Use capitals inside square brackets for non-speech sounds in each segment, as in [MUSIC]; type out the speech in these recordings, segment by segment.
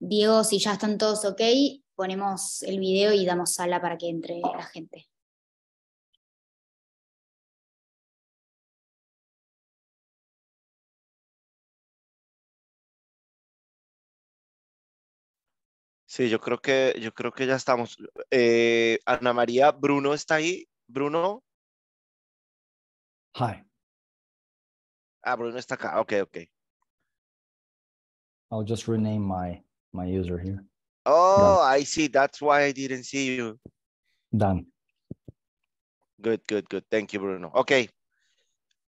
Diego, si ya están todos ok, ponemos el video y damos sala para que entre la gente. Sí, yo creo que, yo creo que ya estamos. Eh, Ana María, Bruno está ahí. Bruno. Hi. Ah, Bruno está acá. Ok, ok. I'll just rename my my user here. Oh, I see. That's why I didn't see you. Done. Good, good, good. Thank you, Bruno. Ok.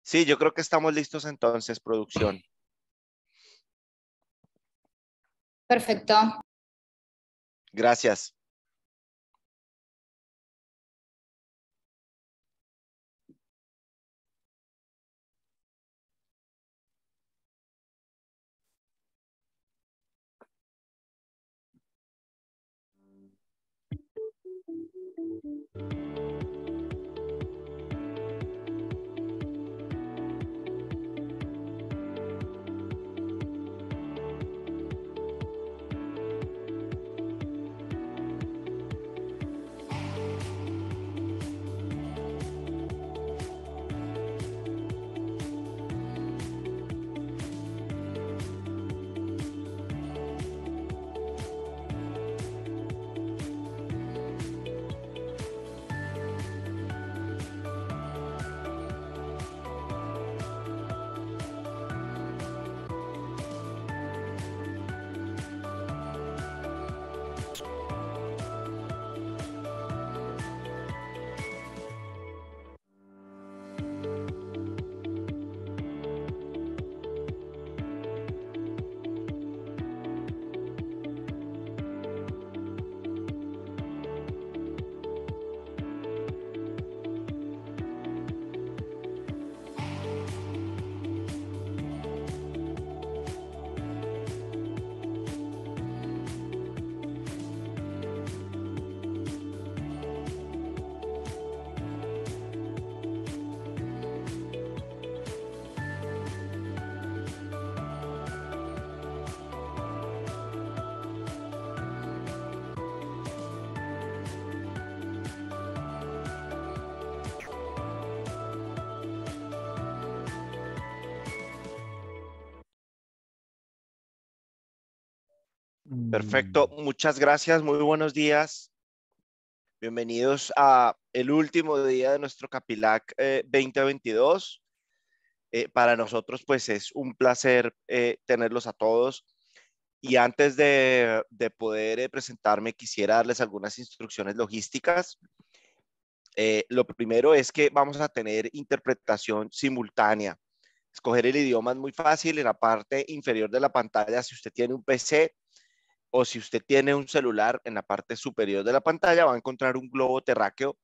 Sí, yo creo que estamos listos entonces, producción. Perfecto. Gracias. thank you Perfecto, mm. muchas gracias, muy buenos días. Bienvenidos a el último día de nuestro Capilac 2022. Eh, eh, para nosotros pues es un placer eh, tenerlos a todos. Y antes de, de poder presentarme, quisiera darles algunas instrucciones logísticas. lo primero es que vamos a tener interpretación simultánea. Escoger el idioma es muy fácil. En la parte inferior de la pantalla, si usted tiene un PC, o si usted tiene un celular en la parte superior de la pantalla, va a encontrar un globo terráqueo.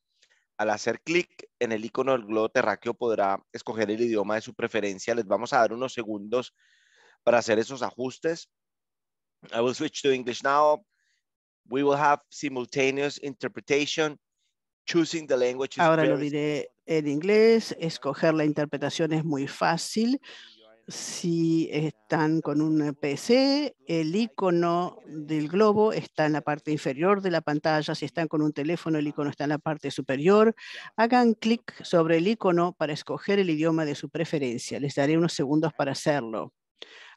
Al hacer clic en el icono del globo terráqueo podrá escoger el idioma de su preferencia. Les vamos a dar unos segundos para hacer esos ajustes. I will switch to English now. We will have simultaneous interpretation. Choosing the language Ahora lo diré en inglés. Escoger la interpretación es muy fácil. Si están con un PC, el icono del globo está en la parte inferior de la pantalla. Si están con un teléfono, el icono está en la parte superior. Hagan clic sobre el icono para escoger el idioma de su preferencia. Les daré unos segundos para hacerlo.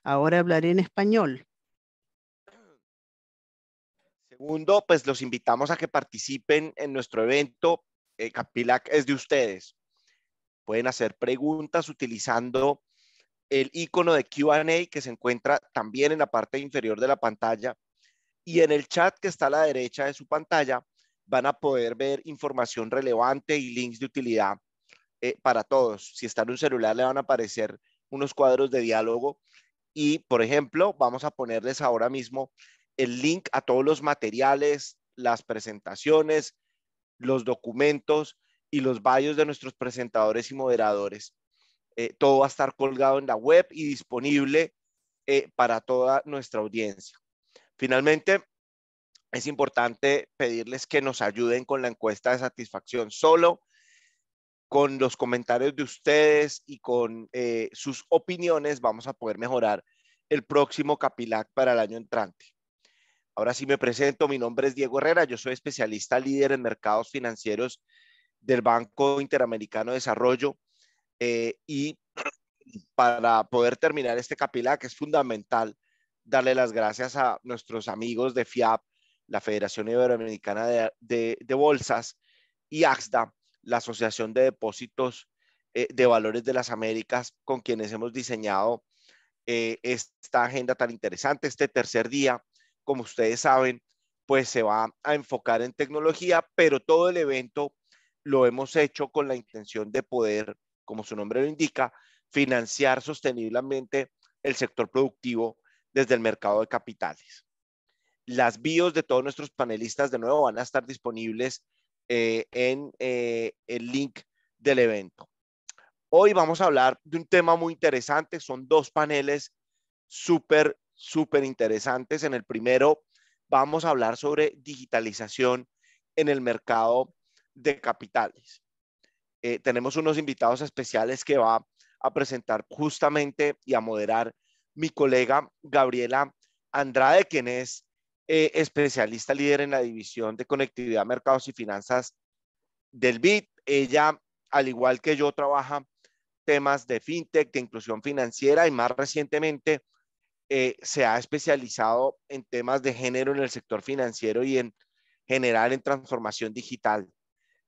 Ahora hablaré en español. Segundo, pues los invitamos a que participen en nuestro evento. Eh, Capilac es de ustedes. Pueden hacer preguntas utilizando el icono de QA que se encuentra también en la parte inferior de la pantalla. Y en el chat que está a la derecha de su pantalla van a poder ver información relevante y links de utilidad eh, para todos. Si está en un celular le van a aparecer unos cuadros de diálogo y, por ejemplo, vamos a ponerles ahora mismo el link a todos los materiales, las presentaciones, los documentos y los varios de nuestros presentadores y moderadores. Eh, todo va a estar colgado en la web y disponible eh, para toda nuestra audiencia. Finalmente, es importante pedirles que nos ayuden con la encuesta de satisfacción solo con los comentarios de ustedes y con eh, sus opiniones vamos a poder mejorar el próximo Capilac para el año entrante. Ahora sí me presento, mi nombre es Diego Herrera, yo soy especialista líder en mercados financieros del Banco Interamericano de Desarrollo eh, y [CLEARS THROAT] para poder terminar este capilar que es fundamental, darle las gracias a nuestros amigos de FIAP, la Federación Iberoamericana de, de, Bolsas, y AXDA, la Asociación de Depósitos eh, de Valores de las Américas, con quienes hemos diseñado eh, esta agenda tan interesante. Este tercer día, como ustedes saben, pues se va a enfocar en tecnología, pero todo el evento lo hemos hecho con la intención de poder como su nombre lo indica, financiar sosteniblemente el sector productivo desde el mercado de capitales. Las bios de todos nuestros panelistas de nuevo van a estar disponibles eh, en eh, el link del evento. Hoy vamos a hablar de un tema muy interesante. Son dos paneles súper, súper interesantes. En el primero vamos a hablar sobre digitalización en el mercado de capitales. Eh, tenemos unos invitados especiales que va a presentar justamente y a moderar mi colega Gabriela Andrade, quien es eh, especialista líder en la división de conectividad, mercados y finanzas del BID. Ella, al igual que yo, trabaja temas de fintech, de inclusión financiera y más recientemente eh, se ha especializado en temas de género en el sector financiero y en general en transformación digital.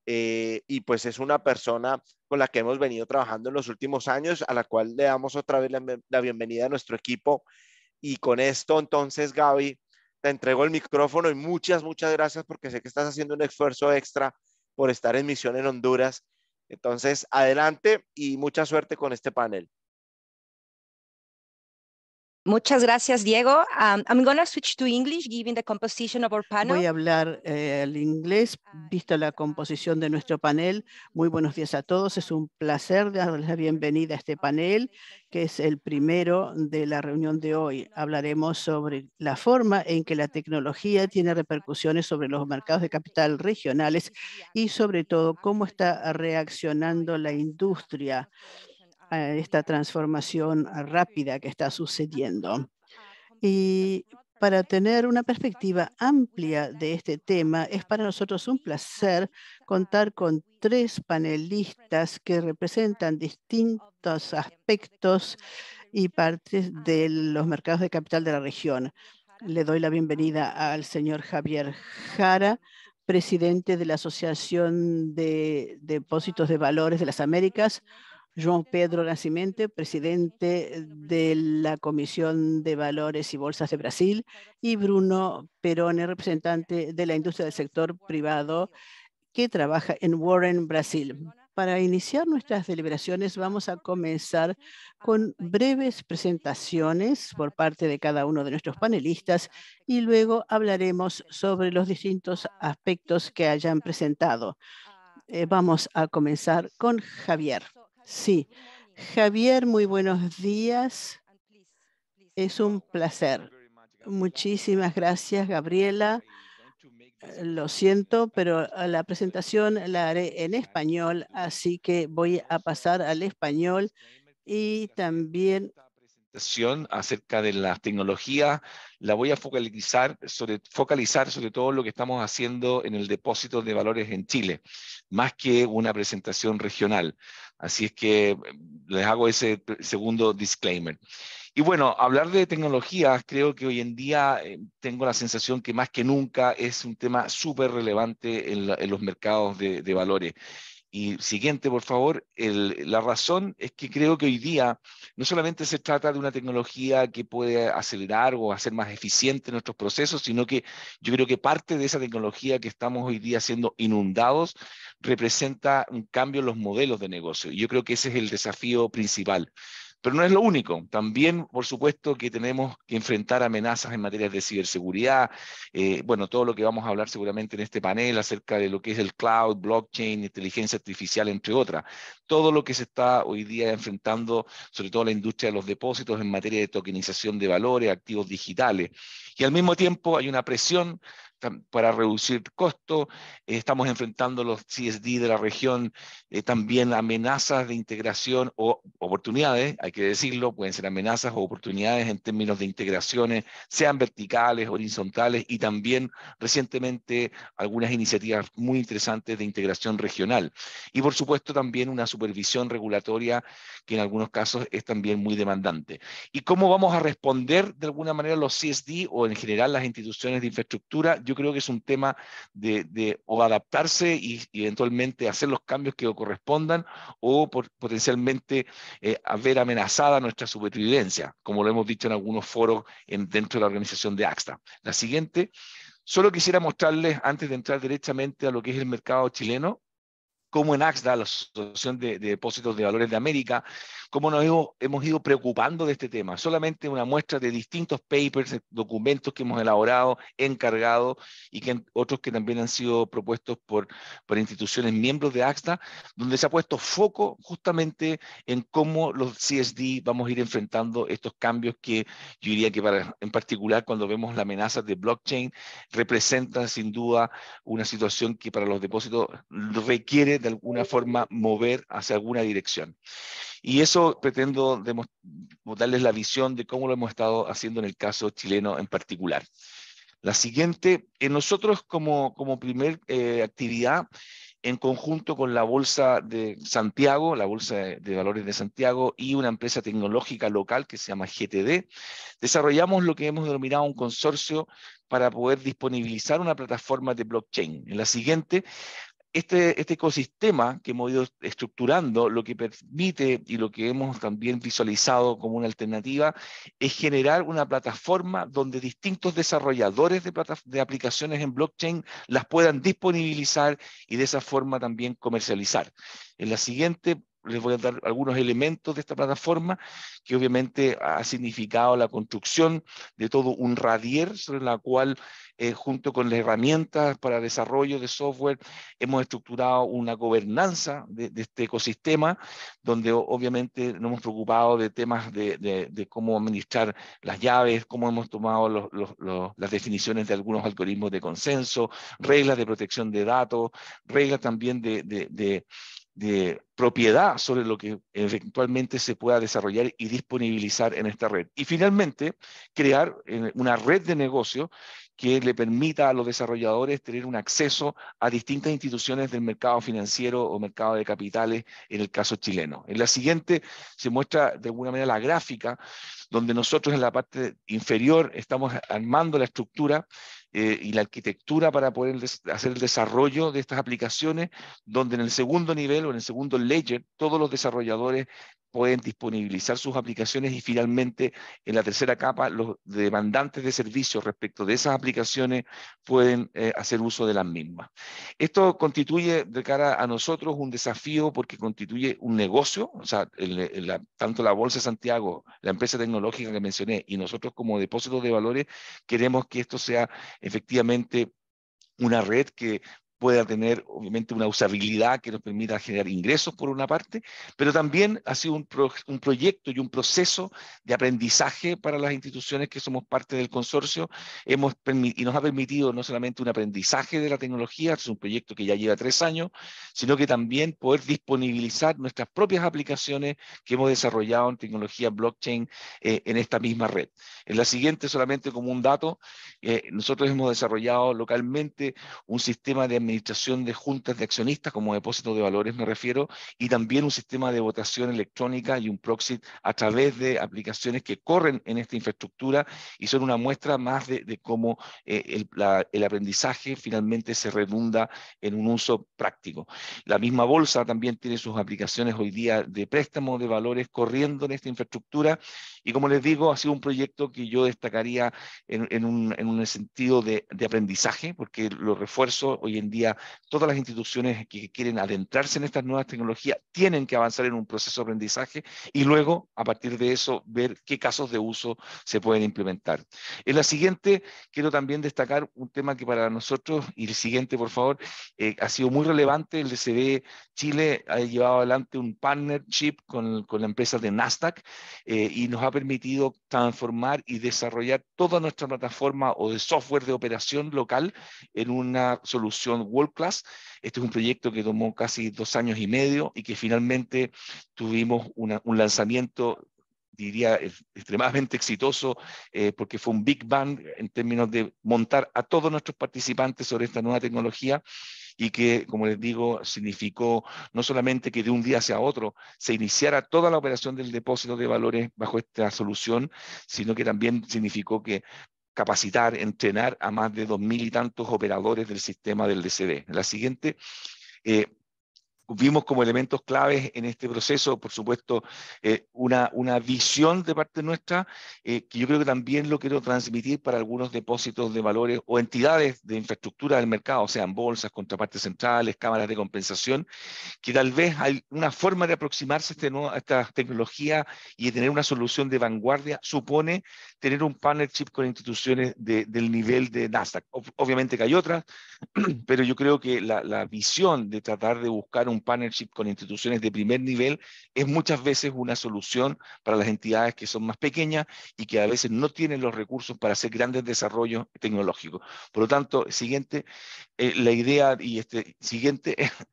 Eh, y pues es una persona con la que hemos venido trabajando en los últimos años, a la cual le damos otra vez la, bienvenida a nuestro equipo. Y con esto, entonces, Gaby, te entrego el micrófono y muchas, muchas gracias porque sé que estás haciendo un esfuerzo extra por estar en misión en Honduras. Entonces, adelante y mucha suerte con este panel. Muchas gracias, Diego. Voy a hablar eh, el inglés, ah, visto la composición de nuestro panel. Muy buenos días a todos. Es un placer darles la bienvenida a este panel, que es el primero de la reunión de hoy. Hablaremos sobre la forma en que la tecnología tiene repercusiones sobre los mercados de capital regionales y, sobre todo, cómo está reaccionando la industria esta transformación rápida que está sucediendo. Y para tener una perspectiva amplia de este tema, es para nosotros un placer contar con tres panelistas que representan distintos aspectos y partes de los mercados de capital de la región. Le doy la bienvenida al señor Javier Jara, presidente de la Asociación de Depósitos de Valores de las Américas, Juan Pedro Nascimento, presidente eh, de la Comisión de Valores y Bolsas de Brasil, y Bruno Perone, representante de la industria del sector privado que trabaja en Warren, Brasil. Para iniciar nuestras deliberaciones, vamos a comenzar con breves presentaciones por parte de cada uno de nuestros panelistas y luego hablaremos sobre los distintos aspectos que hayan presentado. Eh, vamos a comenzar con Javier. Sí. Javier, muy buenos días. Es un placer. Muchísimas gracias, Gabriela. Lo siento, pero la presentación la haré en español, así que voy a pasar al español y también la presentación acerca de la tecnología, la voy a focalizar sobre, focalizar sobre todo lo que estamos haciendo en el depósito de valores en Chile, más que una presentación regional. Así es que les hago ese segundo disclaimer. Y bueno, hablar de tecnologías, creo que hoy en día eh, tengo la sensación que más que nunca es un tema súper relevante en, los mercados de valores. Y siguiente, por favor, la razón es que creo que hoy día no solamente se trata de una tecnología que puede acelerar o hacer más eficiente nuestros procesos, sino que yo creo que parte de esa tecnología que estamos hoy día siendo inundados representa un cambio en los modelos de negocio. yo creo que ese es el desafío principal. Pero no es lo único. También, por supuesto, que tenemos que enfrentar amenazas en materia de ciberseguridad. Eh, bueno, todo lo que vamos a hablar seguramente en este panel acerca de lo que es el cloud, blockchain, inteligencia artificial, entre otras. Todo lo que se está hoy día enfrentando, sobre todo la industria de los depósitos en materia de tokenización de valores, activos digitales. Y al mismo tiempo hay una presión para reducir costo, estamos enfrentando los CSD de la región eh, también amenazas de integración o oportunidades, hay que decirlo, pueden ser amenazas o oportunidades en términos de integraciones, sean verticales, horizontales y también recientemente algunas iniciativas muy interesantes de integración regional. Y por supuesto también una supervisión regulatoria que en algunos casos es también muy demandante. ¿Y cómo vamos a responder de alguna manera los CSD o en general las instituciones de infraestructura? yo creo que es un tema de, o adaptarse y, eventualmente hacer los cambios que correspondan o potencialmente eh, haber amenazada nuestra supervivencia, como lo hemos dicho en algunos foros dentro de la organización de AXTA. La siguiente, solo quisiera mostrarles, antes de entrar directamente a lo que es el mercado chileno, como en AXDA, la Asociación de, Depósitos de Valores de América, cómo nos hemos, ido preocupando de este tema. Solamente una muestra de distintos papers, documentos que hemos elaborado, encargado y otros que también han sido propuestos por, por instituciones miembros de AXDA, donde se ha puesto foco justamente en cómo los CSD vamos a ir enfrentando estos cambios que yo diría que para, en particular cuando vemos la amenaza de blockchain representa sin duda una situación que para los depósitos requiere de alguna forma mover hacia alguna dirección. Y eso pretendo darles la visión de cómo lo hemos estado haciendo en el caso chileno en particular. La siguiente, en eh, nosotros como, como primer eh, actividad, en conjunto con la Bolsa de Santiago, la Bolsa de Valores de Santiago y una empresa tecnológica local que se llama GTD, desarrollamos lo que hemos denominado un consorcio para poder disponibilizar una plataforma de blockchain. En la siguiente, este, este, ecosistema que hemos ido estructurando, lo que permite y lo que hemos también visualizado como una alternativa es generar una plataforma donde distintos desarrolladores de, de aplicaciones en blockchain las puedan disponibilizar y de esa forma también comercializar. En la siguiente les voy a dar algunos elementos de esta plataforma que obviamente ha significado la construcción de todo un radier sobre la cual eh, junto con las herramientas para desarrollo de software hemos estructurado una gobernanza de, este ecosistema donde obviamente nos hemos preocupado de temas de, cómo administrar las llaves, cómo hemos tomado las definiciones de algunos algoritmos de consenso, reglas de protección de datos, reglas también de de propiedad sobre lo que eventualmente se pueda desarrollar y disponibilizar en esta red. Y finalmente, crear eh, una red de negocio que le permita a los desarrolladores tener un acceso a distintas instituciones del mercado financiero o mercado de capitales, en el caso chileno. En la siguiente se muestra de alguna manera la gráfica, donde nosotros en la parte inferior estamos armando la estructura eh, y la arquitectura para poder hacer el desarrollo de estas aplicaciones, donde en el segundo nivel o en el segundo layer todos los desarrolladores pueden disponibilizar sus aplicaciones y finalmente en la tercera capa los demandantes de servicios respecto de esas aplicaciones pueden eh, hacer uso de las mismas. Esto constituye de cara a nosotros un desafío porque constituye un negocio, o sea, tanto la Bolsa Santiago, la empresa tecnológica que mencioné y nosotros como depósitos de valores queremos que esto sea efectivamente una red que pueda tener obviamente una usabilidad que nos permita generar ingresos por una parte, pero también ha sido un, un, proyecto y un proceso de aprendizaje para las instituciones que somos parte del consorcio Hemos y nos ha permitido no solamente un aprendizaje de la tecnología, es un proyecto que ya lleva tres años, sino que también poder disponibilizar nuestras propias aplicaciones que hemos desarrollado en tecnología blockchain eh, en esta misma red. En la siguiente, solamente como un dato, eh, nosotros hemos desarrollado localmente un sistema de administración administración de juntas de accionistas como depósito de valores, me refiero, y también un sistema de votación electrónica y un proxy a través de aplicaciones que corren en esta infraestructura y son una muestra más de, cómo eh, el, aprendizaje finalmente se redunda en un uso práctico. La misma bolsa también tiene sus aplicaciones hoy día de préstamo de valores corriendo en esta infraestructura y como les digo, ha sido un proyecto que yo destacaría en, un, sentido de, de aprendizaje, porque lo refuerzo hoy en día todas las instituciones que quieren adentrarse en estas nuevas tecnologías tienen que avanzar en un proceso de aprendizaje y luego, a partir de eso, ver qué casos de uso se pueden implementar. En la siguiente, quiero también destacar un tema que para nosotros, y el siguiente, por favor, eh, ha sido muy relevante. El DCB Chile ha llevado adelante un partnership con, con la empresa de Nasdaq eh, y nos ha permitido transformar y desarrollar toda nuestra plataforma o de software de operación local en una solución World Class. Este es un proyecto que tomó casi dos años y medio y que finalmente tuvimos una, un lanzamiento diría, extremadamente exitoso, eh, porque fue un big bang en términos de montar a todos nuestros participantes sobre esta nueva tecnología y que, como les digo, significó no solamente que de un día hacia otro se iniciara toda la operación del depósito de valores bajo esta solución, sino que también significó que capacitar, entrenar a más de dos mil y tantos operadores del sistema del DCD. La siguiente, eh, vimos como elementos claves en este proceso, por supuesto, eh, una, una, visión de parte nuestra, eh, que yo creo que también lo quiero transmitir para algunos depósitos de valores o entidades de infraestructura del mercado, sean bolsas, contrapartes centrales, cámaras de compensación, que tal vez hay una forma de aproximarse a, este a esta tecnología y de tener una solución de vanguardia, supone tener un partnership con instituciones del nivel de Nasdaq. obviamente que hay otras, [CLEARS THROAT] pero yo creo que la, la visión de tratar de buscar un un partnership con instituciones de primer nivel es muchas veces una solución para las entidades que son más pequeñas y que a veces no tienen los recursos para hacer grandes desarrollos tecnológicos. Por lo tanto, siguiente, eh, la idea y este siguiente [LAUGHS]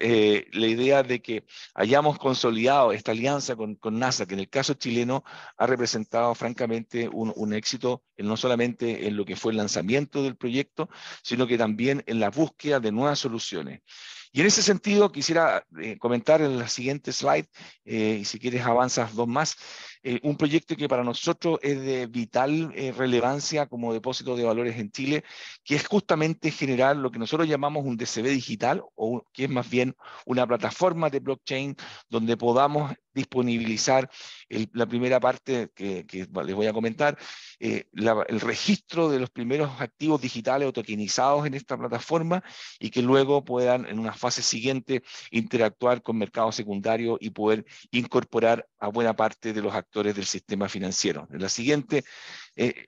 eh, la idea de que hayamos consolidado esta alianza con, con, NASA, que en el caso chileno ha representado francamente un, un éxito no solamente en lo que fue el lanzamiento del proyecto, sino que también en la búsqueda de nuevas soluciones. Y en ese sentido, quisiera eh, comentar en la siguiente slide, eh, y si quieres avanzas dos más, eh, un proyecto que para nosotros es de vital eh, relevancia como depósito de valores en Chile, que es justamente generar lo que nosotros llamamos un DCB digital, o que es más bien una plataforma de blockchain donde podamos disponibilizar la primera parte que, les voy a comentar, eh, el registro de los primeros activos digitales o tokenizados en esta plataforma y que luego puedan en una fase siguiente interactuar con mercado secundario y poder incorporar a buena parte de los activos del sistema financiero. en La siguiente, eh,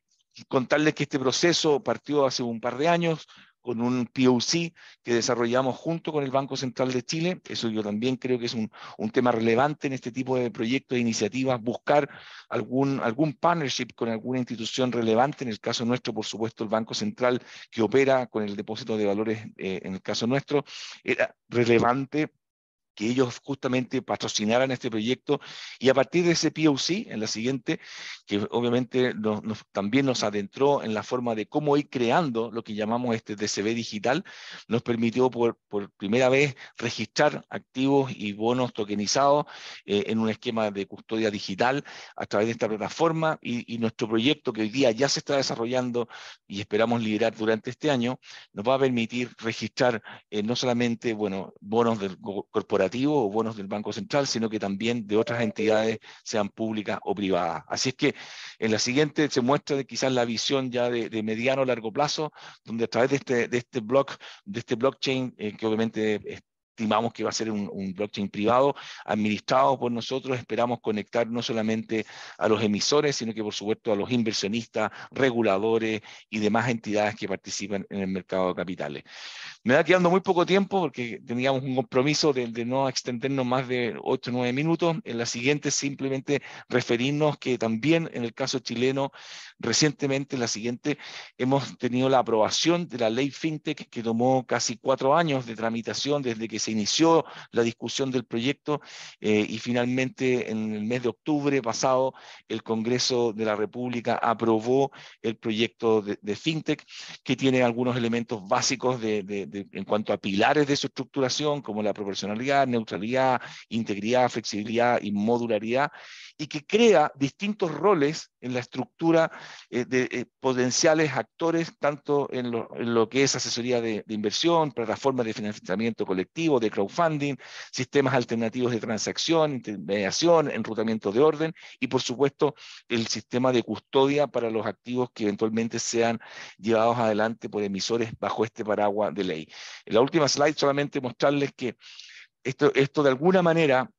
contarles que este proceso partió hace un par de años con un POC que desarrollamos junto con el Banco Central de Chile. Eso yo también creo que es un, un tema relevante en este tipo de proyectos e iniciativas, buscar algún, algún partnership con alguna institución relevante, en el caso nuestro, por supuesto, el Banco Central que opera con el depósito de valores, eh, en el caso nuestro, era relevante que ellos justamente patrocinaran este proyecto y a partir de ese POC, en la siguiente, que obviamente también nos adentró en la forma de cómo ir creando lo que llamamos este DCB digital, nos permitió por, primera vez registrar activos y bonos tokenizados eh, en un esquema de custodia digital a través de esta plataforma y, nuestro proyecto que hoy día ya se está desarrollando y esperamos liderar durante este año, nos va a permitir registrar eh, no solamente bueno, bonos corporativos, o bonos del Banco Central, sino que también de otras entidades, sean públicas o privadas. Así es que en la siguiente se muestra quizás la visión ya de, mediano o largo plazo, donde a través de este, de este, block, de este blockchain, eh, que obviamente es estimamos que va a ser un, blockchain privado administrado por nosotros. Esperamos conectar no solamente a los emisores, sino que por supuesto a los inversionistas, reguladores y demás entidades que participan en el mercado de capitales. Me da quedando muy poco tiempo porque teníamos un compromiso de, no extendernos más de 8 o 9 minutos. En la siguiente simplemente referirnos que también en el caso chileno, recientemente, en la siguiente, hemos tenido la aprobación de la ley FinTech que tomó casi cuatro años de tramitación desde que se se inició la discusión del proyecto eh, y finalmente en el mes de octubre pasado el Congreso de la República aprobó el proyecto de, FinTech que tiene algunos elementos básicos en cuanto a pilares de su estructuración como la proporcionalidad, neutralidad, integridad, flexibilidad y modularidad y que crea distintos roles en la estructura eh, de eh, potenciales actores, tanto en lo, que es asesoría de, inversión, plataformas de financiamiento colectivo, de crowdfunding, sistemas alternativos de transacción, intermediación, enrutamiento de orden y, por supuesto, el sistema de custodia para los activos que eventualmente sean llevados adelante por emisores bajo este paraguas de ley. En la última slide solamente mostrarles que esto, esto de alguna manera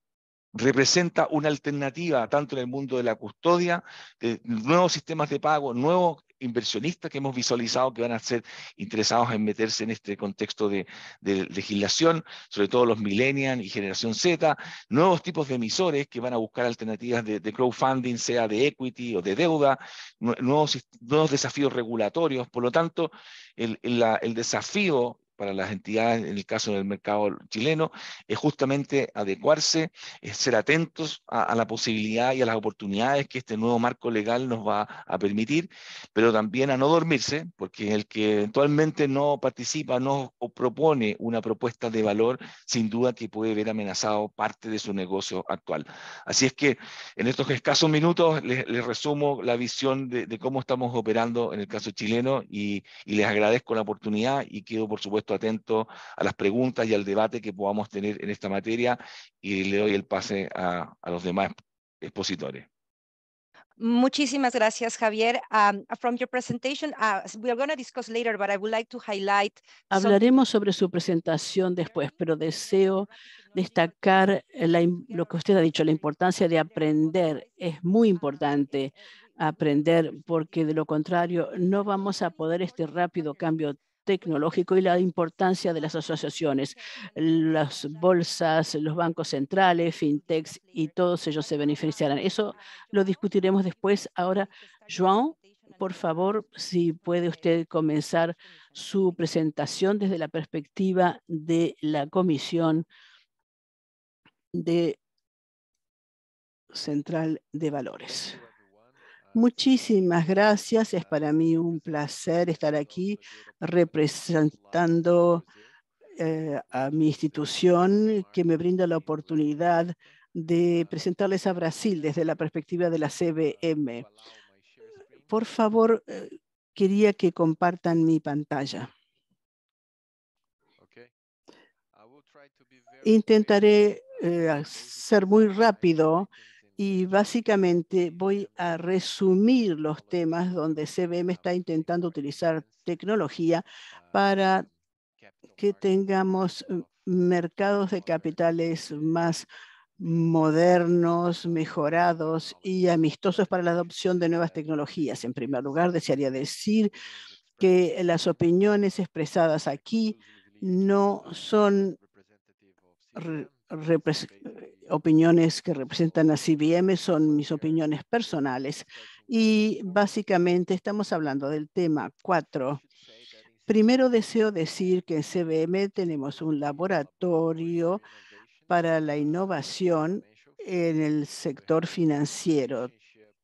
representa una alternativa tanto en el mundo de la custodia, de nuevos sistemas de pago, nuevos inversionistas que hemos visualizado que van a ser interesados en meterse en este contexto de, legislación, sobre todo los millennials y generación Z, nuevos tipos de emisores que van a buscar alternativas de, crowdfunding, sea de equity o de deuda, nuevos, nuevos desafíos regulatorios. Por lo tanto, el, el desafío para las entidades, en el caso del mercado chileno, es justamente adecuarse, ser atentos a, la posibilidad y a las oportunidades que este nuevo marco legal nos va a permitir, pero también a no dormirse, porque el que eventualmente no participa, no propone una propuesta de valor, sin duda que puede ver amenazado parte de su negocio actual. Así es que en estos escasos minutos les, resumo la visión de, cómo estamos operando en el caso chileno y, y les agradezco la oportunidad y quedo, por supuesto, atento a las preguntas y al debate que podamos tener en esta materia y le doy el pase a, los demás expositores. Muchísimas gracias, Javier. Um, from your presentation, uh, we are going to discuss later, but I would like to highlight. Hablaremos sobre su presentación después, pero deseo destacar lo que usted ha dicho, la importancia de aprender. Es muy importante aprender porque de lo contrario no vamos a poder este rápido cambio tecnológico y la importancia de las asociaciones. Las bolsas, los bancos centrales, fintechs y todos ellos se beneficiarán. Eso lo discutiremos después. Ahora, Joan, por favor, si puede usted comenzar su presentación desde la perspectiva de la Comisión de Central de Valores. Muchísimas gracias. Es para mí un placer estar aquí representando eh, a mi institución que me brinda la oportunidad de presentarles a Brasil desde la perspectiva de la CBM. Por favor, eh, quería que compartan mi pantalla. Intentaré eh, ser muy rápido y básicamente voy a resumir los temas donde CBM está intentando utilizar tecnología para que tengamos eh, mercados de capitales más modernos, mejorados y amistosos para la adopción de nuevas tecnologías. En primer lugar, desearía decir que las opiniones expresadas aquí no son representativas opiniones que representan a CBM son mis opiniones personales. Y básicamente estamos hablando del tema 4. Primero deseo decir que en CBM tenemos un laboratorio para la innovación en el sector financiero.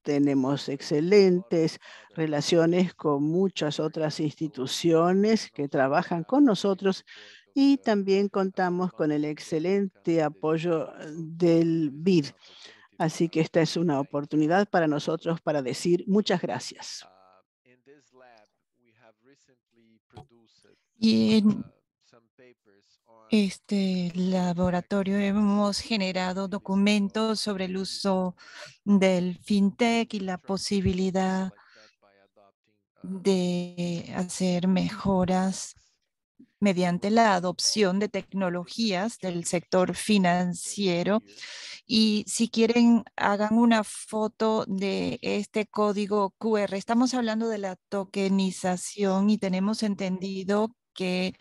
Tenemos excelentes relaciones con muchas otras instituciones que trabajan con nosotros y también contamos con el excelente apoyo eh, del BID. Así que esta es una oportunidad para nosotros para decir muchas gracias. Y en este laboratorio hemos generado documentos sobre el uso del fintech y la posibilidad de hacer mejoras mediante la adopción de tecnologías del sector financiero. Y si quieren, hagan una foto de este código QR. Estamos hablando de la tokenización y tenemos entendido que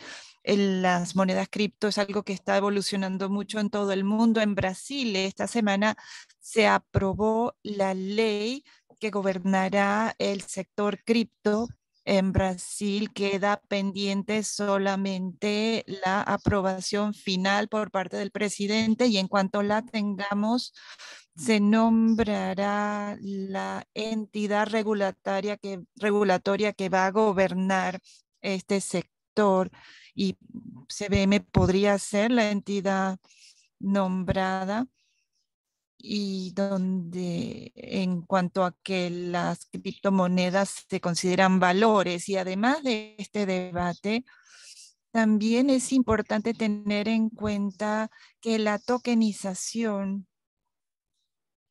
las monedas cripto es algo que está evolucionando mucho en todo el mundo. En Brasil, esta semana se aprobó la ley que gobernará el sector cripto en Brasil queda pendiente solamente la aprobación final por parte del presidente y en cuanto la tengamos, se nombrará la entidad regulatoria que, regulatoria que va a gobernar este sector y CBM podría ser la entidad nombrada y donde en cuanto a que las criptomonedas se consideran valores y además de este debate, también es importante tener en cuenta que la tokenización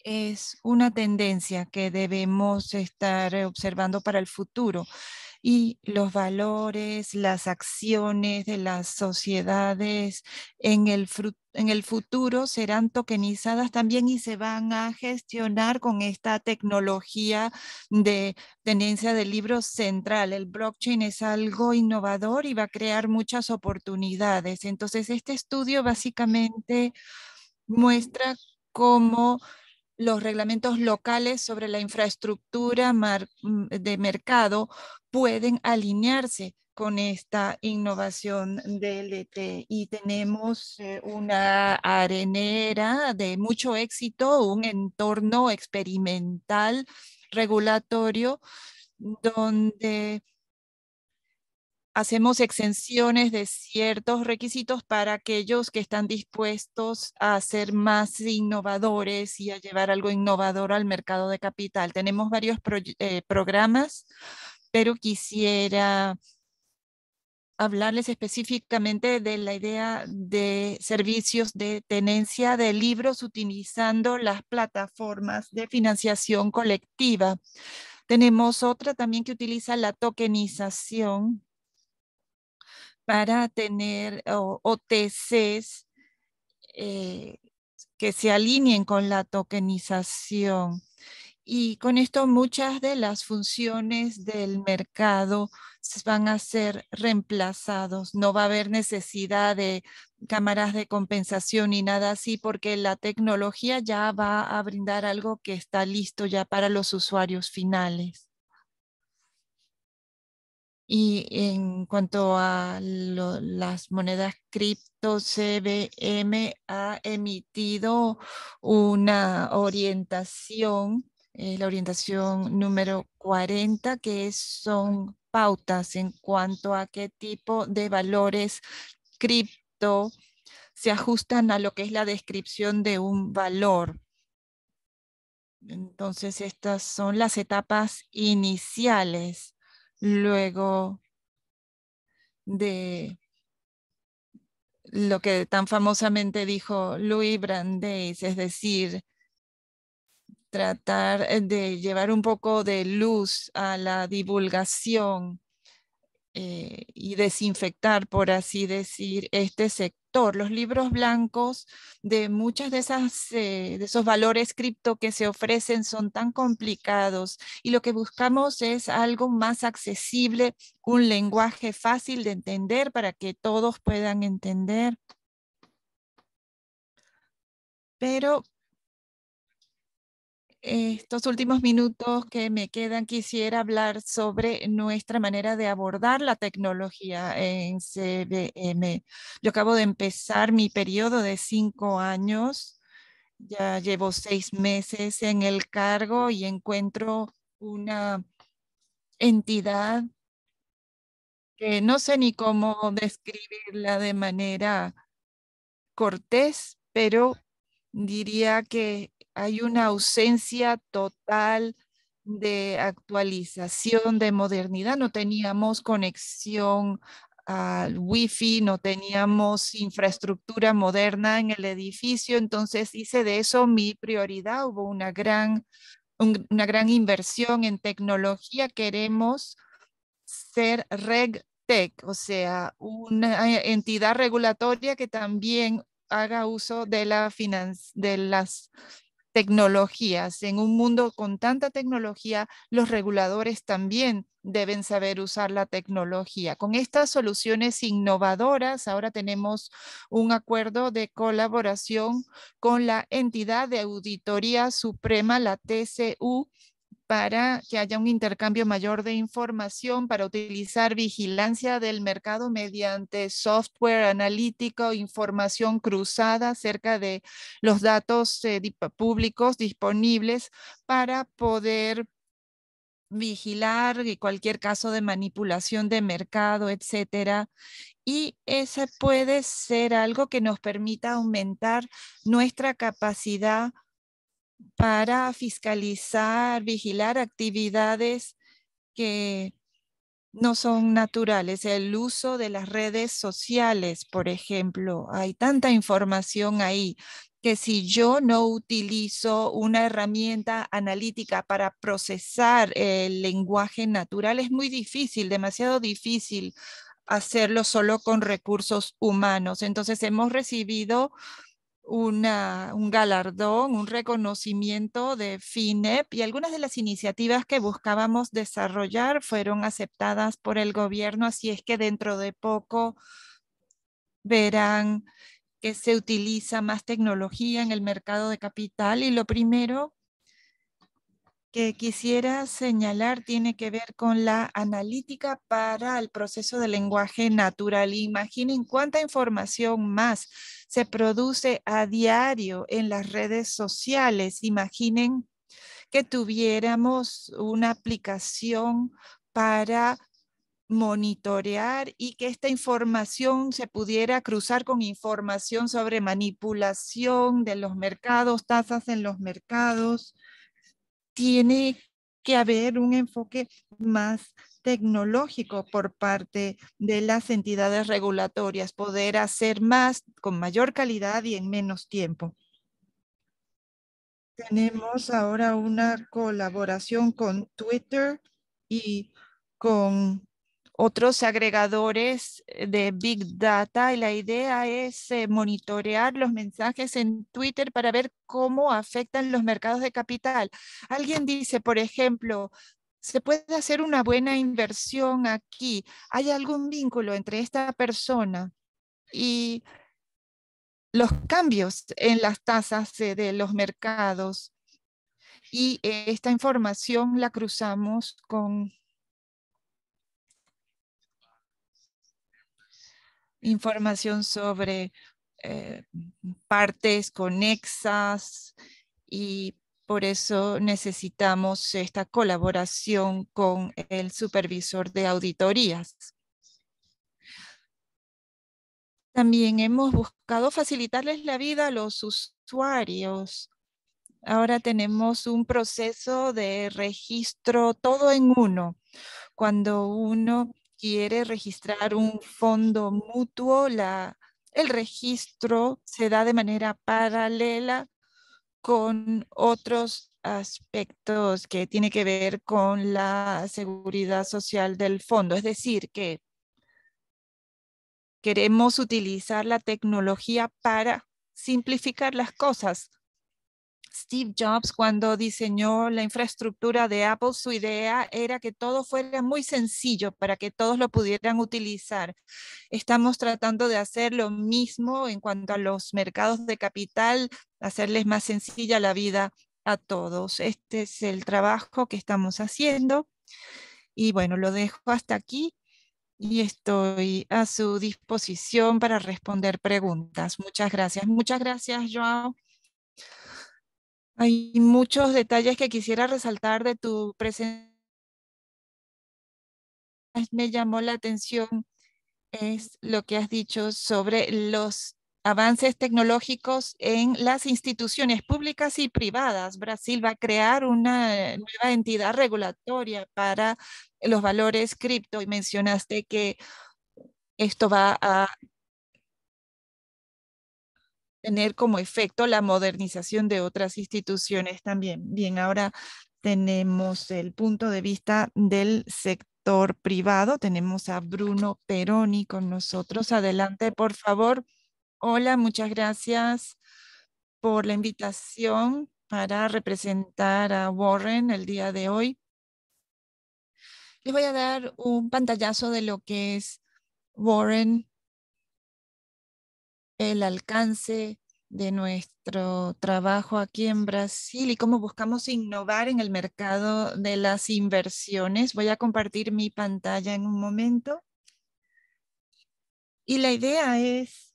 es una tendencia que debemos estar observando para el futuro y los valores, las acciones de las sociedades en el, en el futuro serán tokenizadas también y se van a gestionar con esta tecnología de tenencia del libro central. El blockchain es algo innovador y va a crear muchas oportunidades. Entonces, este estudio básicamente muestra cómo los reglamentos locales sobre la infraestructura de mercado pueden alinearse con esta innovación DLT e y tenemos eh, una arenera de mucho éxito, un entorno experimental regulatorio donde hacemos exenciones de ciertos requisitos para aquellos que están dispuestos a ser más innovadores y a llevar algo innovador al mercado de capital. Tenemos varios eh, programas pero quisiera hablarles específicamente de la idea de servicios de tenencia de libros utilizando las plataformas de financiación colectiva. Tenemos otra también que utiliza la tokenización para tener OTCs eh, que se alineen con la tokenización y con esto muchas de las funciones del mercado van a ser reemplazados. No va a haber necesidad de cámaras de compensación ni nada así porque la tecnología ya va a brindar algo que está listo ya para los usuarios finales. Y en cuanto a las monedas cripto, CBM ha emitido una orientación es eh, la orientación número 40, que son pautas en cuanto a qué tipo de valores cripto se ajustan a lo que es la descripción de un valor. Entonces, estas son las etapas iniciales. Luego de lo que tan famosamente dijo Louis Brandeis, es decir, tratar eh, de llevar un poco de luz a la divulgación eh, y desinfectar, por así decir, este sector. Los libros blancos de muchas de esas eh, de esos valores cripto que se ofrecen son tan complicados y lo que buscamos es algo más accesible, un lenguaje fácil de entender para que todos puedan entender. Pero estos últimos minutos que me quedan quisiera hablar sobre nuestra manera de abordar la tecnología en CBM. Yo acabo de empezar mi periodo de cinco años, ya llevo seis meses en el cargo y encuentro una entidad que no sé ni cómo describirla de manera cortés, pero diría que hay una ausencia total de actualización, de modernidad. No teníamos conexión al wifi, no teníamos infraestructura moderna en el edificio, entonces hice de eso mi prioridad. Hubo una gran, una gran inversión en tecnología. Queremos ser RegTech, o sea, una entidad regulatoria que también haga uso de, la de las tecnologías. En un mundo con tanta tecnología, los reguladores también deben saber usar la tecnología. Con estas soluciones innovadoras, ahora tenemos un acuerdo de colaboración con la entidad de auditoría suprema, la TCU, para que haya un intercambio mayor de información, para utilizar vigilancia del mercado mediante software analítico, información cruzada acerca de los datos eh, públicos disponibles para poder vigilar cualquier caso de manipulación de mercado, etcétera. Y ese puede ser algo que nos permita aumentar nuestra capacidad para fiscalizar, vigilar actividades que no son naturales. El uso de las redes sociales, por ejemplo, hay tanta información ahí que si yo no utilizo una herramienta analítica para procesar el lenguaje natural, es muy difícil, demasiado difícil hacerlo solo con recursos humanos. Entonces hemos recibido un galardón, un reconocimiento de FINEP y algunas de las iniciativas que buscábamos desarrollar fueron aceptadas por el gobierno, así es que dentro de poco verán que se utiliza más tecnología en el mercado de capital y lo primero que quisiera señalar tiene que ver con la analítica para el proceso de lenguaje natural. Imaginen cuánta información más se produce a diario en las redes sociales. Imaginen que tuviéramos una aplicación para monitorear y que esta información se pudiera cruzar con información sobre manipulación de los mercados, tasas en los mercados, tiene que haber un enfoque más tecnológico por parte de las entidades regulatorias, poder hacer más con mayor calidad y en menos tiempo. Tenemos ahora una colaboración con Twitter y con otros agregadores eh, de Big Data y la idea es eh, monitorear los mensajes en Twitter para ver cómo afectan los mercados de capital. Alguien dice, por ejemplo, se puede hacer una buena inversión aquí. ¿Hay algún vínculo entre esta persona y los cambios en las tasas de los mercados? Y eh, esta información la cruzamos con información sobre eh, partes conexas y por eso necesitamos esta colaboración con el supervisor de auditorías. También hemos buscado facilitarles la vida a los usuarios. Ahora tenemos un proceso de registro todo en uno. Cuando uno quiere registrar un fondo mutuo, el registro se da de manera paralela con otros aspectos que tiene que ver con la seguridad social del fondo. Es decir, que queremos utilizar la tecnología para simplificar las cosas Steve Jobs cuando diseñó la infraestructura de Apple, su idea era que todo fuera muy sencillo para que todos lo pudieran utilizar. Estamos tratando de hacer lo mismo en cuanto a los mercados de capital, hacerles más sencilla la vida a todos. Este es el trabajo que estamos haciendo. Y bueno, lo dejo hasta aquí y estoy a su disposición para responder preguntas. Muchas gracias. Muchas gracias, Joao. Hay muchos detalles que quisiera resaltar de tu presentación. Me llamó la atención lo que has dicho sobre los avances tecnológicos en las instituciones públicas y privadas. Brasil va a crear una nueva entidad regulatoria para los valores cripto y mencionaste que esto va a tener como efecto la modernización de otras instituciones también. Bien, ahora tenemos el punto de vista del sector privado. Tenemos a Bruno Peroni con nosotros. Adelante, por favor. Hola, muchas gracias por la invitación para representar a Warren el día de hoy. Les voy a dar un pantallazo de lo que es Warren el alcance de nuestro trabajo aquí en Brasil y cómo buscamos innovar en el mercado de las inversiones. Voy a compartir mi pantalla en un momento. Y la idea es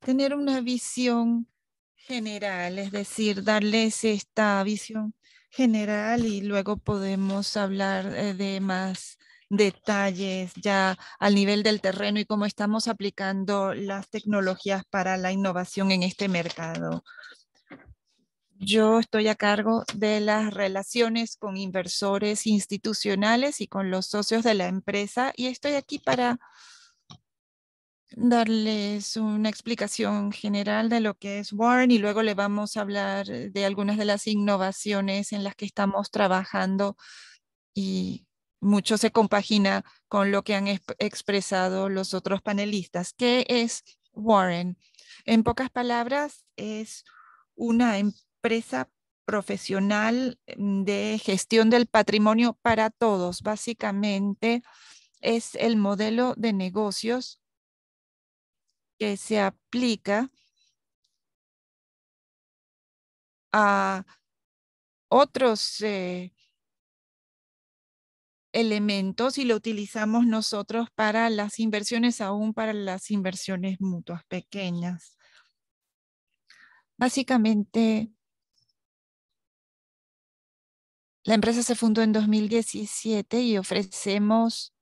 tener una visión general, es decir, darles esta visión general y luego podemos hablar eh, de más detalles ya al nivel del terreno y cómo estamos aplicando las tecnologías para la innovación en este mercado. Yo estoy a cargo de las relaciones con inversores institucionales y con los socios de la empresa y estoy aquí para darles una explicación general de lo que es Warren y luego le vamos a hablar de algunas de las innovaciones en las que estamos trabajando y mucho se compagina con lo que han expresado los otros panelistas. ¿Qué es Warren? En pocas palabras, es una empresa profesional mm, de gestión del patrimonio para todos. Básicamente es el modelo de negocios que se aplica a otros eh, elementos y lo utilizamos nosotros para las inversiones, aún para las inversiones mutuas pequeñas. Básicamente, la empresa se fundó en 2017 y ofrecemos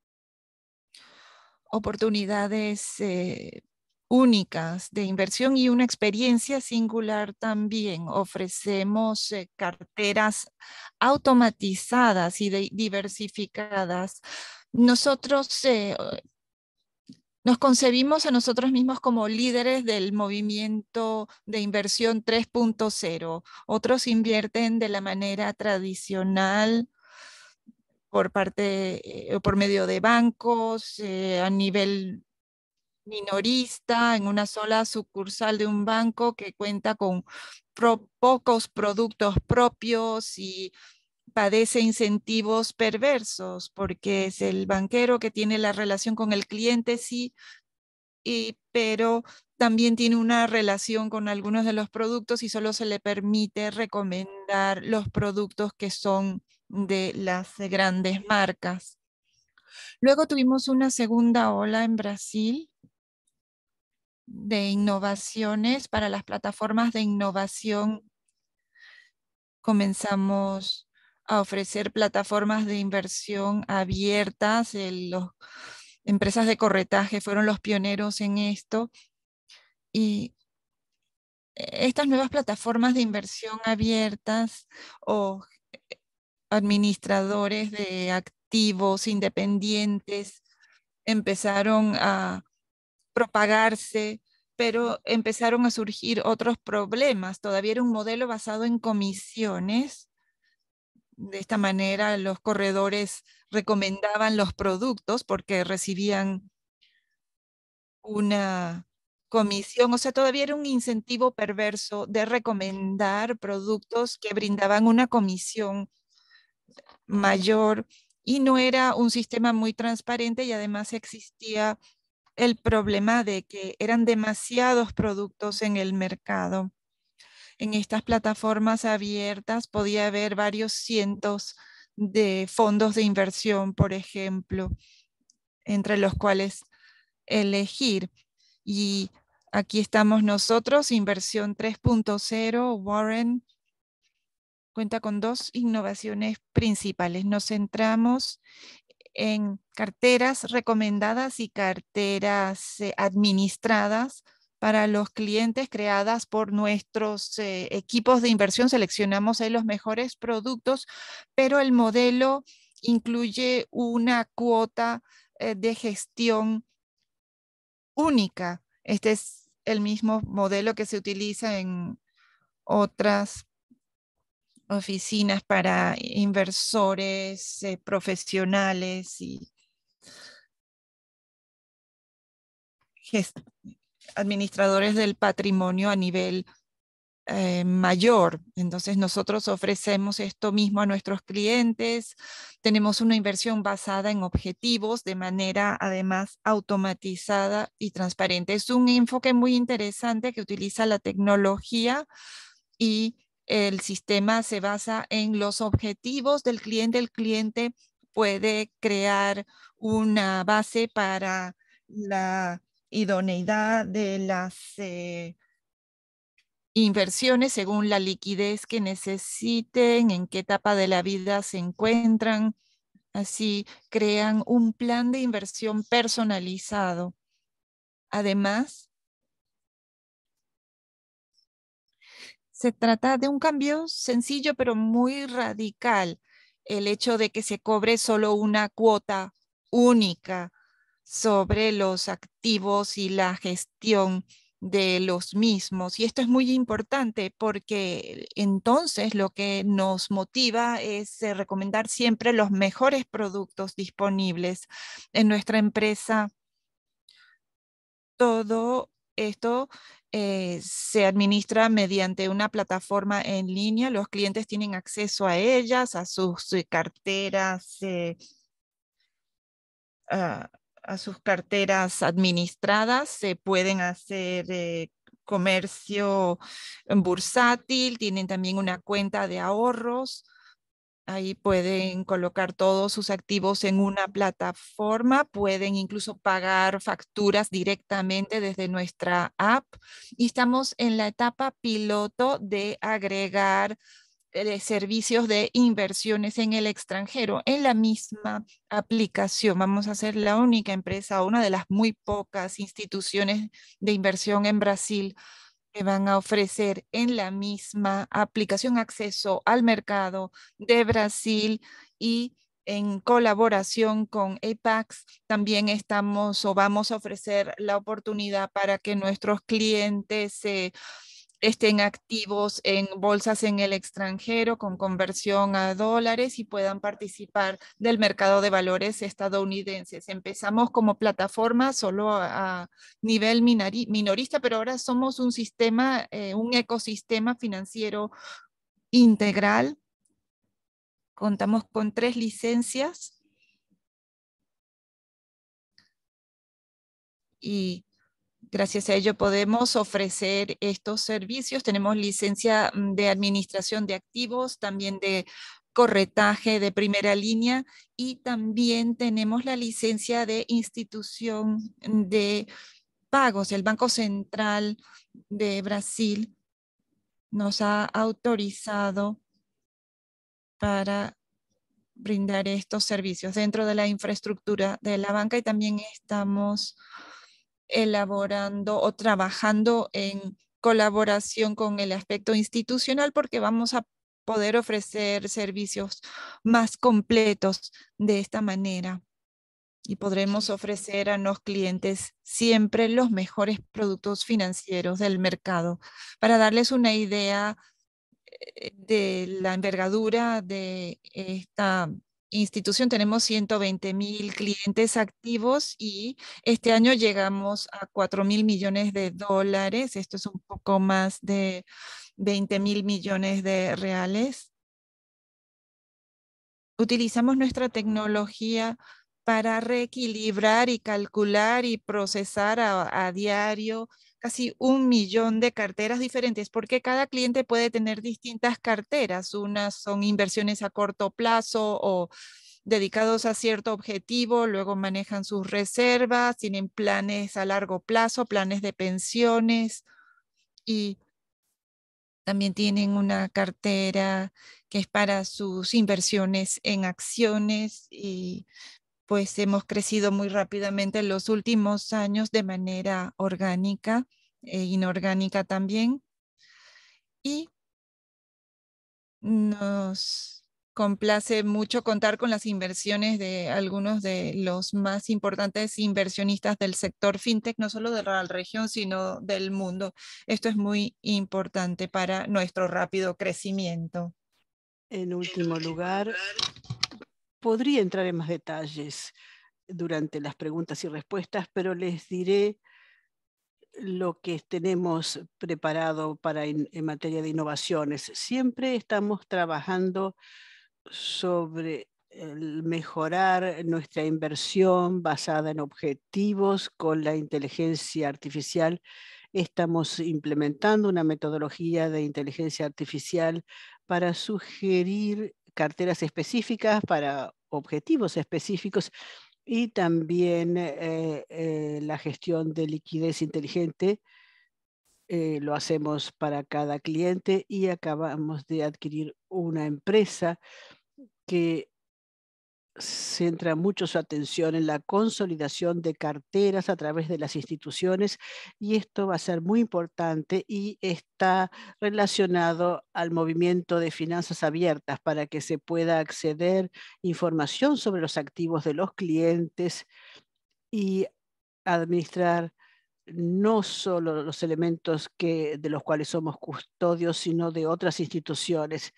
oportunidades eh, únicas de inversión y una experiencia singular también. Ofrecemos eh, carteras automatizadas y diversificadas. Nosotros eh, nos concebimos a nosotros mismos como líderes del movimiento de inversión 3.0. Otros invierten de la manera tradicional por parte eh, o por medio de bancos a nivel minorista en una sola sucursal de un banco que cuenta con pocos productos propios y padece incentivos perversos porque es el banquero que tiene la relación con el cliente, sí, y, pero también tiene una relación con algunos de los productos y solo se le permite recomendar los productos que son de las grandes marcas. Luego tuvimos una segunda ola en Brasil de innovaciones para las plataformas de innovación. Comenzamos a ofrecer plataformas de inversión abiertas. Las empresas de corretaje fueron los pioneros en esto. Y e, estas nuevas plataformas de inversión abiertas o administradores de activos independientes empezaron a propagarse, pero empezaron a surgir otros problemas. Todavía era un modelo basado en comisiones. De esta manera, los corredores recomendaban los productos porque recibían una comisión. O sea, todavía era un incentivo perverso de recomendar productos que brindaban una comisión mayor y no era un sistema muy transparente y además existía el problema de que eran demasiados productos en el mercado. En estas plataformas abiertas podía haber varios cientos de fondos de inversión, por ejemplo, entre los cuales elegir. Y aquí estamos nosotros, inversión 3.0, Warren cuenta con dos innovaciones principales. Nos centramos en carteras recomendadas y carteras eh, administradas para los clientes creadas por nuestros eh, equipos de inversión. Seleccionamos ahí los mejores productos, pero el modelo incluye una cuota eh, de gestión única. Este es el mismo modelo que se utiliza en otras oficinas para inversores eh, profesionales y administradores del patrimonio a nivel eh, mayor. Entonces nosotros ofrecemos esto mismo a nuestros clientes. Tenemos una inversión basada en objetivos de manera además automatizada y transparente. Es un enfoque muy interesante que utiliza la tecnología y el sistema se basa en los objetivos del cliente. El cliente puede crear una base para la idoneidad de las eh, inversiones según la liquidez que necesiten, en qué etapa de la vida se encuentran. Así crean un plan de inversión personalizado. Además, Se trata de un cambio sencillo pero muy radical. El hecho de que se cobre solo una cuota única sobre los activos y la gestión de los mismos. Y esto es muy importante porque entonces lo que nos motiva es eh, recomendar siempre los mejores productos disponibles en nuestra empresa. Todo esto eh, se administra mediante una plataforma en línea. Los clientes tienen acceso a ellas, a sus, eh, carteras, eh, a, sus carteras administradas. Se pueden hacer comercio bursátil, tienen también una cuenta de ahorros Ahí pueden colocar todos sus activos en una plataforma, pueden incluso pagar facturas directamente desde nuestra app y estamos en la etapa piloto de agregar eh, servicios de inversiones en el extranjero en la misma aplicación. Vamos a ser la única empresa, una de las muy pocas instituciones de inversión en Brasil que van a ofrecer en la misma aplicación acceso al mercado de Brasil y en colaboración con APAX también estamos o vamos a ofrecer la oportunidad para que nuestros clientes se estén activos en bolsas en el extranjero con conversión a dólares y puedan participar del mercado de valores estadounidenses. Empezamos como plataforma solo a nivel minorista, pero ahora somos un sistema, eh, un ecosistema financiero integral. Contamos con tres licencias y Gracias a ello podemos ofrecer estos servicios. Tenemos licencia mm, de administración de activos, también de corretaje de primera línea y también tenemos la licencia de institución mm, de pagos. El Banco Central de Brasil nos ha autorizado para brindar estos servicios dentro de la infraestructura de la banca y también estamos elaborando o trabajando en colaboración con el aspecto institucional porque vamos a poder ofrecer servicios más completos de esta manera y podremos ofrecer a los clientes siempre los mejores productos financieros del mercado para darles una idea eh, de la envergadura de esta institución tenemos 120 mil clientes activos y este año llegamos a 4 mil millones de dólares. Esto es un poco más de 20 mil millones de reales. Utilizamos nuestra tecnología para reequilibrar y calcular y procesar a diario casi un millón de carteras diferentes, porque cada cliente puede tener distintas carteras. Unas son inversiones a corto plazo o dedicados a cierto objetivo, luego manejan sus reservas, tienen planes a largo plazo, planes de pensiones y también tienen una cartera que es para sus inversiones en acciones y pues hemos crecido muy rápidamente en los últimos años de manera orgánica e inorgánica también. Y nos complace mucho contar con las inversiones de algunos de los más importantes inversionistas del sector fintech, no solo de la región, sino del mundo. Esto es muy importante para nuestro rápido crecimiento. En último lugar, podría entrar en más detalles durante las preguntas y respuestas, pero les diré lo que tenemos preparado para en materia de innovaciones. Siempre estamos trabajando sobre mejorar nuestra inversión basada en objetivos con la inteligencia artificial. Estamos implementando una metodología de inteligencia artificial para sugerir carteras específicas para objetivos específicos y también eh, eh, la gestión de liquidez inteligente. Eh, lo hacemos para cada cliente y acabamos de adquirir una empresa que centra mucho su atención en la consolidación de carteras a través de las instituciones y esto va a ser muy importante y está relacionado al movimiento de finanzas abiertas para que se pueda acceder información sobre los activos de los clientes y administrar no solo los elementos que, de los cuales somos custodios, sino de otras instituciones.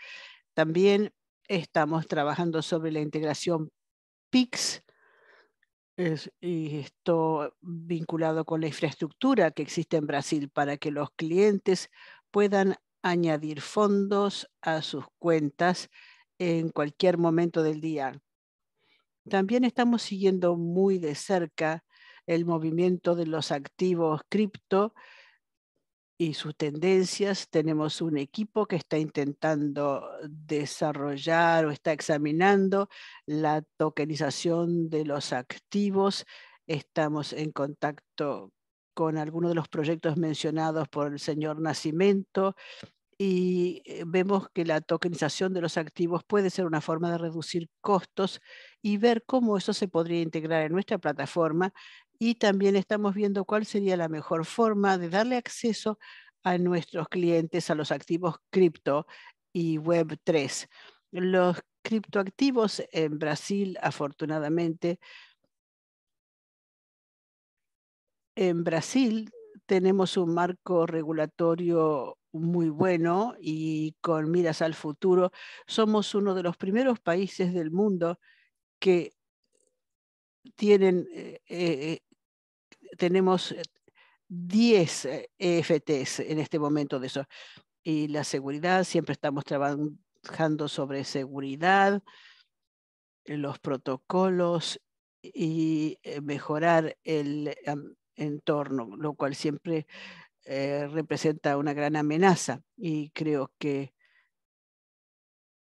También Estamos trabajando sobre la integración PIX y esto vinculado con la infraestructura que existe en Brasil para que los clientes puedan añadir fondos a sus cuentas en cualquier momento del día. También estamos siguiendo muy de cerca el movimiento de los activos cripto y sus tendencias. Tenemos un equipo que está intentando desarrollar o está examinando la tokenización de los activos. Estamos en contacto con algunos de los proyectos mencionados por el señor Nacimento y eh, vemos que la tokenización de los activos puede ser una forma de reducir costos y ver cómo eso se podría integrar en nuestra plataforma y también estamos viendo cuál sería la mejor forma de darle acceso a nuestros clientes a los activos cripto y Web3. Los criptoactivos en Brasil, afortunadamente, en Brasil tenemos un marco regulatorio muy bueno y con miras al futuro, somos uno de los primeros países del mundo que tienen eh, eh, tenemos 10 eh, EFTs eh, e en este momento de eso. Y la seguridad, siempre estamos trabajando sobre seguridad, los protocolos y eh, mejorar el entorno, lo cual siempre representa una gran amenaza. Y creo que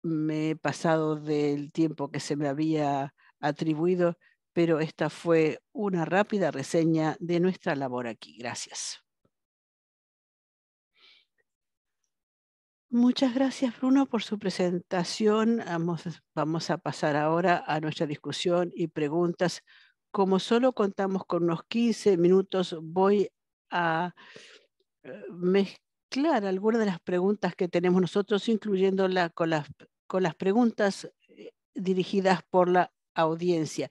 me he pasado del tiempo que se me había atribuido pero esta fue una rápida reseña de nuestra labor aquí. Gracias. Muchas gracias, Bruno, por su presentación. Vamos, a pasar ahora a nuestra discusión y preguntas. Como solo contamos con unos 15 minutos, voy a eh, mezclar algunas de las preguntas que tenemos nosotros, incluyendo las, con las preguntas eh, dirigidas por la audiencia.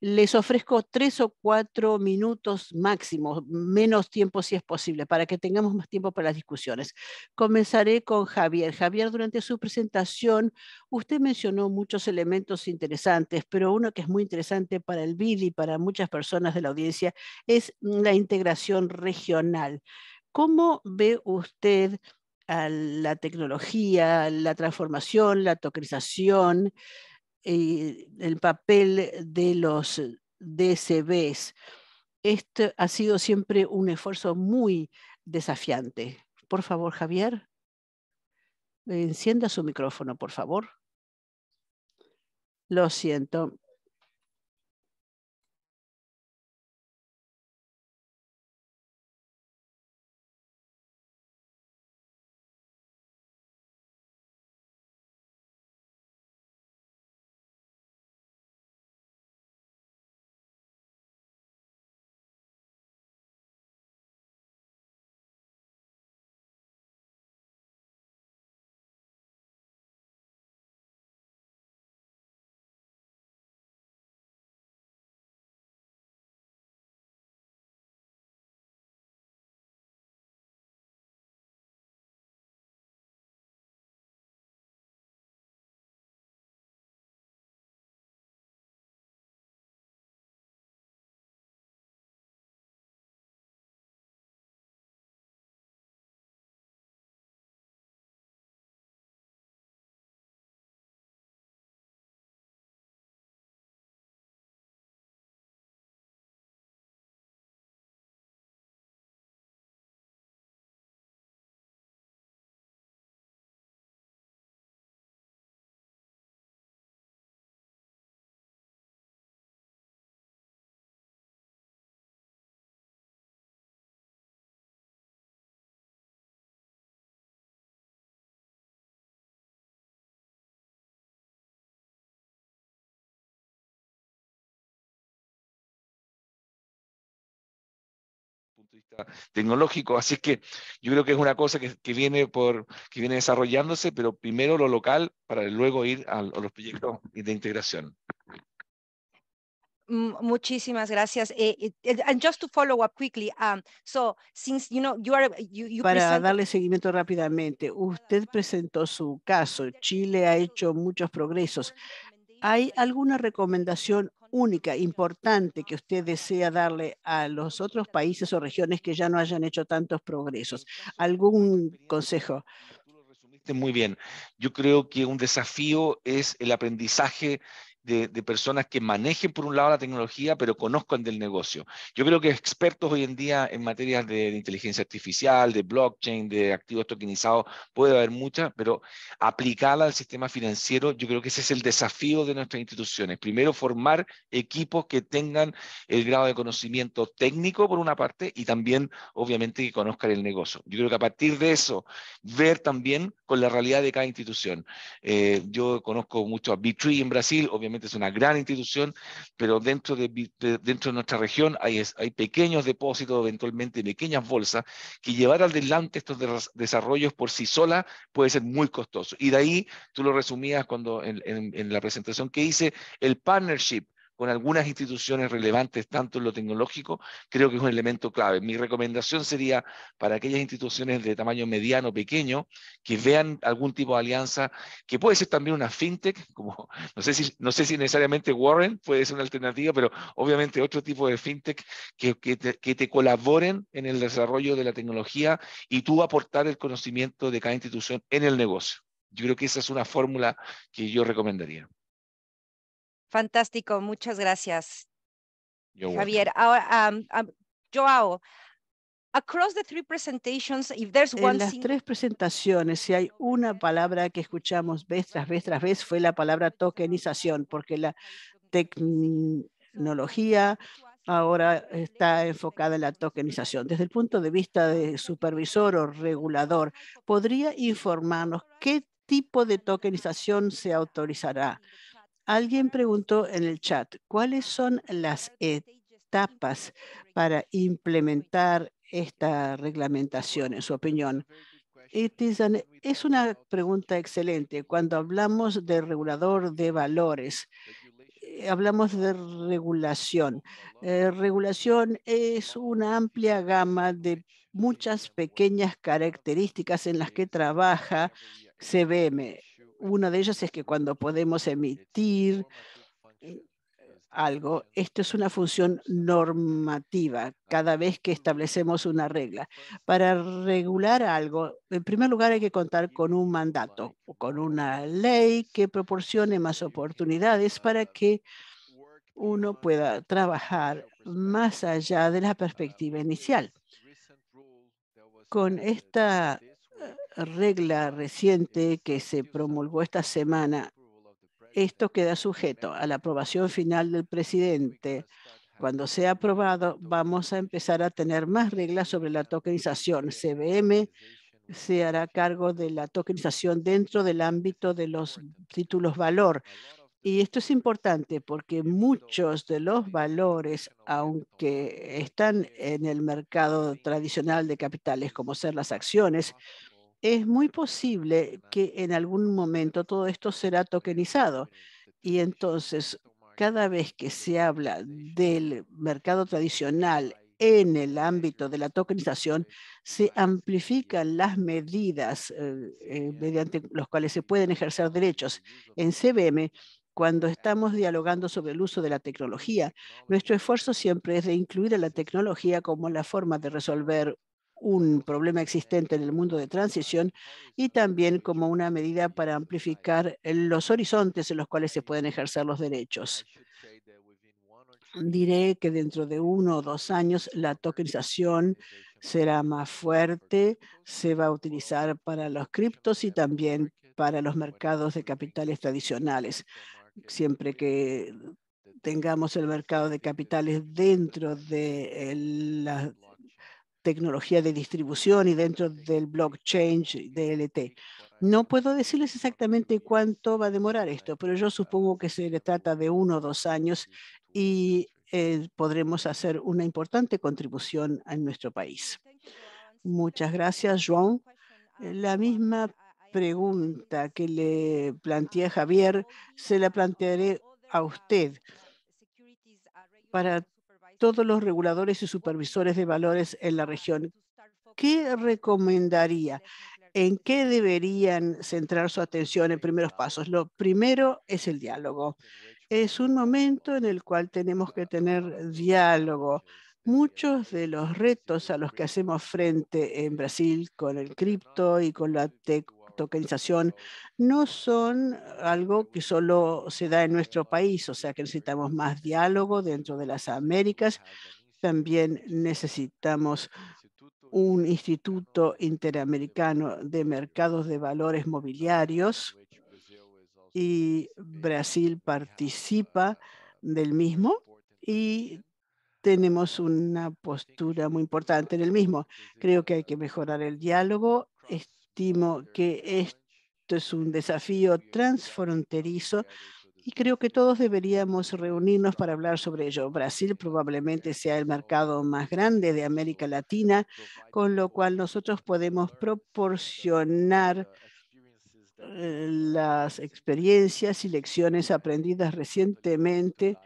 Les ofrezco tres o cuatro minutos máximo, menos tiempo si es posible, para que tengamos más tiempo para las discusiones. Comenzaré con Javier. Javier, durante su presentación, usted mencionó muchos elementos interesantes, pero uno que es muy interesante para el BID y para muchas personas de la audiencia es la integración regional. ¿Cómo ve usted a la tecnología, la transformación, la tokenización, eh, el papel de los DSBs. Este ha sido siempre un esfuerzo muy desafiante. Por favor, Javier, encienda su micrófono, por favor. Lo siento. tecnológico. Así que yo creo que es una cosa que, que viene, por, que viene desarrollándose, pero primero lo local para luego ir a, los proyectos de integración. muchísimas gracias. Eh, eh, eh, just to follow up quickly, um, so since you know you are you, you para darle seguimiento rápidamente, usted presentó su caso. Chile ha hecho muchos progresos ¿Hay alguna recomendación única, importante que usted desea darle a los otros países o regiones que ya no hayan hecho tantos progresos? ¿Algún consejo? Muy bien. Yo creo que un desafío es el aprendizaje de, personas que manejen por un lado la tecnología, pero conozcan del negocio. Yo creo que expertos hoy en día en materia de, inteligencia artificial, de blockchain, de activos tokenizados, puede haber muchas, pero aplicarla al sistema financiero, yo creo que ese es el desafío de nuestras instituciones. Primero, formar equipos que tengan el grado de conocimiento técnico, por una parte, y también, obviamente, que conozcan el negocio. Yo creo que a partir de eso, ver también con la realidad de cada institución. Eh, yo conozco mucho a B3 en Brasil, obviamente, es una gran institución, pero dentro de, dentro de nuestra región hay, pequeños depósitos, eventualmente pequeñas bolsas, que llevar adelante estos desarrollos por sí sola puede ser muy costoso. Y de ahí, tú lo resumías cuando en la presentación que hice, el partnership con algunas instituciones relevantes, tanto en lo tecnológico, creo que es un elemento clave. Mi recomendación sería para aquellas instituciones de tamaño mediano, pequeño, que vean algún tipo de alianza, que puede ser también una fintech, [LAUGHS] como no sé si, no sé si necesariamente Warren puede ser una alternativa, pero obviamente otro tipo de fintech que, que, que te colaboren en el desarrollo de la tecnología y tú aportar el conocimiento de cada institución en el negocio. Yo creo que esa es una fórmula que yo recomendaría. Fantástico, muchas gracias. Javier, ahora, Joao, across the three presentations, if there's one en las tres presentaciones, si hay una palabra que escuchamos vez tras vez tras vez, fue la palabra tokenización, porque la tecnología ahora está enfocada en la tokenización. Desde el punto de vista de supervisor o regulador, ¿podría informarnos qué tipo de tokenización se autorizará? Alguien preguntó en el chat, ¿cuáles son las etapas para implementar esta reglamentación, en su opinión? Eh, es una pregunta excelente. Cuando hablamos de regulador de valores, eh, hablamos de regulación. Eh, regulación es una amplia gama de muchas pequeñas características en las que trabaja CBM. Una de ellas es que cuando podemos emitir eh, algo, esto es una función normativa cada vez que establecemos una regla. Para regular algo, en primer lugar hay que contar con un mandato con una ley que proporcione más oportunidades para que uno pueda trabajar más allá de la perspectiva inicial. Con esta regla reciente que se promulgó esta semana, esto queda sujeto a la aprobación final del presidente. Cuando sea aprobado, vamos a empezar a tener más reglas sobre la tokenización. CBM se hará cargo de la tokenización dentro del ámbito de los títulos valor. Y esto es importante porque muchos de los valores, aunque están en el mercado tradicional de capitales, como ser las acciones, es muy posible que en algún momento todo esto será tokenizado. Y entonces, cada vez que se habla del mercado tradicional en el ámbito de la tokenización, se amplifican las medidas eh, eh, mediante las cuales se pueden ejercer derechos. En CBM, cuando estamos dialogando sobre el uso de la tecnología, nuestro esfuerzo siempre es de incluir a la tecnología como la forma de resolver un problema existente en el mundo de transición y también como una medida para amplificar eh, los horizontes en los cuales se pueden ejercer los derechos. Diré que dentro de uno o dos años la tokenización será más fuerte, se va a utilizar para los criptos y también para los mercados de capitales tradicionales. Siempre que tengamos el mercado de capitales dentro de eh, la tecnología de distribución y dentro del blockchain DLT. No puedo decirles exactamente cuánto va a demorar esto, pero yo supongo que se trata de uno o dos años y eh, podremos hacer una importante contribución en nuestro país. Muchas gracias, Joan. La misma pregunta que le planteé a Javier, se la plantearé a usted. Para todos los reguladores y supervisores de valores en la región. ¿Qué recomendaría? ¿En qué deberían centrar su atención en primeros pasos? Lo primero es el diálogo. Es un momento en el cual tenemos que tener diálogo. Muchos de los retos a los que hacemos frente en Brasil con el cripto y con la tech organización no son algo que solo se da en nuestro país, o sea que necesitamos más diálogo dentro de las Américas. Ah, También necesitamos un instituto interamericano de mercados de valores mobiliarios y Brasil participa del mismo y tenemos una postura muy importante en el mismo. Creo que hay que mejorar el diálogo. Estimo que esto es un desafío transfronterizo y creo que todos deberíamos reunirnos para hablar sobre ello. Brasil probablemente sea el mercado más grande de América Latina, con lo cual nosotros podemos proporcionar eh, las experiencias y lecciones aprendidas recientemente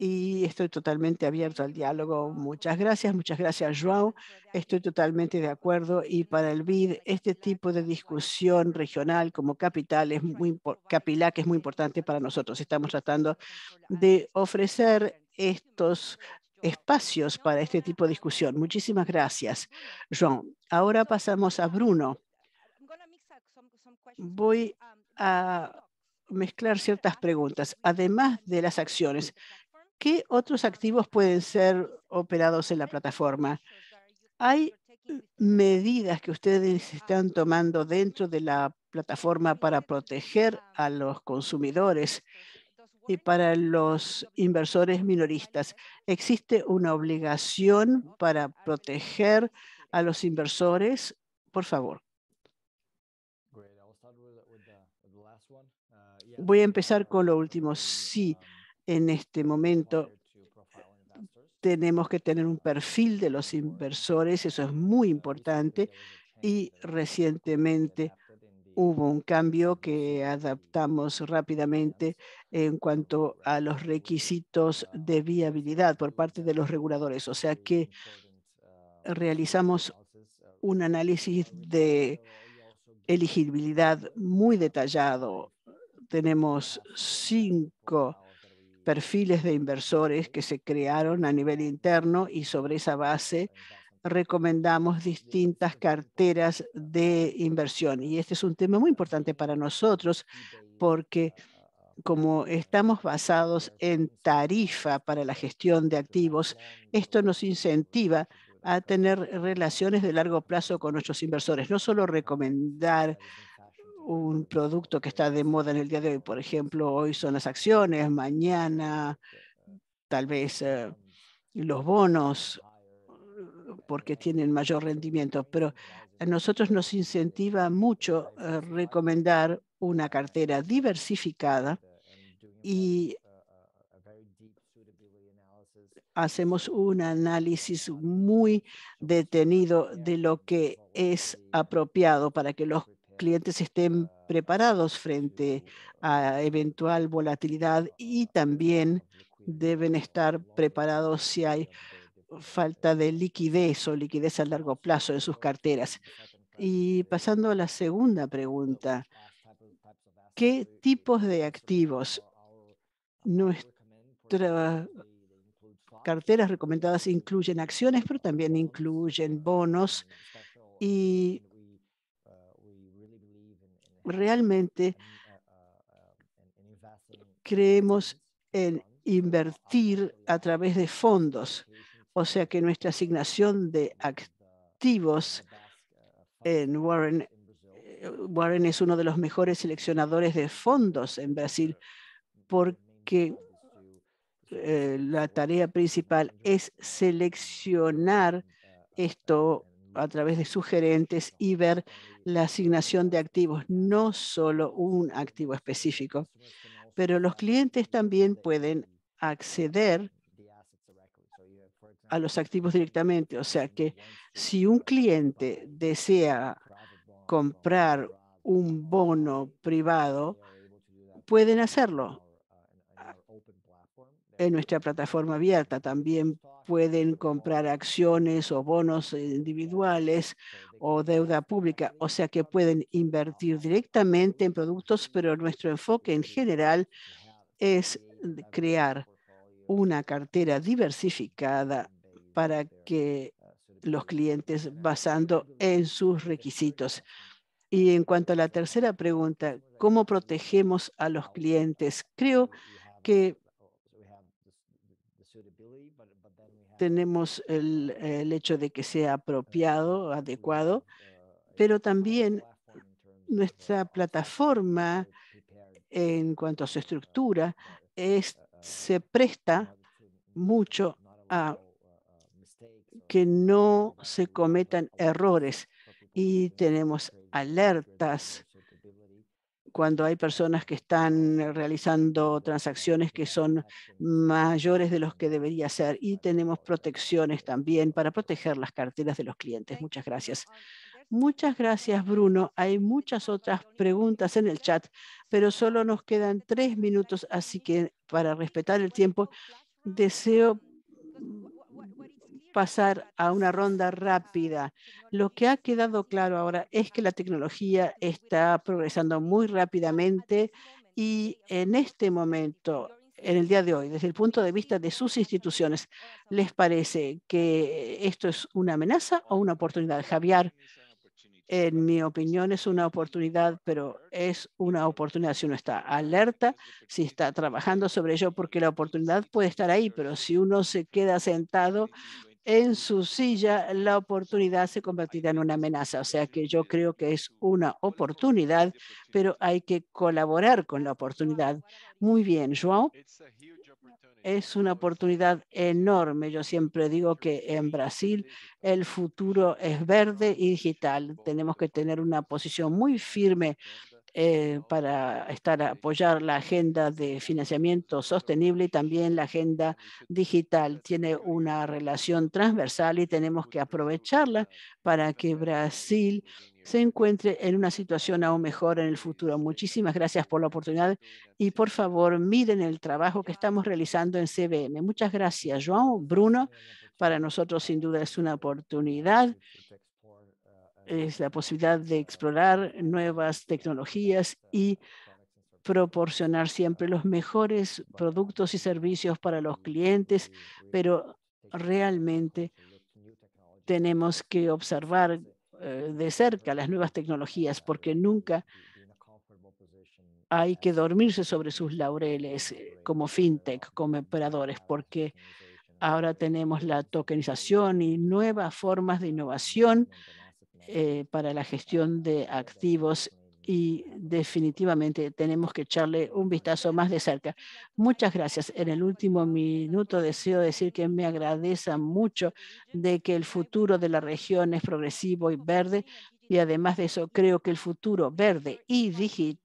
y estoy totalmente abierto al diálogo. Muchas gracias, muchas gracias, João. Estoy totalmente de acuerdo y para el BID este tipo de discusión regional como capital es muy capilar que es muy importante para nosotros. Estamos tratando de ofrecer estos espacios para este tipo de discusión. Muchísimas gracias, João. Ahora pasamos a Bruno. Voy a mezclar ciertas preguntas. Además de las acciones, ¿Qué otros activos pueden ser operados en la plataforma? ¿Hay medidas que ustedes están tomando dentro de la plataforma para proteger a los consumidores y para los inversores minoristas? ¿Existe una obligación para proteger a los inversores? Por favor. Uh, Voy a empezar con lo último. Sí, en este momento tenemos que tener un perfil de los inversores, eso es muy importante, y recientemente hubo un cambio que adaptamos rápidamente en cuanto a los requisitos de viabilidad por parte de los reguladores. O sea que realizamos un análisis de elegibilidad muy detallado. Tenemos cinco perfiles de inversores que se crearon a nivel interno y sobre esa base recomendamos distintas carteras de inversión. Y este es un tema muy importante para nosotros porque como estamos basados en tarifa para la gestión de activos, esto nos incentiva a tener relaciones de largo plazo con nuestros inversores, no solo recomendar un producto que está de moda en el día de hoy. Por ejemplo, hoy son las acciones, mañana tal vez eh, los bonos, porque tienen mayor rendimiento. Pero a nosotros nos incentiva mucho eh, recomendar una cartera diversificada y hacemos un análisis muy detenido de lo que es apropiado para que los clientes estén preparados frente a eventual volatilidad y también deben estar preparados si hay falta de liquidez o liquidez a largo plazo en sus carteras. Y pasando a la segunda pregunta, ¿qué tipos de activos nuestras carteras recomendadas incluyen acciones, pero también incluyen bonos y realmente creemos en invertir a través de fondos. O sea que nuestra eh, asignación de uh, activos uh, en Warren, eh, Warren es uno de los mejores seleccionadores de fondos en Brasil porque eh, la tarea principal es seleccionar uh, esto a través de sugerentes y ver la asignación de activos, no solo un activo específico, pero los clientes también pueden acceder a los activos directamente. O sea que si un cliente desea comprar un bono privado, pueden hacerlo ah, en nuestra plataforma abierta. También pueden comprar acciones o bonos eh, individuales o deuda pública, o sea que pueden invertir directamente en productos, pero nuestro enfoque en general es crear una cartera diversificada para que los clientes basando en sus requisitos. Y en cuanto a la tercera pregunta, ¿cómo protegemos a los clientes? Creo que tenemos el, el hecho de que sea ah, apropiado, adecuado, eh, pero también nuestra plataforma en cuanto a su uh, estructura es, uh, uh, se presta mucho a que no se cometan errores y tenemos alertas cuando hay personas que están eh, realizando transacciones que son mayores de los que debería ser y tenemos protecciones también para proteger las carteras de los clientes. Muchas gracias. Muchas gracias, Bruno. Hay muchas otras preguntas en el chat, pero solo nos quedan tres minutos, así que para respetar el tiempo, deseo pasar a una ronda rápida. Lo que ha quedado claro ahora es que la tecnología está progresando muy rápidamente y en este momento, en el día de hoy, desde el punto de vista de sus instituciones, ¿les parece que esto es una amenaza o una oportunidad? Javier, en mi opinión es una oportunidad, pero es una oportunidad si uno está alerta, si está trabajando sobre ello, porque la oportunidad puede estar ahí, pero si uno se queda sentado en su silla, la oportunidad se convertirá en una amenaza. O sea que yo creo que es una oportunidad, pero hay que colaborar con la oportunidad. Muy bien, João. Es una oportunidad enorme. Yo siempre digo que en Brasil el futuro es verde y digital. Tenemos que tener una posición muy firme eh, para estar apoyar la agenda de financiamiento sostenible y también la agenda digital. Tiene una relación transversal y tenemos que aprovecharla para que Brasil se encuentre en una situación aún mejor en el futuro. Muchísimas gracias por la oportunidad y por favor miren el trabajo que estamos realizando en CBM. Muchas gracias, João, Bruno. Para nosotros sin duda es una oportunidad es la posibilidad de explorar nuevas tecnologías y proporcionar siempre los mejores productos y servicios para los clientes, pero realmente tenemos que observar eh, de cerca las nuevas tecnologías porque nunca hay que dormirse sobre sus laureles eh, como fintech, como operadores, porque ahora tenemos la tokenización y nuevas formas de innovación eh, para la gestión de activos y definitivamente tenemos que echarle un vistazo más de cerca. Muchas gracias. En el último minuto deseo decir que me agradece mucho de que el futuro de la región es progresivo y verde y además de eso creo que el futuro verde y digital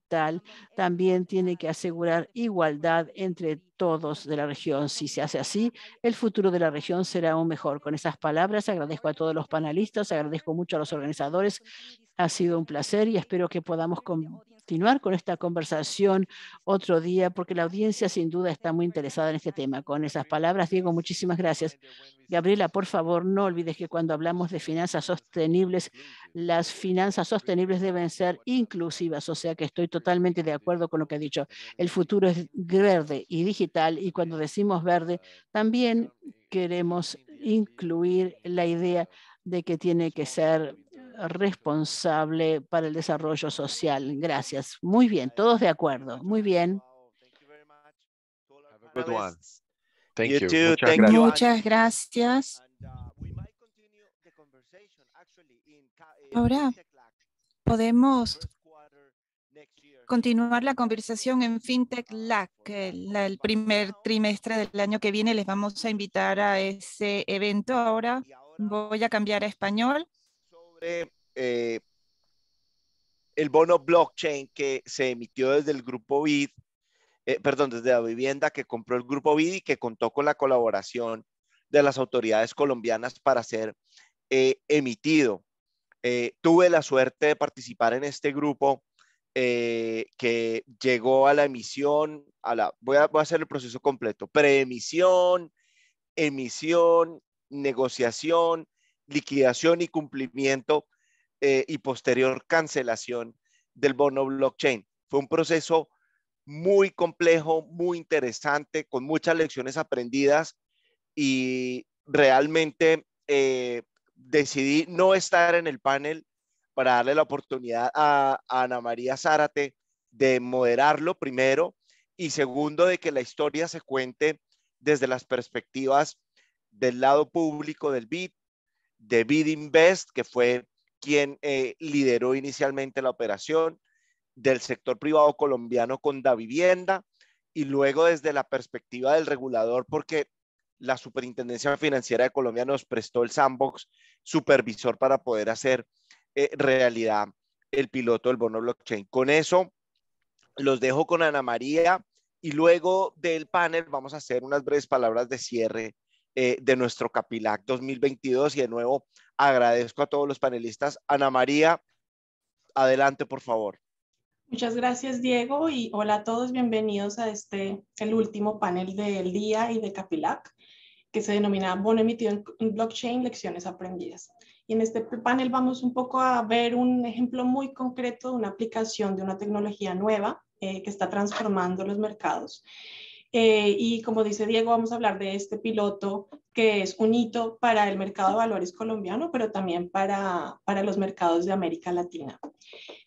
también tiene que asegurar igualdad entre todos de la región. Si se hace así, el futuro de la región será aún mejor. Con esas palabras, agradezco a todos los panelistas, agradezco mucho a los organizadores. Ha sido un placer y espero que podamos continuar con esta conversación otro día, porque la audiencia sin duda está muy interesada en este tema. Con esas palabras, Diego, muchísimas gracias. Gabriela, por favor, no olvides que cuando hablamos de finanzas sostenibles, las finanzas sostenibles deben ser inclusivas, o sea que estoy totalmente de acuerdo con lo que ha dicho. El futuro es verde y digital, y cuando decimos verde, también queremos incluir la idea de que tiene que ser responsable para el desarrollo social. Gracias. Muy bien, todos de acuerdo. Muy bien. Muchas, gracias. Uh, gracias. Eh, ahora podemos continuar la conversación en FinTech LAC. El primer trimestre del año que viene les vamos a invitar a ese evento. Ahora voy a cambiar a español. Eh, el bono blockchain que se emitió desde el grupo BID, eh, perdón, desde la vivienda que compró el grupo BID y que contó con la colaboración de las autoridades colombianas para ser eh, emitido. tuve la suerte de participar en este grupo que llegó a la emisión, a la, voy, a, voy a hacer el proceso completo, preemisión, emisión, negociación, liquidación y cumplimiento eh, y posterior cancelación del bono blockchain. Fue un proceso muy complejo, muy interesante, con muchas lecciones aprendidas y realmente eh, decidí no estar en el panel para darle la oportunidad a, Ana María Zárate de moderarlo primero y segundo de que la historia se cuente desde las perspectivas del lado público del Bit David Invest, que fue quien eh, lideró inicialmente la operación, del sector privado colombiano con vivienda y luego desde la perspectiva del regulador, porque la Superintendencia Financiera de Colombia nos prestó el sandbox supervisor para poder hacer eh, realidad el piloto del bono blockchain. Con eso, los dejo con Ana María y luego del panel vamos a hacer unas breves palabras de cierre eh, de nuestro CAPILAC 2022. Y de nuevo agradezco a todos los panelistas. Ana María, adelante, por favor. Muchas gracias, Diego, y hola a todos. Bienvenidos a este, el último panel del día y de CAPILAC, que se denomina Bono emitido en blockchain, lecciones aprendidas. Y en este panel vamos un poco a ver un ejemplo muy concreto de una aplicación de una tecnología nueva eh, que está transformando los mercados eh, y como dice Diego, vamos a hablar de este piloto que es un hito para el mercado de valores colombiano, pero también para, los mercados de América Latina.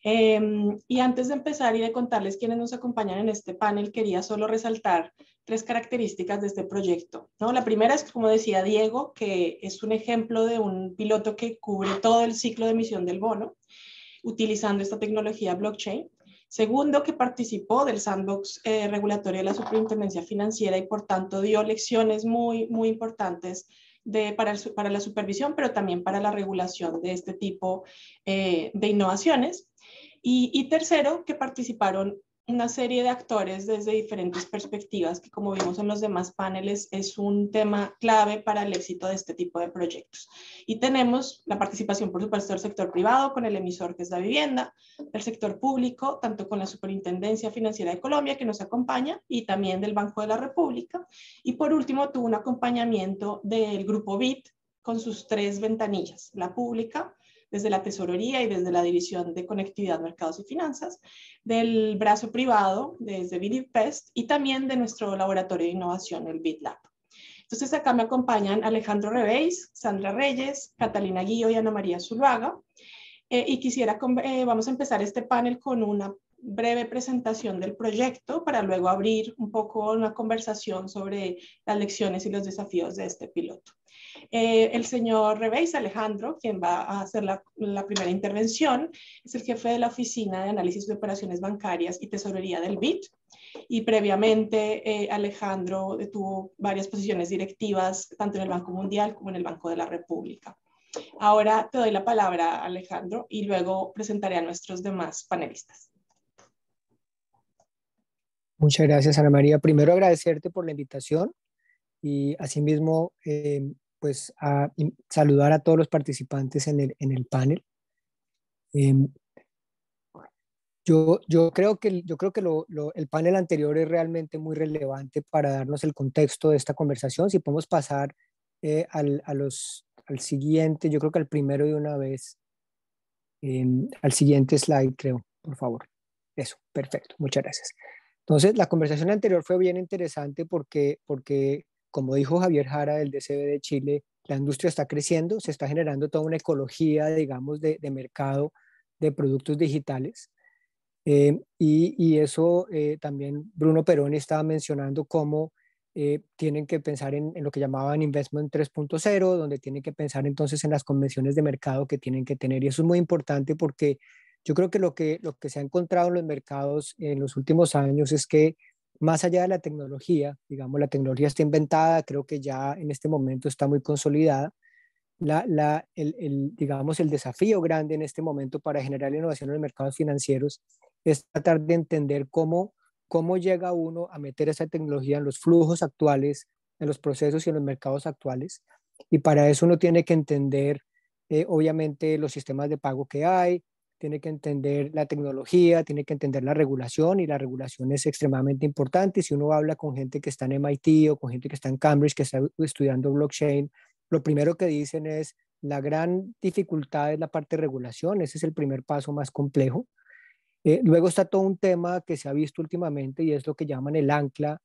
Em, y antes de empezar y de contarles quiénes nos acompañan en este panel, quería solo resaltar tres características de este proyecto. La primera es, como decía Diego, que es un ejemplo de un piloto que cubre todo el ciclo de emisión del bono utilizando esta tecnología blockchain. Segundo, que participó del sandbox eh, regulatorio de la superintendencia financiera y por tanto dio lecciones muy, muy importantes para, para, la supervisión, pero también para la regulación de este tipo eh, de innovaciones. y, tercero, que participaron una serie de actores desde diferentes perspectivas que como vimos en los demás paneles es un tema clave para el éxito de este tipo de proyectos. Y tenemos la participación por supuesto del sector privado con el emisor que es la vivienda, el sector público tanto con la Superintendencia Financiera de Colombia que nos acompaña y también del Banco de la República y por último tuvo un acompañamiento del grupo BIT con sus tres ventanillas, la pública, desde la Tesorería y desde la División de Conectividad, Mercados y Finanzas, del brazo privado, desde BIDIPEST, y también de nuestro laboratorio de innovación, el BitLab. Entonces acá me acompañan Alejandro Rebeis, Sandra Reyes, Catalina Guillo y Ana María Zuluaga. Eh, y quisiera, eh, vamos a empezar este panel con una breve presentación del proyecto para luego abrir un poco una conversación sobre las lecciones y los desafíos de este piloto. Eh, el señor Rebeis Alejandro, quien va a hacer la, primera intervención, es el jefe de la Oficina de Análisis de Operaciones Bancarias y Tesorería del BIT. Y previamente eh, Alejandro tuvo varias posiciones directivas, tanto en el Banco Mundial como en el Banco de la República. Ahora te doy la palabra, Alejandro, y luego presentaré a nuestros demás panelistas. Muchas gracias, Ana María. Primero agradecerte por la invitación y asimismo, eh, pues a saludar a todos los participantes en el, en el panel. Eh, yo, yo, creo que, yo creo que el panel anterior es realmente muy relevante para darnos el contexto de esta conversación. Si podemos pasar eh, al, a los, al siguiente, yo creo que al primero de una vez, al siguiente slide, creo, por favor. Eso, perfecto, muchas gracias. Entonces, la conversación anterior fue bien interesante porque, porque como dijo Javier Jara del DCB de Chile, la industria está creciendo, se está generando toda una ecología, digamos, de, de mercado de productos digitales. Eh, y, eso eh, también Bruno Perón estaba mencionando cómo eh, tienen que pensar en, en, lo que llamaban Investment 3.0, donde tienen que pensar entonces en las convenciones de mercado que tienen que tener. Y eso es muy importante porque yo creo que lo que, lo que se ha encontrado en los mercados en los últimos años es que más allá de la tecnología, digamos, la tecnología está inventada, creo que ya en este momento está muy consolidada. La, la, el, digamos, el desafío grande en este momento para generar innovación en los mercados financieros es tratar de entender cómo, cómo llega uno a meter esa tecnología en los flujos actuales, en los procesos y en los mercados actuales. Y para eso uno tiene que entender, eh, obviamente, los sistemas de pago que hay, tiene que entender la tecnología, tiene que entender la regulación y la regulación es extremadamente importante. Si uno habla con gente que está en MIT o con gente que está en Cambridge, que está estudiando blockchain, lo primero que dicen es la gran dificultad es la parte de regulación, ese es el primer paso más complejo. Eh, luego está todo un tema que se ha visto últimamente y es lo que llaman el ancla,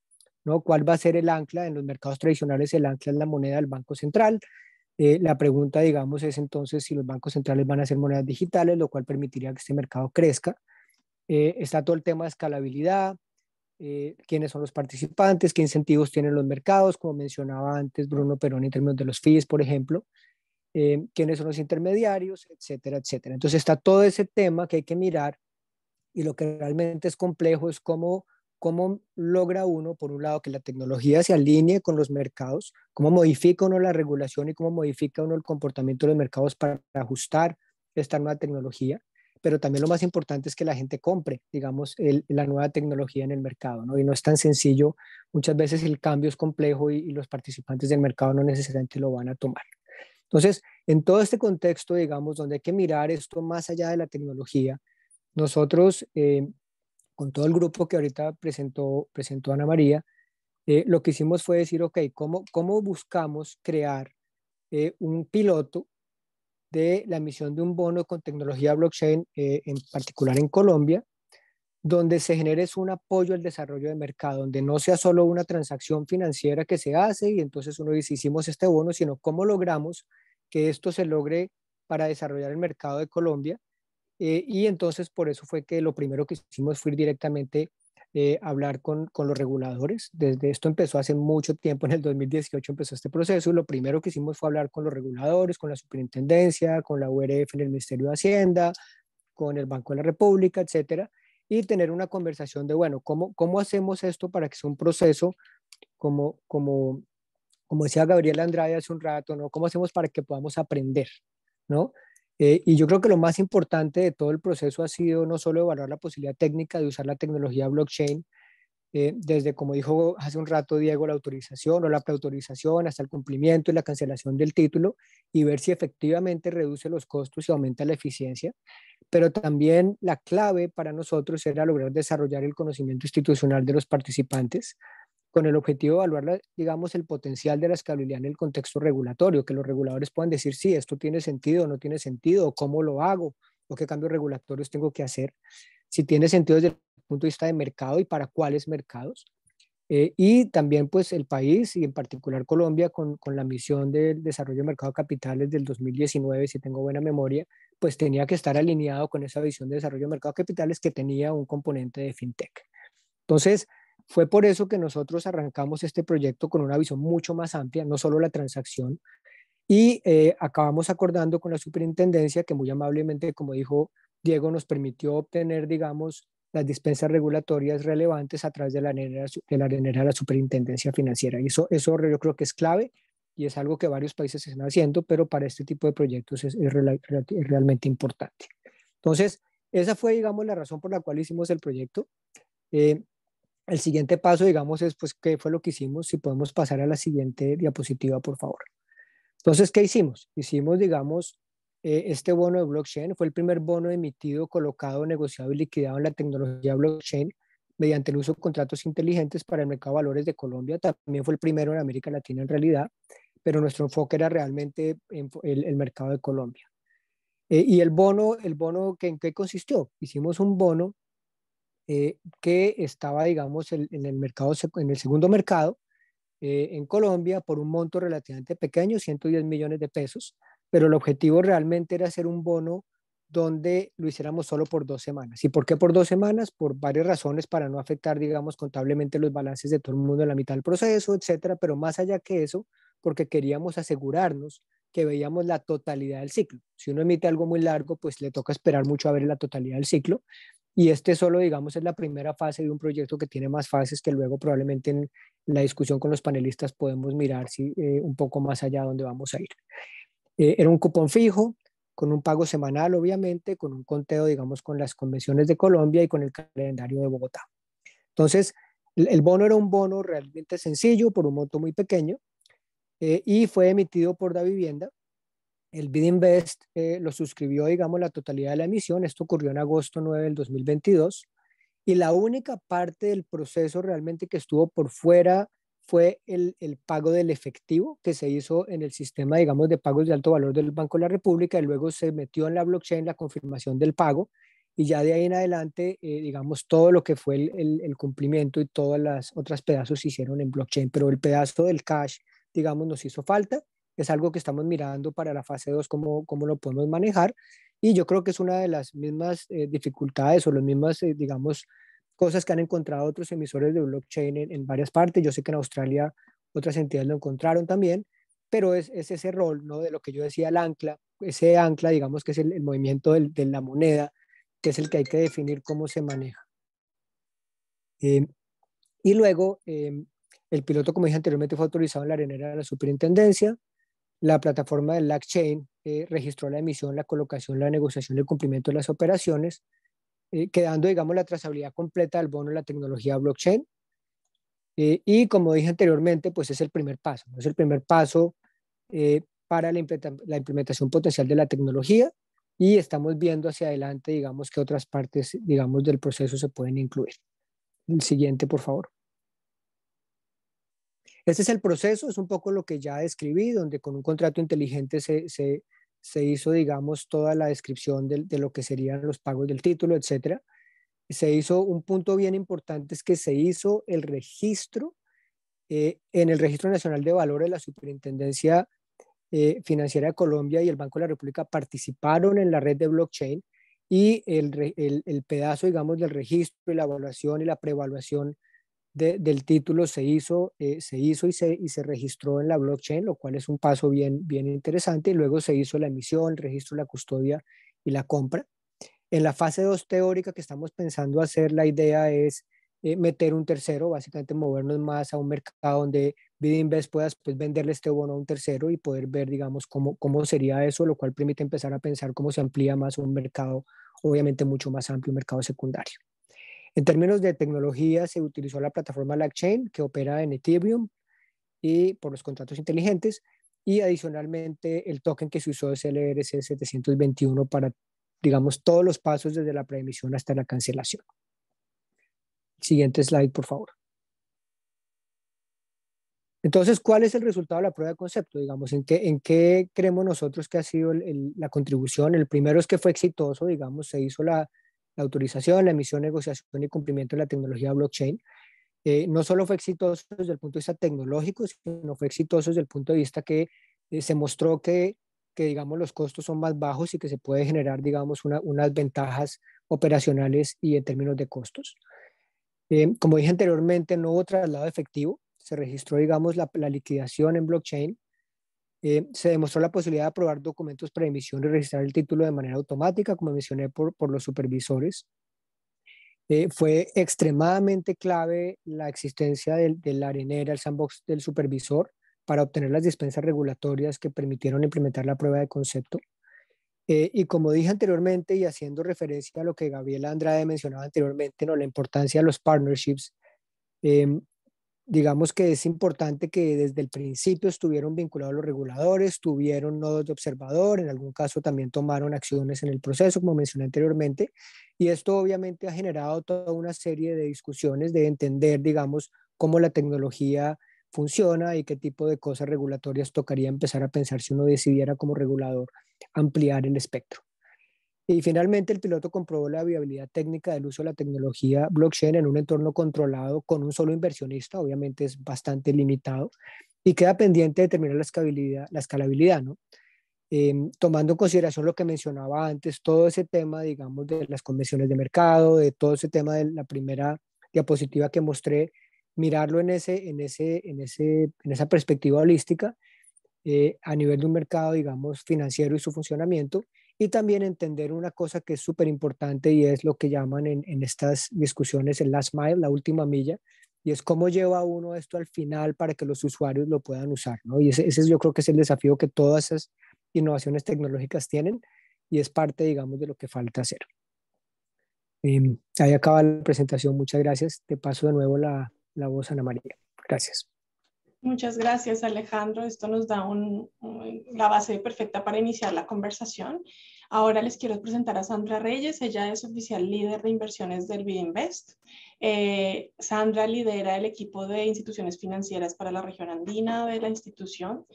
¿no? ¿Cuál va a ser el ancla? En los mercados tradicionales el ancla es la moneda del Banco Central, eh, la pregunta, digamos, es entonces si los bancos centrales van a hacer monedas digitales, lo cual permitiría que este mercado crezca. Eh, está todo el tema de escalabilidad, eh, quiénes son los participantes, qué incentivos tienen los mercados, como mencionaba antes Bruno Perón en términos de los fees, por ejemplo, quiénes son los intermediarios, etcétera, etcétera. Entonces está todo ese tema que hay que mirar y lo que realmente es complejo es cómo ¿Cómo logra uno, por un lado, que la tecnología se alinee con los mercados? ¿Cómo modifica uno la regulación y cómo modifica uno el comportamiento de los mercados para ajustar esta nueva tecnología? Pero también lo más importante es que la gente compre, digamos, la nueva tecnología en el mercado, ¿no? Y no es tan sencillo. Muchas veces el cambio es complejo y, los participantes del mercado no necesariamente lo van a tomar. Entonces, en todo este contexto, digamos, donde hay que mirar esto más allá de la tecnología, nosotros eh, con todo el grupo que ahorita presentó, presentó Ana María, eh, lo que hicimos fue decir, ok, ¿cómo, cómo buscamos crear eh, un piloto de la emisión de un bono con tecnología blockchain, eh, en particular en Colombia, donde se genere un apoyo al desarrollo de mercado, donde no sea solo una transacción financiera que se hace y entonces uno dice, hicimos este bono, sino cómo logramos que esto se logre para desarrollar el mercado de Colombia eh, y entonces por eso fue que lo primero que hicimos fue ir directamente eh, a hablar con, con, los reguladores. Desde esto empezó hace mucho tiempo, en el 2018 empezó este proceso. Lo primero que hicimos fue hablar con los reguladores, con la superintendencia, con la URF en el Ministerio de Hacienda, con el Banco de la República, etcétera, y tener una conversación de, bueno, ¿cómo, cómo hacemos esto para que sea un proceso como, como, como decía Gabriela Andrade hace un rato, ¿no? ¿Cómo hacemos para que podamos aprender, ¿no? Eh, y yo creo que lo más importante de todo el proceso ha sido no solo evaluar la posibilidad técnica de usar la tecnología blockchain, eh, desde, como dijo hace un rato Diego, la autorización o la preautorización hasta el cumplimiento y la cancelación del título y ver si efectivamente reduce los costos y aumenta la eficiencia. Pero también la clave para nosotros era lograr desarrollar el conocimiento institucional de los participantes, con el objetivo de evaluar, digamos, el potencial de la escalabilidad en el contexto regulatorio, que los reguladores puedan decir, sí, esto tiene sentido o no tiene sentido, cómo lo hago, o qué cambios regulatorios tengo que hacer, si tiene sentido desde el punto de vista de mercado y para cuáles mercados. Eh, y también pues el país y en particular Colombia con, la misión del desarrollo de mercado de capitales del 2019, si tengo buena memoria, pues tenía que estar alineado con esa visión de desarrollo de mercado de capitales que tenía un componente de fintech. Entonces, fue por eso que nosotros arrancamos este proyecto con una visión mucho más amplia, no solo la transacción, y eh, acabamos acordando con la superintendencia que muy amablemente, como dijo Diego, nos permitió obtener, digamos, las dispensas regulatorias relevantes a través de la de la, la superintendencia financiera. Y eso, eso yo creo que es clave y es algo que varios países están haciendo, pero para este tipo de proyectos es, realmente importante. Entonces, esa fue, digamos, la razón por la cual hicimos el proyecto. Eh, el siguiente paso, digamos, es pues qué fue lo que hicimos, si podemos pasar a la siguiente diapositiva, por favor. Entonces, ¿qué hicimos? Hicimos, digamos, eh, este bono de blockchain, fue el primer bono emitido, colocado, negociado y liquidado en la tecnología blockchain mediante el uso de contratos inteligentes para el mercado de valores de Colombia. También fue el primero en América Latina en realidad, pero nuestro enfoque era realmente en el, mercado de Colombia. Eh, y el bono, el bono ¿en qué consistió? Hicimos un bono eh, que estaba, digamos, en, el mercado, en el segundo mercado eh, en Colombia por un monto relativamente pequeño, 110 millones de pesos, pero el objetivo realmente era hacer un bono donde lo hiciéramos solo por dos semanas. ¿Y por qué por dos semanas? Por varias razones para no afectar, digamos, contablemente los balances de todo el mundo en la mitad del proceso, etcétera, pero más allá que eso, porque queríamos asegurarnos que veíamos la totalidad del ciclo. Si uno emite algo muy largo, pues le toca esperar mucho a ver la totalidad del ciclo. Y este solo, digamos, es la primera fase de un proyecto que tiene más fases que luego probablemente en la discusión con los panelistas podemos mirar si, eh, un poco más allá donde vamos a ir. Eh, era un cupón fijo, con un pago semanal, obviamente, con un conteo, digamos, con las convenciones de Colombia y con el calendario de Bogotá. Entonces, el bono era un bono realmente sencillo por un monto muy pequeño eh, y fue emitido por la vivienda el Bid Invest eh, lo suscribió, digamos, la totalidad de la emisión. Esto ocurrió en agosto 9 del 2022. Y la única parte del proceso realmente que estuvo por fuera fue el, pago del efectivo que se hizo en el sistema, digamos, de pagos de alto valor del Banco de la República y luego se metió en la blockchain la confirmación del pago y ya de ahí en adelante, eh, digamos, todo lo que fue el, cumplimiento y todas las otras pedazos se hicieron en blockchain, pero el pedazo del cash, digamos, nos hizo falta es algo que estamos mirando para la fase 2, cómo, cómo lo podemos manejar. Y yo creo que es una de las mismas eh, dificultades o las mismas, eh, digamos, cosas que han encontrado otros emisores de blockchain en, varias partes. Yo sé que en Australia otras entidades lo encontraron también, pero es, ese rol, ¿no? De lo que yo decía, el ancla, ese ancla, digamos, que es el, movimiento de la moneda, que es el que hay que definir cómo se maneja. Eh, y luego, el piloto, como dije anteriormente, fue autorizado en la arenera de la superintendencia la plataforma de blockchain eh, registró la emisión, la colocación, la negociación el cumplimiento de las operaciones, eh, quedando, digamos, la trazabilidad completa del bono en la tecnología blockchain. Eh, y como dije anteriormente, pues es el primer paso, es el primer paso para la, la implementación potencial de la tecnología y estamos viendo hacia adelante, digamos, que otras partes, digamos, del proceso se pueden incluir. El siguiente, por favor. Ese es el proceso, es un poco lo que ya describí, donde con un contrato inteligente se, hizo, digamos, toda la descripción de, lo que serían los pagos del título, etc. Se hizo un punto bien importante, es que se hizo el registro eh, en el Registro Nacional de Valores, la Superintendencia eh, Financiera de Colombia y el Banco de la República participaron en la red de blockchain y el, pedazo, digamos, del registro y la evaluación y la prevaluación del título se hizo, eh, se hizo y se, registró en la blockchain, lo cual es un paso bien, bien interesante. Y luego se hizo la emisión, registro, la custodia y la compra. En la fase 2 teórica que estamos pensando hacer, la idea es eh, meter un tercero, básicamente movernos más a un mercado donde Bidinvest puedas pues, venderle este bono a un tercero y poder ver, digamos, cómo, cómo sería eso, lo cual permite empezar a pensar cómo se amplía más un mercado, obviamente mucho más amplio, un mercado secundario. En términos de tecnología, se utilizó la plataforma LackChain, que opera en Ethereum y por los contratos inteligentes, y adicionalmente el token que se usó es el ERC 721 para, digamos, todos los pasos desde la preemisión hasta la cancelación. Siguiente slide, por favor. Entonces, ¿cuál es el resultado de la prueba de concepto? Digamos, ¿en qué, en qué creemos nosotros que ha sido la contribución? El primero es que fue exitoso, digamos, se hizo la, autorización, la emisión, negociación y cumplimiento de la tecnología blockchain, eh, no solo fue exitoso desde el punto de vista tecnológico, sino fue exitoso desde el punto de vista que eh, se mostró que, que, digamos, los costos son más bajos y que se puede generar, digamos, unas ventajas operacionales y en términos de costos. Eh, como dije anteriormente, no hubo traslado efectivo, se registró, digamos, la, la liquidación en blockchain, eh, se demostró la posibilidad de aprobar documentos para emisión y registrar el título de manera automática, como mencioné, por, los supervisores. Eh, fue extremadamente clave la existencia del, de arenera, el sandbox del supervisor, para obtener las dispensas regulatorias que permitieron implementar la prueba de concepto. Eh, y como dije anteriormente y haciendo referencia a lo que Gabriela Andrade mencionaba anteriormente, ¿no? la importancia de los partnerships, em, digamos que es importante que desde el principio estuvieron vinculados los reguladores, tuvieron nodos de observador, en algún caso también tomaron acciones en el proceso, como mencioné anteriormente, y esto obviamente ha generado toda una serie de discusiones de entender, digamos, cómo la tecnología funciona y qué tipo de cosas regulatorias tocaría empezar a pensar si uno decidiera como regulador ampliar el espectro. Y finalmente el piloto comprobó la viabilidad técnica del uso de la tecnología blockchain en un entorno controlado con un solo inversionista, obviamente es bastante limitado, y queda pendiente determinar la escalabilidad, la escalabilidad ¿no? Em, tomando en consideración lo que mencionaba antes, todo ese tema, digamos, de las convenciones de mercado, de todo ese tema de la primera diapositiva que mostré, mirarlo en, ese, en, ese, en, ese, esa perspectiva holística eh, a nivel de un mercado, digamos, financiero y su funcionamiento y también entender una cosa que es súper importante y es lo que llaman en, estas discusiones el last mile, la última milla, y es cómo lleva uno esto al final para que los usuarios lo puedan usar, ¿no? Y ese, yo creo que es el desafío que todas esas innovaciones tecnológicas tienen y es parte, digamos, de lo que falta hacer. Em, ahí acaba la presentación, muchas gracias. Te paso de nuevo la, la voz, Ana María. Gracias. Muchas gracias, Alejandro. Esto nos da la base perfecta para iniciar la conversación. Ahora les quiero presentar a Sandra Reyes, ella es oficial líder de inversiones del Bidinvest. Eh, Sandra lidera el equipo de instituciones financieras para la región andina de la institución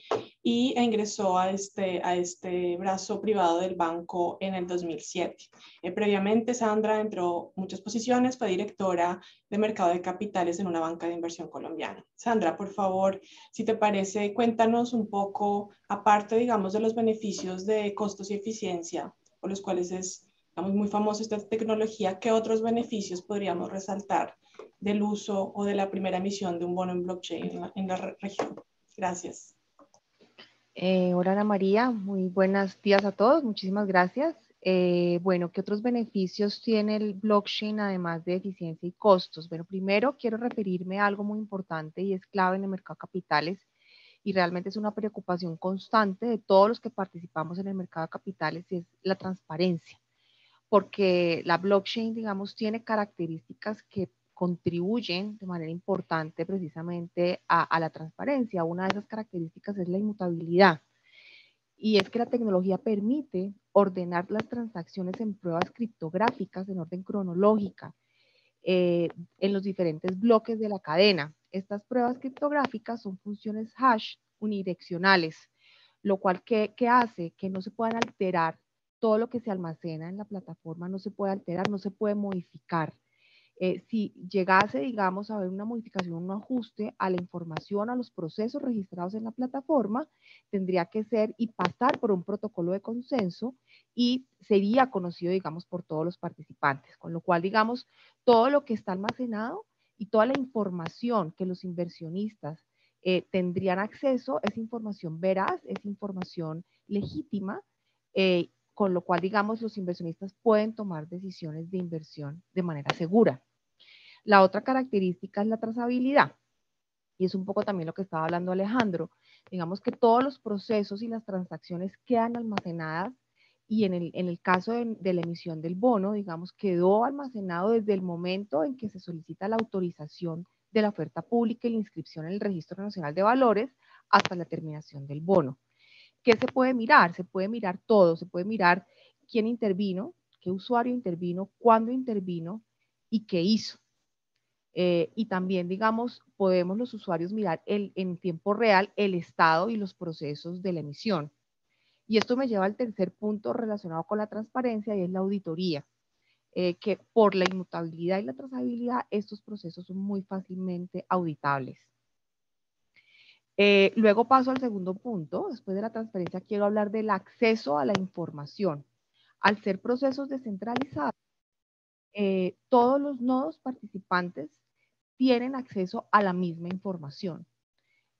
y ingresó a este, a este brazo privado del banco en el 2007. Eh, previamente, Sandra entró en muchas posiciones, fue directora de mercado de capitales en una banca de inversión colombiana. Sandra, por favor, si te parece, cuéntanos un poco aparte, digamos, de los beneficios de costos y eficiencia, por los cuales es muy famosa esta tecnología, ¿qué otros beneficios podríamos resaltar del uso o de la primera emisión de un bono en blockchain en la, región? Gracias. Eh, hola Ana María, muy buenos días a todos, muchísimas gracias. Eh, bueno, ¿qué otros beneficios tiene el blockchain además de eficiencia y costos? Bueno, primero quiero referirme a algo muy importante y es clave en el mercado de capitales y realmente es una preocupación constante de todos los que participamos en el mercado de capitales y es la transparencia, porque la blockchain, digamos, tiene características que contribuyen de manera importante precisamente a, la transparencia. Una de esas características es la inmutabilidad y es que la tecnología permite ordenar las transacciones en pruebas criptográficas en orden cronológica eh, en los diferentes bloques de la cadena. Estas pruebas criptográficas son funciones hash unidireccionales, lo cual que, hace que no se puedan alterar todo lo que se almacena en la plataforma, no se puede alterar, no se puede modificar. Eh, si llegase, digamos, a haber una modificación, un ajuste a la información, a los procesos registrados en la plataforma, tendría que ser y pasar por un protocolo de consenso y sería conocido, digamos, por todos los participantes. Con lo cual, digamos, todo lo que está almacenado y toda la información que los inversionistas eh, tendrían acceso es información veraz, es información legítima, eh, con lo cual, digamos, los inversionistas pueden tomar decisiones de inversión de manera segura. La otra característica es la trazabilidad, y es un poco también lo que estaba hablando Alejandro. Digamos que todos los procesos y las transacciones quedan almacenadas y en el, caso de, la emisión del bono, digamos, quedó almacenado desde el momento en que se solicita la autorización de la oferta pública y la inscripción en el Registro Nacional de Valores hasta la terminación del bono. ¿Qué se puede mirar? Se puede mirar todo, se puede mirar quién intervino, qué usuario intervino, cuándo intervino y qué hizo. Eh, y también, digamos, podemos los usuarios mirar en tiempo real el estado y los procesos de la emisión. Y esto me lleva al tercer punto relacionado con la transparencia y es la auditoría. Eh, que por la inmutabilidad y la trazabilidad, estos procesos son muy fácilmente auditables. Eh, luego paso al segundo punto. Después de la transparencia quiero hablar del acceso a la información. Al ser procesos descentralizados, eh, todos los nodos participantes tienen acceso a la misma información.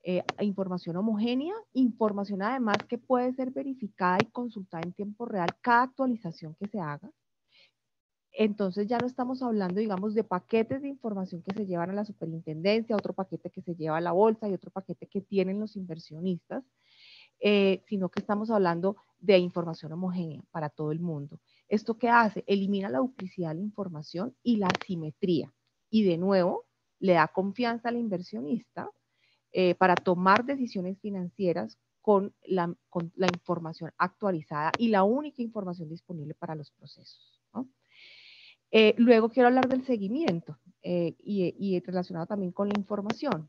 Eh, información homogénea, información además que puede ser verificada y consultada en tiempo real cada actualización que se haga. Entonces ya no estamos hablando, digamos, de paquetes de información que se llevan a la superintendencia, otro paquete que se lleva a la bolsa y otro paquete que tienen los inversionistas, eh, sino que estamos hablando de información homogénea para todo el mundo. ¿Esto qué hace? Elimina la duplicidad de la información y la asimetría. Y de nuevo, le da confianza al inversionista eh, para tomar decisiones financieras con la, información actualizada y la única información disponible para los procesos. Eh, luego quiero hablar del seguimiento eh, y, relacionado también con la información.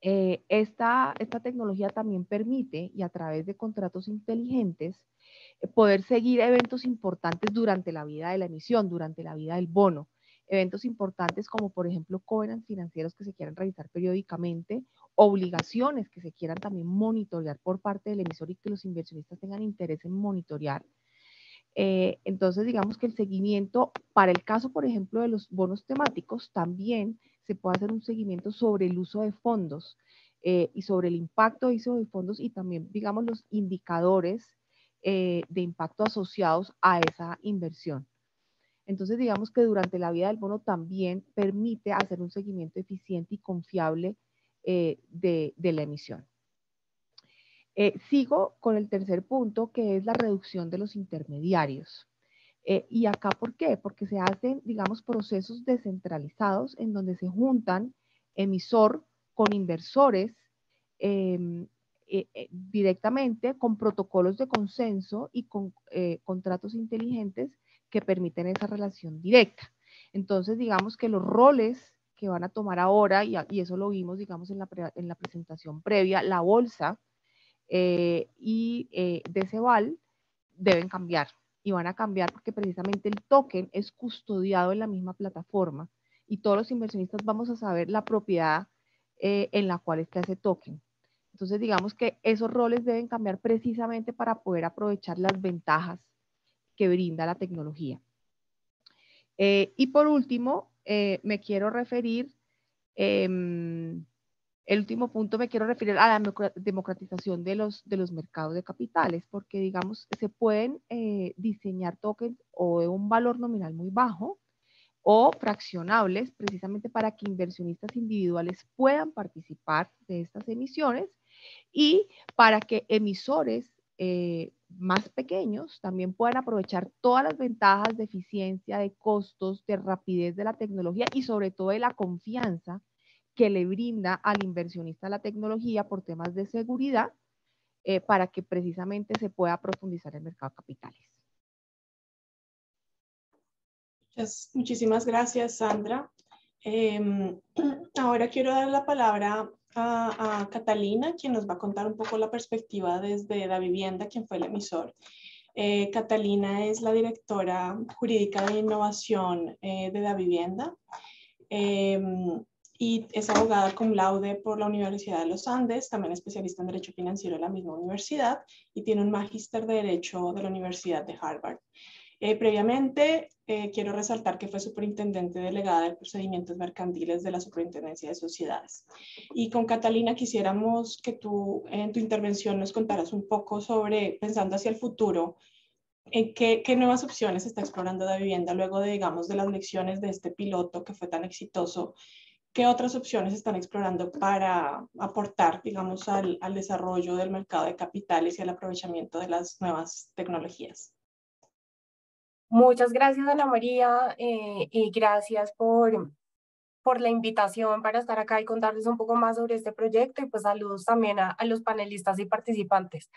esta, tecnología también permite, y a través de contratos inteligentes, poder seguir eventos importantes durante la vida de la emisión, durante la vida del bono eventos importantes como por ejemplo covenants financieros que se quieran realizar periódicamente, obligaciones que se quieran también monitorear por parte del emisor y que los inversionistas tengan interés en monitorear. Eh, entonces, digamos que el seguimiento para el caso, por ejemplo, de los bonos temáticos, también se puede hacer un seguimiento sobre el uso de fondos eh, y sobre el impacto de uso de fondos y también, digamos, los indicadores eh, de impacto asociados a esa inversión. Entonces, digamos que durante la vida del bono también permite hacer un seguimiento eficiente y confiable eh, de, la emisión. Eh, sigo con el tercer punto, que es la reducción de los intermediarios. Eh, ¿Y acá por qué? Porque se hacen, digamos, procesos descentralizados en donde se juntan emisor con inversores em, directamente con protocolos de consenso y con contratos inteligentes que permiten esa relación directa. Entonces, digamos que los roles que van a tomar ahora, y, eso lo vimos, digamos, en la, presentación previa, la bolsa eh, y eh, de val deben cambiar y van a cambiar porque precisamente el token es custodiado en la misma plataforma y todos los inversionistas vamos a saber la propiedad eh, en la cual está ese token. Entonces, digamos que esos roles deben cambiar precisamente para poder aprovechar las ventajas que brinda la tecnología. Eh, y por último, eh, me quiero referir, em, el último punto me quiero referir a la democratización de los, de los mercados de capitales, porque digamos, se pueden eh, diseñar tokens o de un valor nominal muy bajo o fraccionables, precisamente para que inversionistas individuales puedan participar de estas emisiones y para que emisores eh, más pequeños también puedan aprovechar todas las ventajas de eficiencia, de costos, de rapidez de la tecnología y sobre todo de la confianza que le brinda al inversionista la tecnología por temas de seguridad eh, para que precisamente se pueda profundizar el mercado de capitales. Muchísimas gracias, Sandra. Em, [CLEARS THROAT] ahora quiero dar la palabra a, Catalina, quien nos va a contar un poco la perspectiva desde la vivienda, quien fue el emisor. Eh, Catalina es la directora jurídica de innovación eh, de la vivienda em, y es abogada con laude por la Universidad de los Andes, también especialista en Derecho Financiero de la misma universidad y tiene un magíster de Derecho de la Universidad de Harvard. Eh, previamente, eh, quiero resaltar que fue superintendente delegada de procedimientos mercantiles de la Superintendencia de Sociedades. Y con Catalina quisiéramos que tú en tu intervención nos contaras un poco sobre, pensando hacia el futuro, en qué, nuevas opciones está explorando la vivienda luego de, digamos, de las lecciones de este piloto que fue tan exitoso. ¿Qué otras opciones están explorando para aportar, digamos, al, al desarrollo del mercado de capitales y al aprovechamiento de las nuevas tecnologías? Muchas gracias, Ana María, eh, y gracias por, la invitación para estar acá y contarles un poco más sobre este proyecto y pues saludos también a los panelistas y participantes.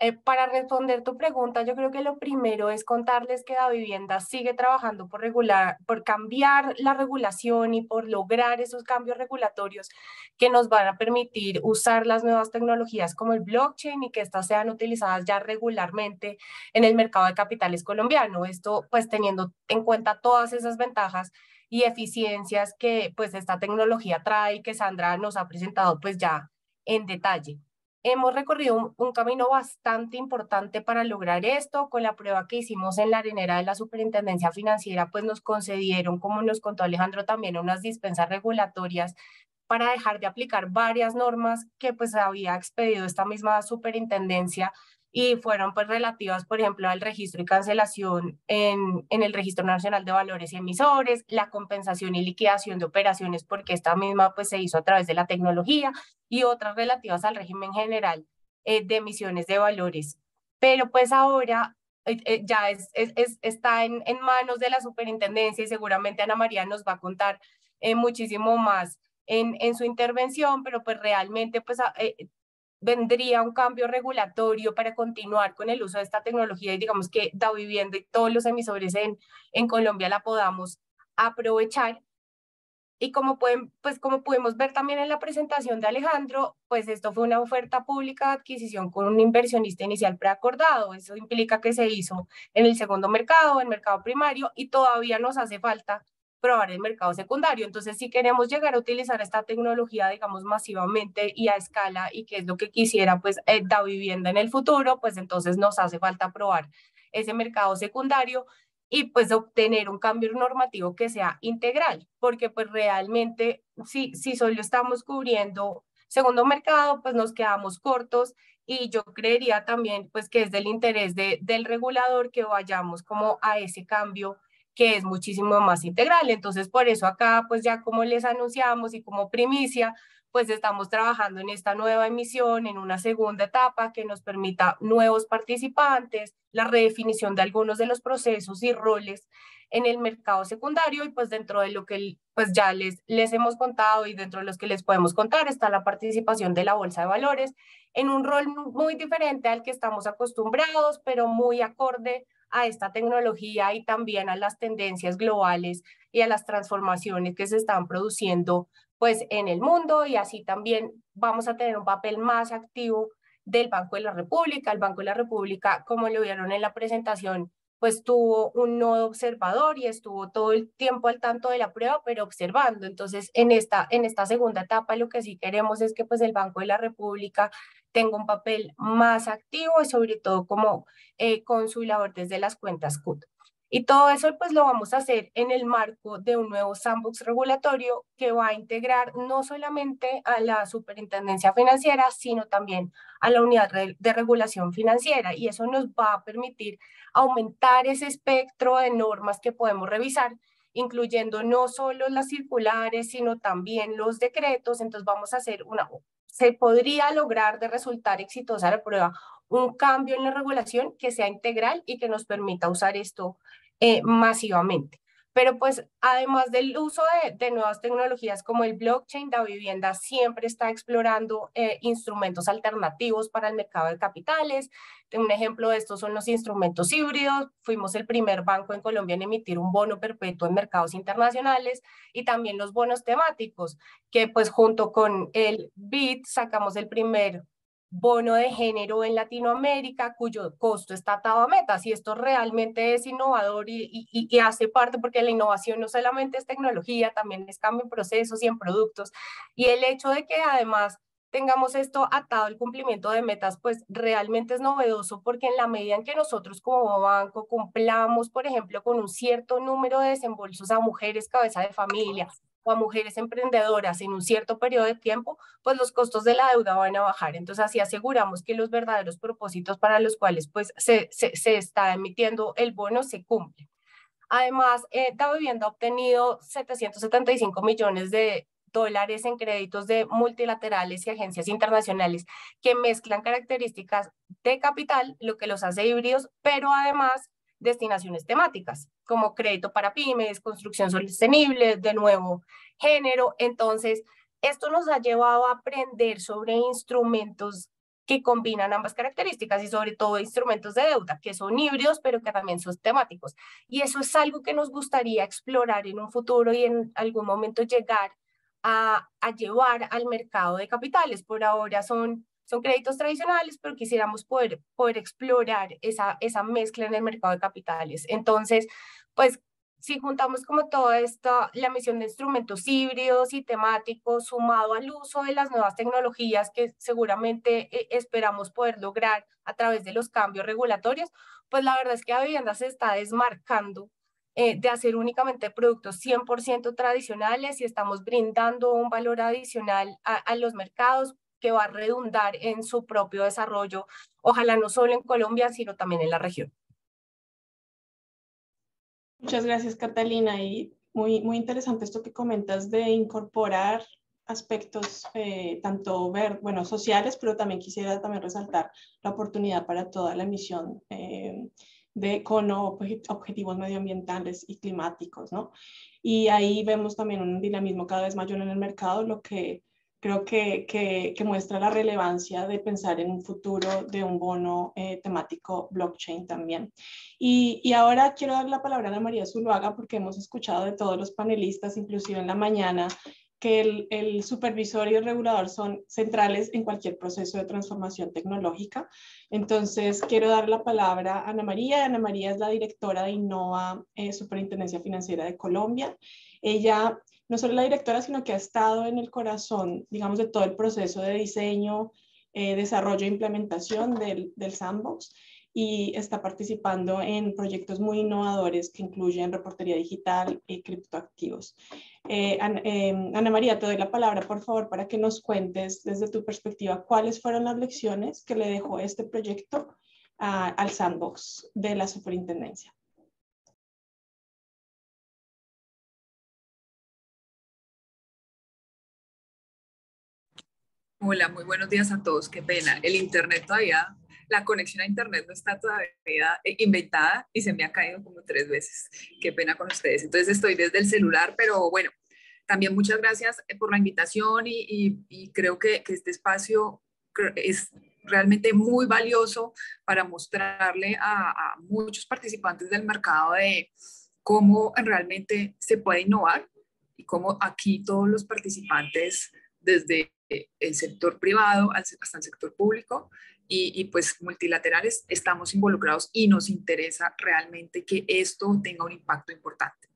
Eh, para responder tu pregunta, yo creo que lo primero es contarles que la vivienda sigue trabajando por regular, por cambiar la regulación y por lograr esos cambios regulatorios que nos van a permitir usar las nuevas tecnologías como el blockchain y que éstas sean utilizadas ya regularmente en el mercado de capitales colombiano. Esto, pues, teniendo en cuenta todas esas ventajas y eficiencias que, pues, esta tecnología trae y que Sandra nos ha presentado, pues, ya en detalle. Hemos recorrido un, camino bastante importante para lograr esto. Con la prueba que hicimos en la arenera de la Superintendencia Financiera, pues nos concedieron, como nos contó Alejandro, también unas dispensas regulatorias para dejar de aplicar varias normas que pues había expedido esta misma superintendencia y fueron pues relativas, por ejemplo, al registro y cancelación en, en, el Registro Nacional de Valores y Emisores, la compensación y liquidación de operaciones, porque esta misma pues se hizo a través de la tecnología y otras relativas al régimen general eh, de emisiones de valores. Pero pues ahora eh, eh, ya es, es, está en, en, manos de la superintendencia y seguramente Ana María nos va a contar muchísimo más en, en, su intervención, pero pues realmente pues vendría un cambio regulatorio para continuar con el uso de esta tecnología y digamos que Da Vivienda y todos los emisores en, Colombia la podamos aprovechar. Y como, pueden, pues como pudimos ver también en la presentación de Alejandro, pues esto fue una oferta pública de adquisición con un inversionista inicial preacordado. Eso implica que se hizo en el segundo mercado, en el mercado primario, y todavía nos hace falta probar el mercado secundario. Entonces, si queremos llegar a utilizar esta tecnología, digamos, masivamente y a escala, y que es lo que quisiera, pues, la eh, da vivienda en el futuro, pues entonces nos hace falta probar ese mercado secundario y pues obtener un cambio normativo que sea integral, porque pues realmente si, si solo estamos cubriendo segundo mercado, pues nos quedamos cortos y yo creería también pues que es del interés de, del regulador que vayamos como a ese cambio que es muchísimo más integral. Entonces, por eso acá, pues ya como les anunciamos y como primicia, pues estamos trabajando en esta nueva emisión, en una segunda etapa que nos permita nuevos participantes, la redefinición de algunos de los procesos y roles en el mercado secundario y pues dentro de lo que pues ya les, les hemos contado y dentro de los que les podemos contar está la participación de la Bolsa de Valores en un rol muy diferente al que estamos acostumbrados, pero muy acorde a esta tecnología y también a las tendencias globales y a las transformaciones que se están produciendo pues en el mundo y así también vamos a tener un papel más activo del Banco de la República. El Banco de la República, como lo vieron en la presentación, pues tuvo un nodo observador y estuvo todo el tiempo al tanto de la prueba, pero observando. Entonces, en esta, en esta segunda etapa lo que sí queremos es que pues el Banco de la República tenga un papel más activo y sobre todo como eh, consulador desde las cuentas CUT. Y todo eso pues lo vamos a hacer en el marco de un nuevo sandbox regulatorio que va a integrar no solamente a la superintendencia financiera, sino también a la unidad de regulación financiera. Y eso nos va a permitir aumentar ese espectro de normas que podemos revisar incluyendo no solo las circulares, sino también los decretos. Entonces vamos a hacer una, se podría lograr de resultar exitosa la prueba un cambio en la regulación que sea integral y que nos permita usar esto eh, masivamente. Pero pues además del uso de, nuevas tecnologías como el blockchain, la vivienda siempre está explorando eh, instrumentos alternativos para el mercado de capitales. Un ejemplo de estos son los instrumentos híbridos. Fuimos el primer banco en Colombia en emitir un bono perpetuo en mercados internacionales y también los bonos temáticos, que pues junto con el BID sacamos el primer bono de género en Latinoamérica cuyo costo está atado a metas y esto realmente es innovador y, que hace parte porque la innovación no solamente es tecnología, también es cambio en procesos y en productos y el hecho de que además tengamos esto atado al cumplimiento de metas, pues realmente es novedoso porque en la medida en que nosotros como banco cumplamos, por ejemplo, con un cierto número de desembolsos a mujeres cabeza de familia, o a mujeres emprendedoras en un cierto periodo de tiempo, pues los costos de la deuda van a bajar. Entonces así aseguramos que los verdaderos propósitos para los cuales pues se, está emitiendo el bono se cumplen. Además, eh, Vivienda ha obtenido 775 millones de dólares en créditos de multilaterales y agencias internacionales que mezclan características de capital, lo que los hace híbridos, pero además destinaciones temáticas como crédito para pymes, construcción sostenible, de nuevo, género. Entonces, esto nos ha llevado a aprender sobre instrumentos que combinan ambas características y sobre todo instrumentos de deuda, que son híbridos, pero que también son temáticos. Y eso es algo que nos gustaría explorar en un futuro y en algún momento llegar a, a llevar al mercado de capitales. Por ahora son son créditos tradicionales, pero quisiéramos poder, poder explorar esa, esa mezcla en el mercado de capitales. Entonces, pues si juntamos como toda esta, la misión de instrumentos híbridos y temáticos sumado al uso de las nuevas tecnologías que seguramente eh, esperamos poder lograr a través de los cambios regulatorios, pues la verdad es que la vivienda se está desmarcando eh, de hacer únicamente productos 100% tradicionales y estamos brindando un valor adicional a los mercados que va a redundar en su propio desarrollo, ojalá no solo en Colombia, sino también en la región. Muchas gracias, Catalina. Y muy, muy interesante esto que comentas de incorporar aspectos eh, tanto ver, bueno, sociales, pero también quisiera también resaltar la oportunidad para toda la misión eh, de cono objetivos medioambientales y climáticos, ¿no? Y ahí vemos también un dinamismo cada vez mayor en el mercado, lo que creo que, que, muestra la relevancia de pensar en un futuro de un bono eh, temático blockchain también. Y, y, ahora quiero dar la palabra a Ana María Zuluaga porque hemos escuchado de todos los panelistas, inclusive en la mañana, que el, el supervisor y el regulador son centrales en cualquier proceso de transformación tecnológica. Entonces, quiero dar la palabra a Ana María. Ana María es la directora de Innova, eh, Superintendencia Financiera de Colombia. Ella no solo la directora, sino que ha estado en el corazón, digamos, de todo el proceso de diseño, eh, desarrollo e implementación del, sandbox y está participando en proyectos muy innovadores que incluyen reportería digital y criptoactivos. Eh, eh, Ana, María, te doy la palabra, por favor, para que nos cuentes desde tu perspectiva cuáles fueron las lecciones que le dejó este proyecto ah, al sandbox de la superintendencia. Hola, muy buenos días a todos. Qué pena. El internet todavía, la conexión a internet no está todavía eh, inventada y se me ha caído como tres veces. Qué pena con ustedes. Entonces estoy desde el celular, pero bueno, también muchas gracias eh, por la invitación y, creo que, este espacio es realmente muy valioso para mostrarle a, a, muchos participantes del mercado de cómo realmente se puede innovar y cómo aquí todos los participantes desde el sector privado hasta el sector público y, pues multilaterales estamos involucrados y nos interesa realmente que esto tenga un impacto importante.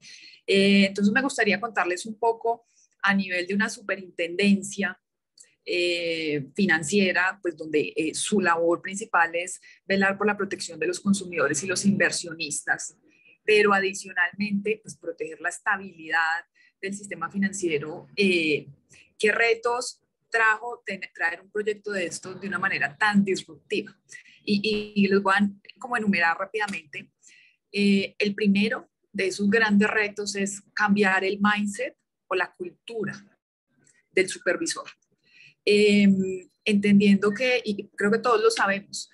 Eh, entonces me gustaría contarles un poco a nivel de una superintendencia eh, financiera, pues donde eh, su labor principal es velar por la protección de los consumidores y los inversionistas, pero adicionalmente pues proteger la estabilidad del sistema financiero qué retos trajo traer un proyecto de esto de una manera tan disruptiva. Y, los voy a como enumerar rápidamente. Eh, el primero de esos grandes retos es cambiar el mindset o la cultura del supervisor. Em, entendiendo que, y creo que todos lo sabemos,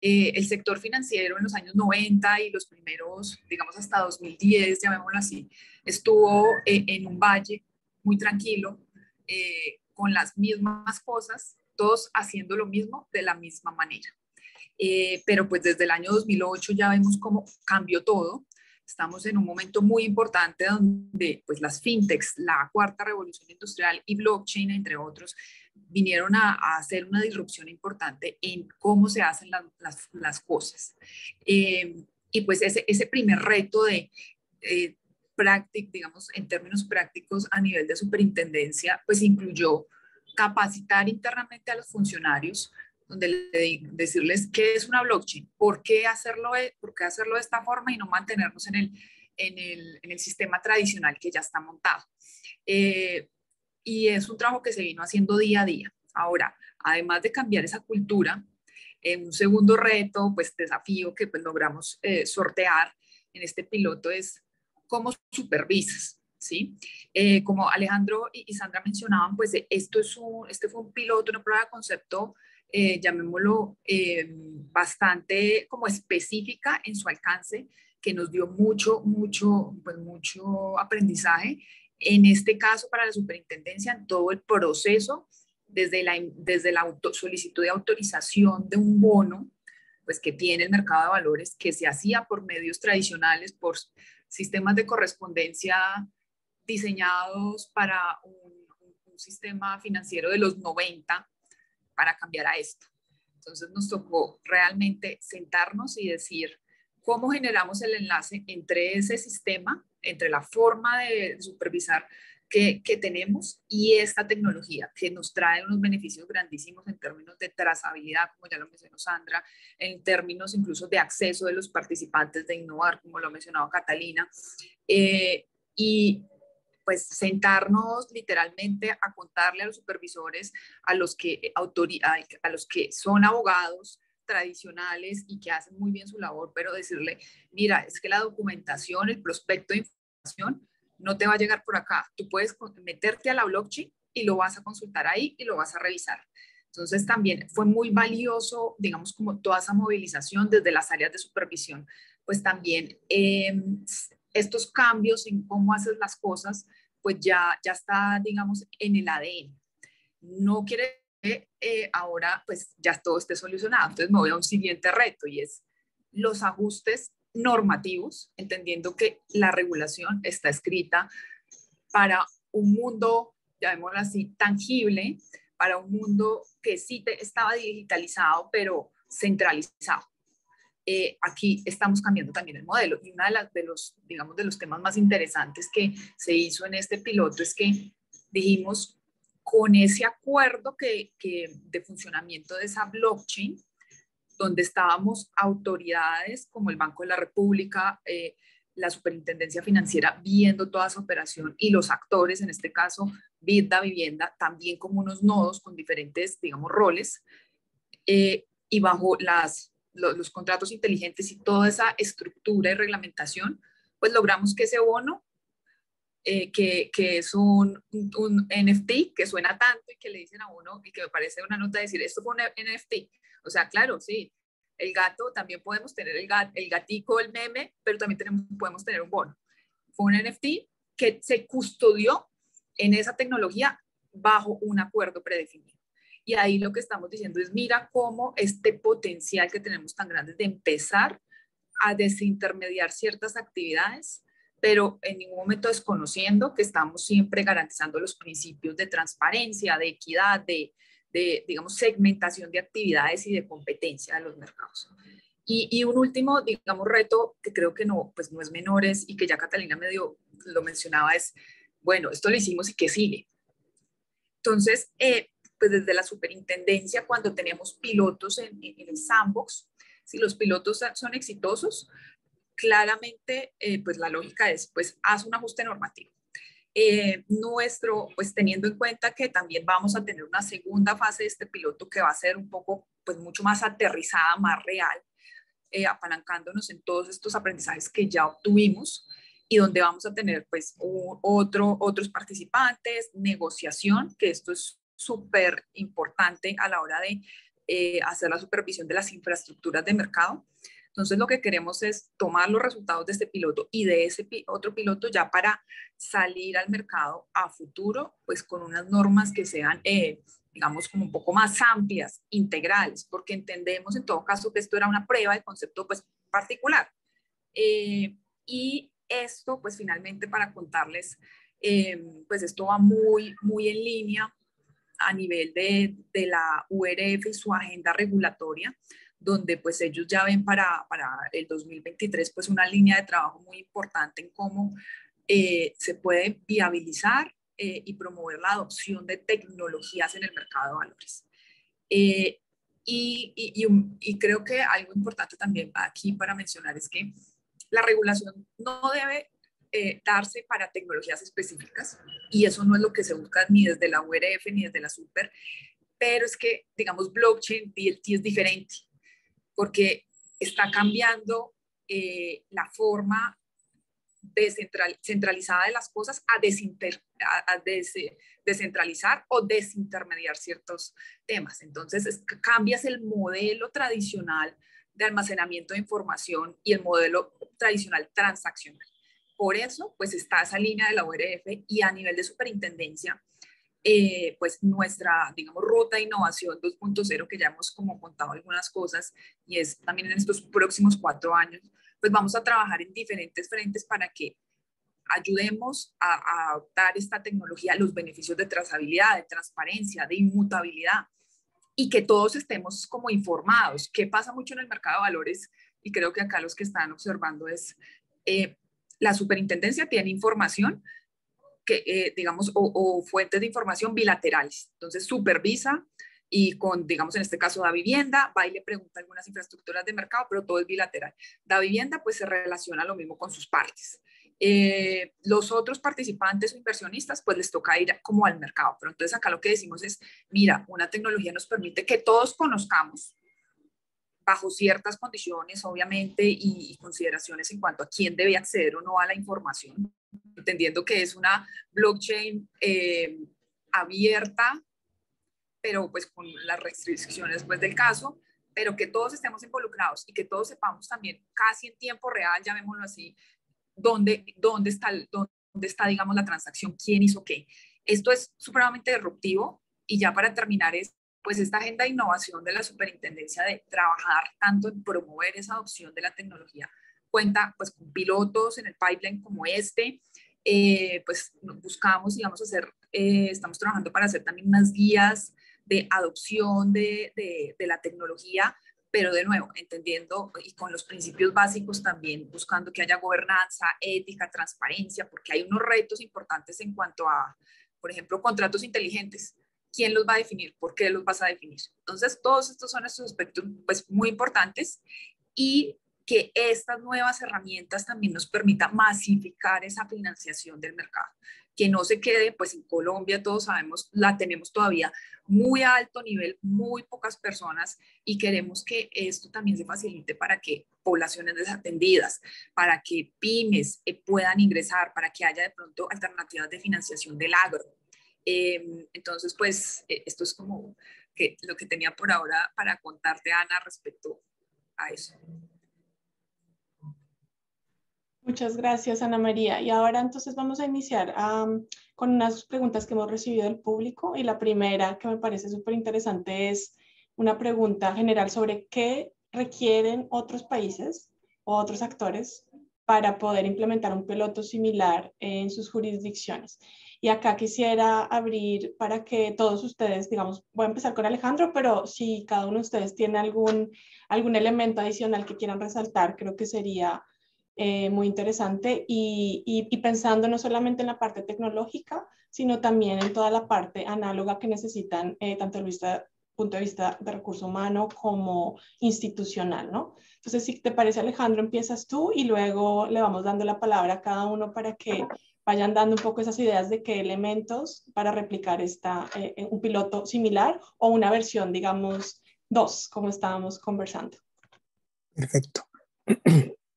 eh, el sector financiero en los años 90 y los primeros, digamos hasta 2010, llamémoslo así, estuvo eh, en un valle muy tranquilo, eh, con las mismas cosas, todos haciendo lo mismo de la misma manera. Eh, pero pues desde el año 2008 ya vemos cómo cambió todo. Estamos en un momento muy importante donde pues las fintechs, la cuarta revolución industrial y blockchain, entre otros, vinieron a, hacer una disrupción importante en cómo se hacen las, cosas. Eh, y pues ese, ese primer reto de práctico, digamos, en términos prácticos a nivel de superintendencia, pues incluyó capacitar internamente a los funcionarios, donde decirles qué es una blockchain, por qué hacerlo, por qué hacerlo de esta forma y no mantenernos en el, en el, en el sistema tradicional que ya está montado. Eh, y es un trabajo que se vino haciendo día a día. Ahora, además de cambiar esa cultura, en un segundo reto, pues desafío que pues, logramos eh, sortear en este piloto es como supervisas. ¿Sí? Eh, como Alejandro y, Sandra mencionaban, pues eh, esto es un, este fue un piloto, una prueba de concepto, eh, llamémoslo, bastante como específica en su alcance, que nos dio mucho, mucho, pues mucho aprendizaje. En este caso, para la superintendencia, en todo el proceso, desde la, desde la solicitud de autorización de un bono, pues que tiene el mercado de valores, que se hacía por medios tradicionales, por sistemas de correspondencia diseñados para un, sistema financiero de los 90 para cambiar a esto. Entonces nos tocó realmente sentarnos y decir cómo generamos el enlace entre ese sistema, entre la forma de supervisar que, tenemos y esta tecnología que nos trae unos beneficios grandísimos en términos de trazabilidad, como ya lo mencionó Sandra, en términos incluso de acceso de los participantes de innovar, como lo ha mencionado Catalina, eh, y pues sentarnos literalmente a contarle a los supervisores, a los que, eh, a los que son abogados, tradicionales y que hacen muy bien su labor, pero decirle, mira, es que la documentación, el prospecto de información no te va a llegar por acá. Tú puedes meterte a la blockchain y lo vas a consultar ahí y lo vas a revisar. Entonces también fue muy valioso, digamos, como toda esa movilización desde las áreas de supervisión, pues también em, estos cambios en cómo haces las cosas, pues ya, ya está, digamos, en el ADN. No quiere que eh, ahora pues ya todo esté solucionado. Entonces me voy a un siguiente reto y es los ajustes normativos, entendiendo que la regulación está escrita para un mundo, llamémoslo así, tangible, para un mundo que sí estaba digitalizado, pero centralizado. Eh, aquí estamos cambiando también el modelo. Y uno de, de, los, digamos, de los temas más interesantes que se hizo en este piloto es que dijimos, con ese acuerdo que, que de funcionamiento de esa blockchain, donde estábamos autoridades como el Banco de la República, eh, la Superintendencia Financiera viendo toda esa operación y los actores, en este caso, Vida Vivienda, también como unos nodos con diferentes, digamos, roles. Eh, y bajo las, los, contratos inteligentes y toda esa estructura y reglamentación, pues logramos que ese bono, eh, que, que, es un, un, NFT, que suena tanto y que le dicen a uno, y que me parece una nota decir, esto fue un NFT, o sea, claro, sí, el gato, también podemos tener el, el gatico, el meme, pero también tenemos, podemos tener un bono. Fue un NFT que se custodió en esa tecnología bajo un acuerdo predefinido. Y ahí lo que estamos diciendo es, mira cómo este potencial que tenemos tan grande de empezar a desintermediar ciertas actividades, pero en ningún momento desconociendo que estamos siempre garantizando los principios de transparencia, de equidad, de, de, digamos, segmentación de actividades y de competencia de los mercados. Y, un último, digamos, reto que creo que no, pues no es menores y que ya Catalina medio lo mencionaba es, bueno, esto lo hicimos y qué sigue. Entonces, eh, pues desde la superintendencia, cuando tenemos pilotos en, el sandbox, si los pilotos son exitosos, claramente, eh, pues la lógica es, pues haz un ajuste normativo. Eh, nuestro, pues teniendo en cuenta que también vamos a tener una segunda fase de este piloto que va a ser un poco, pues mucho más aterrizada, más real, eh, apalancándonos en todos estos aprendizajes que ya obtuvimos y donde vamos a tener pues otro, otros participantes, negociación, que esto es súper importante a la hora de eh, hacer la supervisión de las infraestructuras de mercado. Entonces, lo que queremos es tomar los resultados de este piloto y de ese otro piloto ya para salir al mercado a futuro, pues con unas normas que sean, eh, digamos, como un poco más amplias, integrales, porque entendemos en todo caso que esto era una prueba de concepto pues, particular. Eh, y esto, pues finalmente para contarles, eh, pues esto va muy, muy en línea a nivel de, de la URF y su agenda regulatoria donde pues ellos ya ven para, el 2023 pues una línea de trabajo muy importante en cómo eh, se puede viabilizar eh, y promover la adopción de tecnologías en el mercado de valores. Eh, y, y, creo que algo importante también aquí para mencionar es que la regulación no debe darse para tecnologías específicas y eso no es lo que se busca ni desde la URF ni desde la SUPER, pero es que, digamos, blockchain, DLT es diferente porque está cambiando eh, la forma descentralizada de las cosas a, descentralizar o desintermediar ciertos temas. Entonces, cambias el modelo tradicional de almacenamiento de información y el modelo tradicional transaccional. Por eso, pues está esa línea de la ORF y a nivel de superintendencia eh, pues nuestra, digamos, ruta de innovación 2.0, que ya hemos como contado algunas cosas, y es también en estos próximos cuatro años, pues vamos a trabajar en diferentes frentes para que ayudemos a, a adoptar esta tecnología, los beneficios de trazabilidad, de transparencia, de inmutabilidad, y que todos estemos como informados. ¿Qué pasa mucho en el mercado de valores? Y creo que acá los que están observando es, eh, la superintendencia tiene información, eh, digamos, o, fuentes de información bilaterales. Entonces, supervisa y con, digamos, en este caso, da vivienda, va y le pregunta algunas infraestructuras de mercado, pero todo es bilateral. Da vivienda, pues se relaciona lo mismo con sus partes. Eh, los otros participantes o inversionistas, pues les toca ir como al mercado. Pero entonces acá lo que decimos es, mira, una tecnología nos permite que todos conozcamos bajo ciertas condiciones, obviamente, y consideraciones en cuanto a quién debe acceder o no a la información, entendiendo que es una blockchain eh, abierta, pero pues con las restricciones pues, del caso, pero que todos estemos involucrados y que todos sepamos también casi en tiempo real, llamémoslo así, dónde, dónde, está, dónde está, digamos, la transacción, quién hizo qué. Esto es supremamente disruptivo y ya para terminar es pues esta agenda de innovación de la superintendencia de trabajar tanto en promover esa adopción de la tecnología cuenta pues con pilotos en el pipeline como este, eh, pues buscamos y vamos a hacer, eh, estamos trabajando para hacer también unas guías de adopción de, de la tecnología, pero de nuevo, entendiendo y con los principios básicos también, buscando que haya gobernanza, ética, transparencia, porque hay unos retos importantes en cuanto a, por ejemplo, contratos inteligentes. ¿Quién los va a definir? ¿Por qué los vas a definir? Entonces, todos estos son estos aspectos pues, muy importantes y que estas nuevas herramientas también nos permitan masificar esa financiación del mercado, que no se quede, pues en Colombia todos sabemos, la tenemos todavía muy alto nivel, muy pocas personas y queremos que esto también se facilite para que poblaciones desatendidas, para que pymes eh, puedan ingresar, para que haya de pronto alternativas de financiación del agro. Em, entonces, pues e, esto es como que, lo que tenía por ahora para contarte, Ana, respecto a eso. Muchas gracias, Ana María. Y ahora entonces vamos a iniciar con unas preguntas que hemos recibido del público. Y la primera que me parece súper interesante es una pregunta general sobre qué requieren otros países o otros actores para poder implementar un piloto similar en sus jurisdicciones. Y acá quisiera abrir para que todos ustedes, digamos, voy a empezar con Alejandro, pero si cada uno de ustedes tiene algún, algún elemento adicional que quieran resaltar, creo que sería eh, muy interesante y, pensando no solamente en la parte tecnológica, sino también en toda la parte análoga que necesitan eh, tanto desde el punto de vista de recurso humano como institucional, ¿no? Entonces, si te parece, Alejandro, empiezas tú y luego le vamos dando la palabra a cada uno para que vayan dando un poco esas ideas de qué elementos para replicar esta, eh, un piloto similar o una versión, digamos, dos, como estábamos conversando. Perfecto.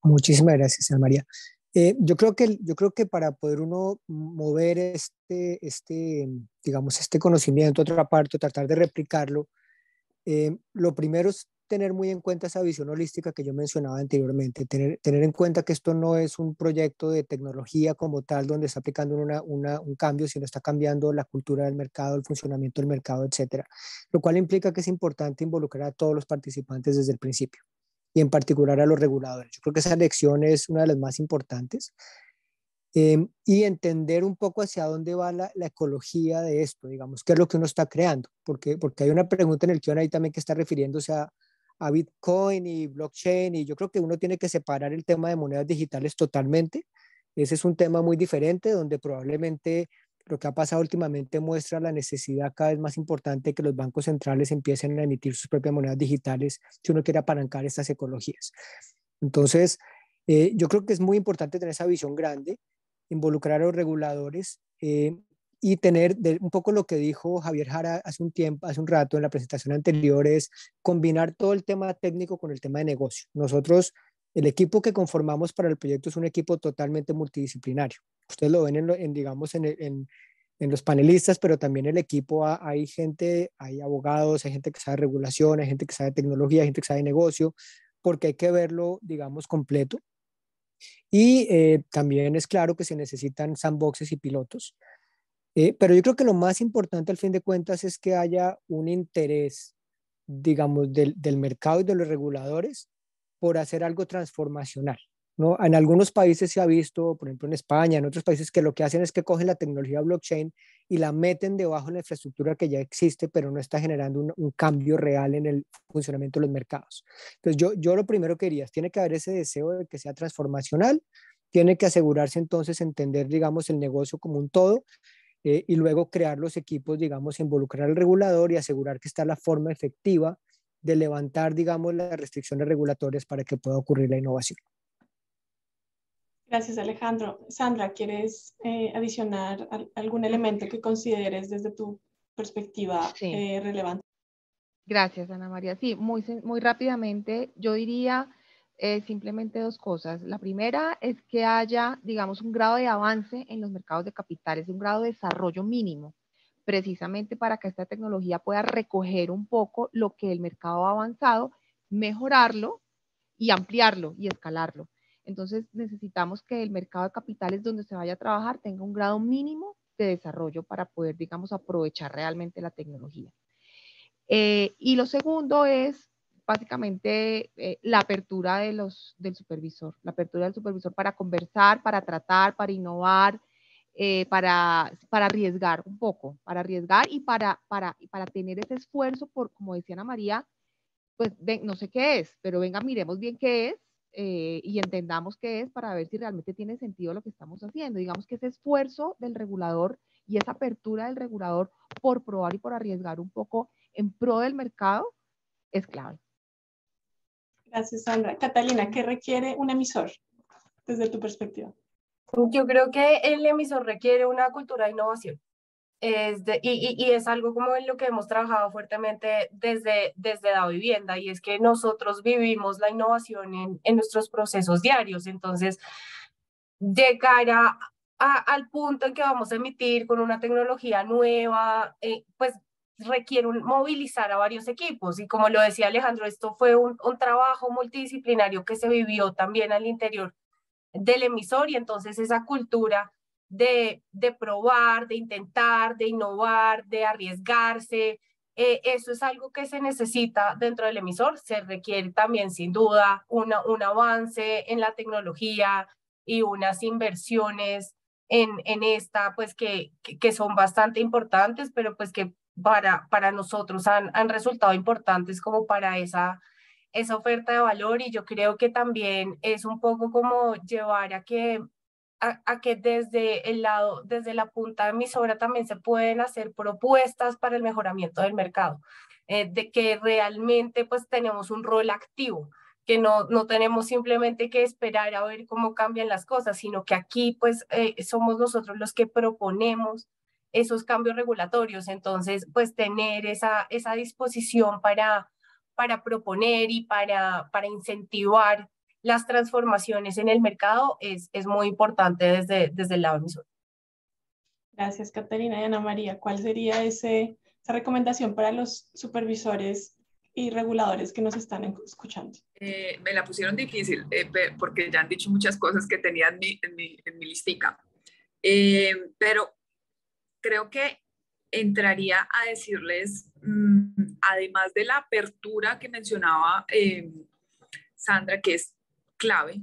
Muchísimas gracias, María. Eh, yo, creo que, yo creo que para poder uno mover este, este, digamos, este conocimiento a otra parte, tratar de replicarlo, eh, lo primero es tener muy en cuenta esa visión holística que yo mencionaba anteriormente, tener, tener en cuenta que esto no es un proyecto de tecnología como tal donde está aplicando una, una, un cambio, sino está cambiando la cultura del mercado, el funcionamiento del mercado, etcétera, lo cual implica que es importante involucrar a todos los participantes desde el principio y en particular a los reguladores. Yo creo que esa lección es una de las más importantes. Em, y entender un poco hacia dónde va la, ecología de esto, digamos, qué es lo que uno está creando, porque, porque hay una pregunta en el que también que está refiriéndose a, a Bitcoin y blockchain, y yo creo que uno tiene que separar el tema de monedas digitales totalmente. Ese es un tema muy diferente donde probablemente lo que ha pasado últimamente muestra la necesidad cada vez más importante que los bancos centrales empiecen a emitir sus propias monedas digitales si uno quiere apalancar estas ecologías. Entonces, eh, yo creo que es muy importante tener esa visión grande, involucrar a los reguladores eh, y tener un poco lo que dijo Javier Jara hace un tiempo, hace un rato en la presentación anterior, es combinar todo el tema técnico con el tema de negocio. Nosotros el equipo que conformamos para el proyecto es un equipo totalmente multidisciplinario. Ustedes lo ven en, digamos, en, los panelistas, pero también el equipo hay gente, hay abogados, hay gente que sabe regulación, hay gente que sabe tecnología, hay gente que sabe negocio, porque hay que verlo, digamos, completo. Y eh, también es claro que se necesitan sandboxes y pilotos. Eh, pero yo creo que lo más importante al fin de cuentas es que haya un interés, digamos, del mercado y de los reguladores por hacer algo transformacional. ¿no? En algunos países se ha visto, por ejemplo en España, en otros países, que lo que hacen es que cogen la tecnología blockchain y la meten debajo de la infraestructura que ya existe, pero no está generando un, cambio real en el funcionamiento de los mercados. Entonces, yo, lo primero que diría es, tiene que haber ese deseo de que sea transformacional, tiene que asegurarse entonces entender, digamos, el negocio como un todo. Eh, y luego crear los equipos, digamos, involucrar al regulador y asegurar que está la forma efectiva de levantar, digamos, las restricciones regulatorias para que pueda ocurrir la innovación. Gracias, Alejandro. Sandra, ¿quieres eh, adicionar algún elemento que consideres desde tu perspectiva eh, relevante? Gracias, Ana María. Sí, muy, muy rápidamente, yo diría eh, simplemente dos cosas. La primera es que haya, digamos, un grado de avance en los mercados de capitales, un grado de desarrollo mínimo precisamente para que esta tecnología pueda recoger un poco lo que el mercado ha avanzado, mejorarlo y ampliarlo y escalarlo. Entonces necesitamos que el mercado de capitales donde se vaya a trabajar tenga un grado mínimo de desarrollo para poder, digamos, aprovechar realmente la tecnología. Eh, y lo segundo es básicamente eh, la apertura del supervisor, la apertura del supervisor para conversar, para tratar, para innovar, eh, para, arriesgar un poco, para arriesgar y para, para tener ese esfuerzo por, como decía Ana María, pues no sé qué es, pero venga, miremos bien qué es eh, y entendamos qué es para ver si realmente tiene sentido lo que estamos haciendo. Digamos que ese esfuerzo del regulador y esa apertura del regulador por probar y por arriesgar un poco en pro del mercado es clave. Gracias, Sandra. Catalina, ¿qué requiere un emisor desde tu perspectiva? Yo creo que el emisor requiere una cultura de innovación. y, es algo como en lo que hemos trabajado fuertemente desde, desde la vivienda, y es que nosotros vivimos la innovación en, en nuestros procesos diarios. Entonces, de cara al punto en que vamos a emitir con una tecnología nueva, eh, pues requiere movilizar a varios equipos. Y como lo decía Alejandro, esto fue un, un trabajo multidisciplinario que se vivió también al interior del emisor y entonces esa cultura de, de probar, de intentar, de innovar, de arriesgarse, eh, eso es algo que se necesita dentro del emisor. Se requiere también, sin duda, una, un avance en la tecnología y unas inversiones en, en esta, pues que, que son bastante importantes, pero pues que para, para nosotros han, han resultado importantes como para esa esa oferta de valor y yo creo que también es un poco como llevar a que a, que desde el lado, desde la punta de mi también se pueden hacer propuestas para el mejoramiento del mercado, eh, de que realmente pues tenemos un rol activo, que no, no tenemos simplemente que esperar a ver cómo cambian las cosas, sino que aquí pues eh, somos nosotros los que proponemos esos cambios regulatorios, entonces pues tener esa, esa disposición para para proponer y para, para incentivar las transformaciones en el mercado es, es muy importante desde, desde el lado emisor. Gracias, Catalina. y Ana María. ¿Cuál sería esa recomendación para los supervisores y reguladores que nos están escuchando? Eh, me la pusieron difícil eh, porque ya han dicho muchas cosas que tenía en mi, en mi, listica. Eh, pero creo que entraría a decirles, mm, además de la apertura que mencionaba eh, Sandra, que es clave,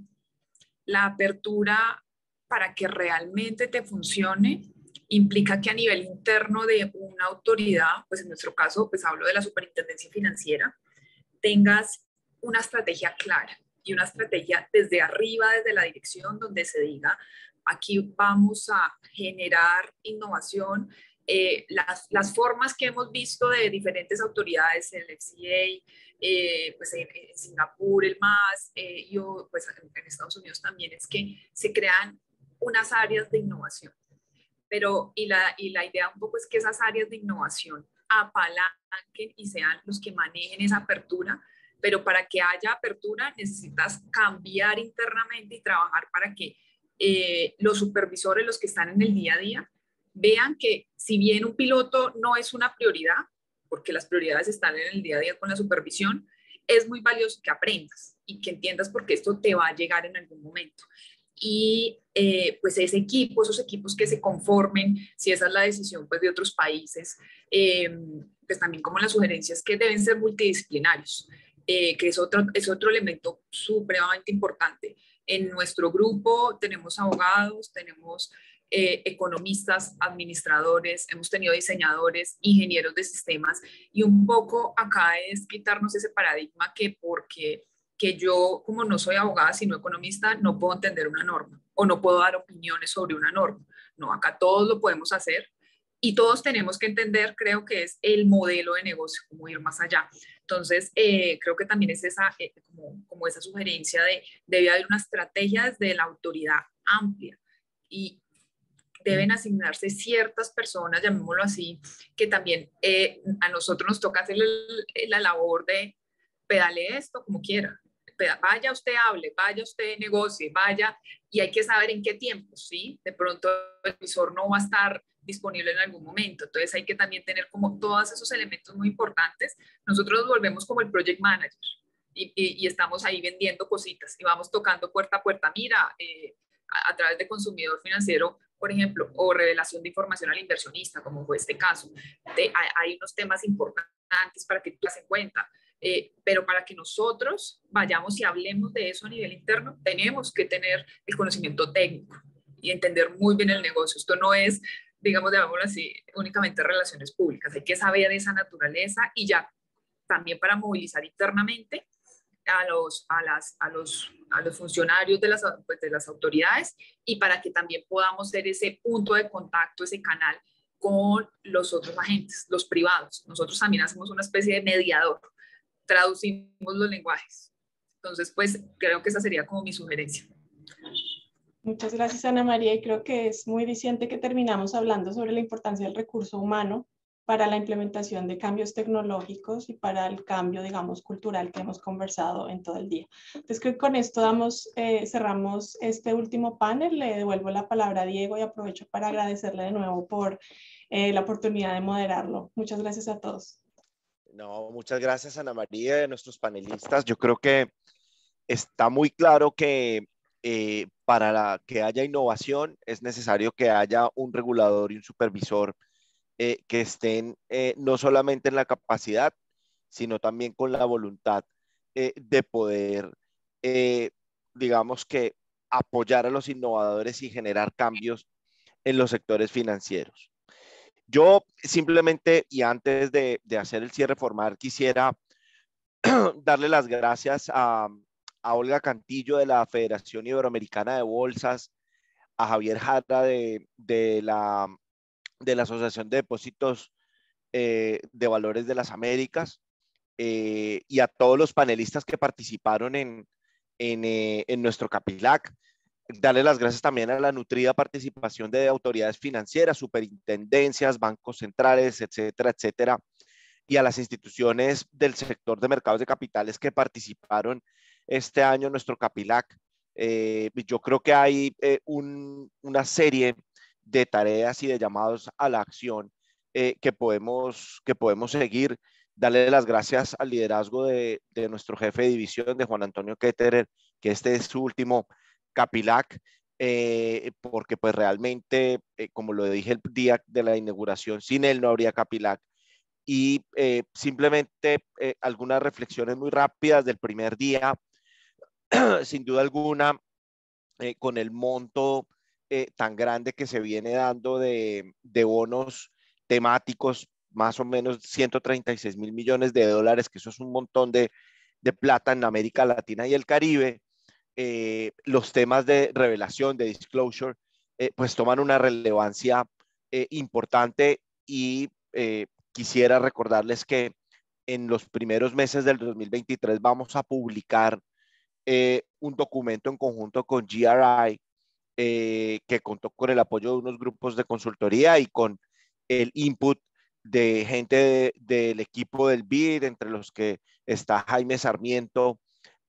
la apertura para que realmente te funcione implica que a nivel interno de una autoridad, pues en nuestro caso, pues hablo de la superintendencia financiera, tengas una estrategia clara y una estrategia desde arriba, desde la dirección, donde se diga, aquí vamos a generar innovación, eh, las, formas que hemos visto de diferentes autoridades, el FCA, eh, pues en, Singapur, el MAS, eh, pues en, Estados Unidos también, es que se crean unas áreas de innovación. Pero, y la, idea un poco es que esas áreas de innovación apalanquen y sean los que manejen esa apertura, pero para que haya apertura necesitas cambiar internamente y trabajar para que los supervisores, los que están en el día a día, vean que si bien un piloto no es una prioridad, porque las prioridades están en el día a día con la supervisión, es muy valioso que aprendas y que entiendas porque esto te va a llegar en algún momento. Y eh, pues ese equipo, esos equipos que se conformen, si esa es la decisión pues, de otros países, eh, pues también como las sugerencias que deben ser multidisciplinarios, eh, que es otro, es otro elemento supremamente importante. En nuestro grupo tenemos abogados, tenemos eh, economistas, administradores, hemos tenido diseñadores, ingenieros de sistemas y un poco acá es quitarnos ese paradigma que porque que yo como no soy abogada sino economista no puedo entender una norma o no puedo dar opiniones sobre una norma. No, acá todos lo podemos hacer y todos tenemos que entender, creo que es el modelo de negocio, cómo ir más allá. Entonces, eh, creo que también es esa, eh, como, como, esa sugerencia de debe haber una estrategia desde la autoridad amplia y deben asignarse ciertas personas, llamémoslo así, que también eh, a nosotros nos toca hacer la labor de pedale esto como quiera. Vaya usted hable, vaya usted negocie, vaya, y hay que saber en qué tiempo, ¿sí? De pronto el visor no va a estar disponible en algún momento. Entonces hay que también tener como todos esos elementos muy importantes. Nosotros nos volvemos como el project manager y, y, estamos ahí vendiendo cositas y vamos tocando puerta a puerta. Mira, eh, a, a, través de consumidor financiero, por ejemplo, o revelación de información al inversionista, como fue este caso. hay, unos temas importantes para que tú las en cuenta, eh, pero para que nosotros vayamos y hablemos de eso a nivel interno, tenemos que tener el conocimiento técnico y entender muy bien el negocio. Esto no es, digamos, digamos así, únicamente relaciones públicas. Hay que saber de esa naturaleza y ya también para movilizar internamente a los, a las, los, a los funcionarios de las, pues, de las autoridades y para que también podamos ser ese punto de contacto, ese canal con los otros agentes, los privados. Nosotros también hacemos una especie de mediador, traducimos los lenguajes. Entonces, pues creo que esa sería como mi sugerencia. Muchas gracias, Ana María, y creo que es muy diciente que terminamos hablando sobre la importancia del recurso humano para la implementación de cambios tecnológicos y para el cambio, digamos, cultural que hemos conversado en todo el día. Entonces, creo que con esto damos, eh, cerramos este último panel. Le devuelvo la palabra a Diego y aprovecho para agradecerle de nuevo por eh, la oportunidad de moderarlo. Muchas gracias a todos. No, muchas gracias Ana María y a nuestros panelistas. Yo creo que está muy claro que eh, para que haya innovación es necesario que haya un regulador y un supervisor eh, que estén eh, no solamente en la capacidad, sino también con la voluntad eh, de poder, digamos que, apoyar a los innovadores y generar cambios en los sectores financieros. Yo simplemente, y antes de, hacer el cierre formal, quisiera [CLEARS THROAT] darle las gracias a, Olga Cantillo de la Federación Iberoamericana de Bolsas, a Javier Jara de, de, la de la Asociación de Depósitos eh, de Valores de las Américas eh, y a todos los panelistas que participaron eh, en, nuestro CAPILAC. Darle las gracias también a la nutrida participación de autoridades financieras, superintendencias, bancos centrales, etcétera, etcétera, y a las instituciones del sector de mercados de capitales que participaron este año en nuestro CAPILAC. yo creo que hay una serie de tareas y de llamados a la acción eh, que, podemos, que podemos seguir. Darle las gracias al liderazgo de, nuestro jefe de división, de Juan Antonio Ketterer, que este es su último Capilac, eh, porque pues realmente, eh, como lo dije el día de la inauguración, sin él no habría Capilac. Y simplemente algunas reflexiones muy rápidas del primer día, [CLEARS THROAT] sin duda alguna, con el monto eh, tan grande que se viene dando de, bonos temáticos, más o menos 136 mil millones de dólares, que eso es un montón de, plata en América Latina y el Caribe, eh, los temas de revelación, de disclosure, eh, pues toman una relevancia importante y quisiera recordarles que en los primeros meses del 2023 vamos a publicar un documento en conjunto con GRI eh, que contó con el apoyo de unos grupos de consultoría y con el input de gente del equipo del BID, entre los que está Jaime Sarmiento,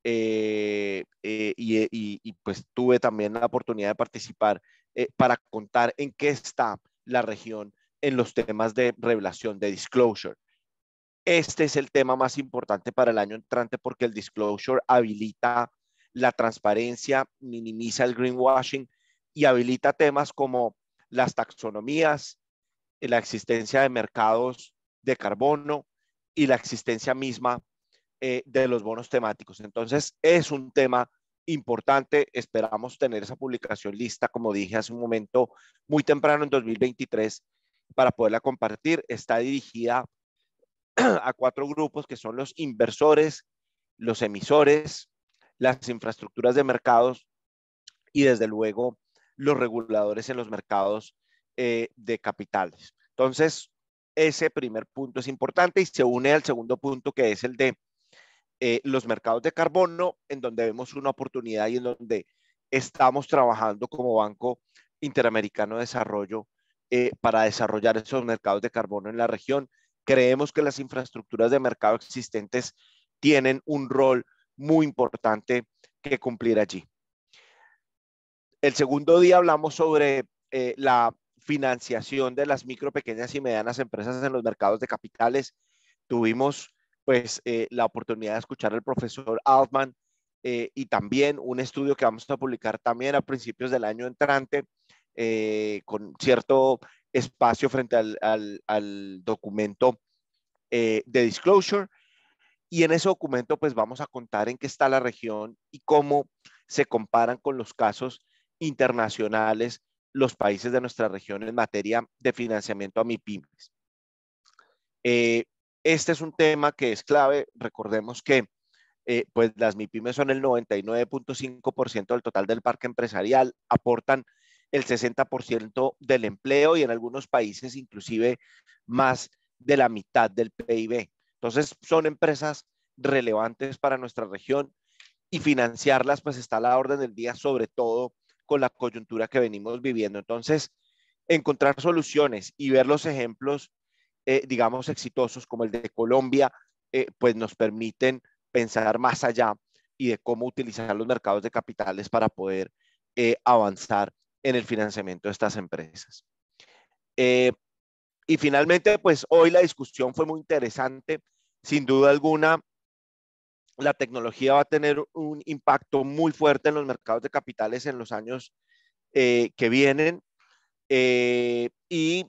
eh, eh, y, y, pues tuve también la oportunidad de participar para contar en qué está la región en los temas de revelación, de disclosure. Este es el tema más importante para el año entrante porque el disclosure habilita la transparencia, minimiza el greenwashing y habilita temas como las taxonomías, la existencia de mercados de carbono y la existencia misma eh, de los bonos temáticos. Entonces, es un tema importante. Esperamos tener esa publicación lista, como dije hace un momento, muy temprano en 2023, para poderla compartir. Está dirigida [CLEARS THROAT] a cuatro grupos que son los inversores, los emisores, las infraestructuras de mercados y desde luego los reguladores en los mercados eh, de capitales. Entonces, ese primer punto es importante y se une al segundo punto que es el de eh, los mercados de carbono, en donde vemos una oportunidad y en donde estamos trabajando como Banco Interamericano de Desarrollo eh, para desarrollar esos mercados de carbono en la región. Creemos que las infraestructuras de mercado existentes tienen un rol muy importante que cumplir allí. El segundo día hablamos sobre eh, la financiación de las micro, pequeñas y medianas empresas en los mercados de capitales. Tuvimos pues eh, la oportunidad de escuchar al profesor Altman eh, y también un estudio que vamos a publicar también a principios del año entrante con cierto espacio frente al, documento de disclosure. Y en ese documento pues vamos a contar en qué está la región y cómo se comparan con los casos internacionales los países de nuestra región en materia de financiamiento a MIPIMES. Eh, este es un tema que es clave. Recordemos que eh, pues las MIPIMES son el 99.5% del total del parque empresarial, aportan el 60% del empleo y en algunos países inclusive más de la mitad del PIB. Entonces son empresas relevantes para nuestra región y financiarlas pues está a la orden del día, sobre todo con la coyuntura que venimos viviendo. Entonces, encontrar soluciones y ver los ejemplos, eh, digamos, exitosos como el de Colombia, eh, pues nos permiten pensar más allá y de cómo utilizar los mercados de capitales para poder eh, avanzar en el financiamiento de estas empresas. y finalmente, pues hoy la discusión fue muy interesante. Sin duda alguna, la tecnología va a tener un impacto muy fuerte en los mercados de capitales en los años eh, que vienen eh, y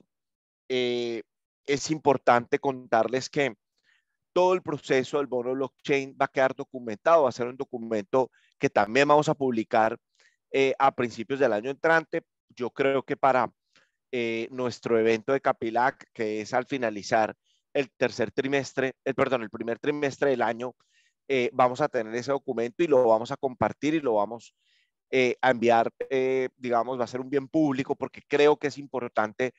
eh, es importante contarles que todo el proceso del bono blockchain va a quedar documentado, va a ser un documento que también vamos a publicar a principios del año entrante. Yo creo que para nuestro evento de Capilac, que es al finalizar el tercer trimestre, perdón, el primer trimestre del año, eh, vamos a tener ese documento y lo vamos a compartir y lo vamos eh, a enviar, eh, digamos, va a ser un bien público porque creo que es importante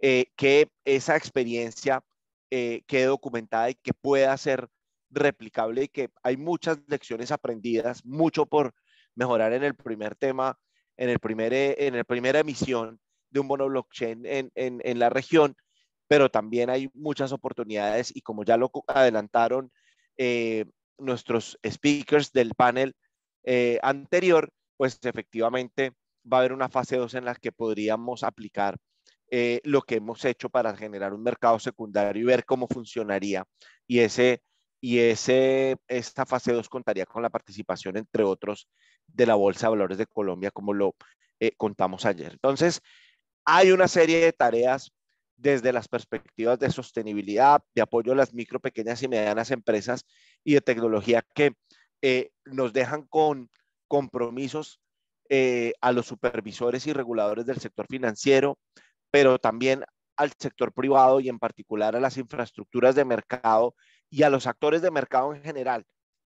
que esa experiencia quede documentada y que pueda ser replicable y que hay muchas lecciones aprendidas, mucho por mejorar en el primer tema, en el primer, en la primera emisión de un bono blockchain en, en, en la región, pero también hay muchas oportunidades y como ya lo adelantaron, nuestros speakers del panel eh, anterior, pues efectivamente va a haber una fase 2 en la que podríamos aplicar eh, lo que hemos hecho para generar un mercado secundario y ver cómo funcionaría. Y, ese, y ese, esta fase 2 contaría con la participación, entre otros, de la Bolsa de Valores de Colombia, como lo eh, contamos ayer. Entonces, hay una serie de tareas desde las perspectivas de sostenibilidad, de apoyo a las micro, pequeñas y medianas empresas y de tecnología que eh, nos dejan con compromisos eh, a los supervisores y reguladores del sector financiero, pero también al sector privado y en particular a las infraestructuras de mercado y a los actores de mercado en general.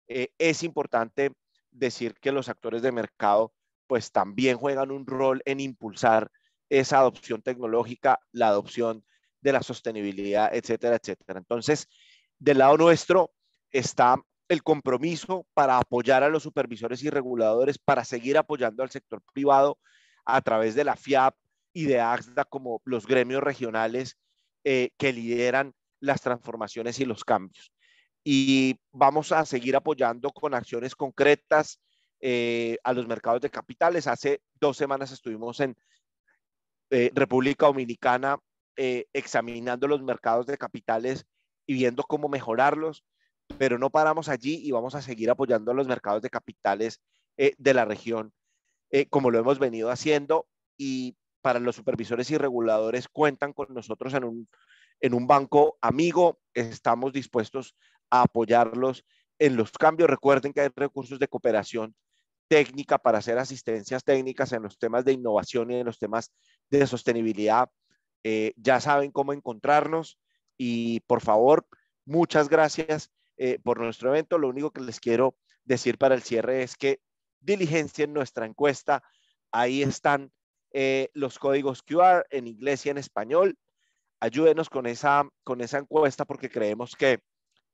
Eh, es importante decir que los actores de mercado pues también juegan un rol en impulsar esa adopción tecnológica, la adopción de la sostenibilidad, etcétera, etcétera. Entonces, del lado nuestro, está el compromiso para apoyar a los supervisores y reguladores, para seguir apoyando al sector privado a través de la FIAP y de AXDA como los gremios regionales eh, que lideran las transformaciones y los cambios. Y vamos a seguir apoyando con acciones concretas eh, a los mercados de capitales. Hace dos semanas estuvimos en eh, República Dominicana examinando los mercados de capitales y viendo cómo mejorarlos pero no paramos allí y vamos a seguir apoyando a los mercados de capitales eh, de la región, eh, como lo hemos venido haciendo. Y para los supervisores y reguladores cuentan con nosotros en un, en un banco amigo, estamos dispuestos a apoyarlos en los cambios. Recuerden que hay recursos de cooperación técnica para hacer asistencias técnicas en los temas de innovación y en los temas de sostenibilidad. Eh, ya saben cómo encontrarnos y por favor, muchas gracias eh, por nuestro evento. Lo único que les quiero decir para el cierre es que diligencia en nuestra encuesta. Ahí están eh, los códigos QR en inglés y en español. Ayúdenos con esa, con esa encuesta porque creemos que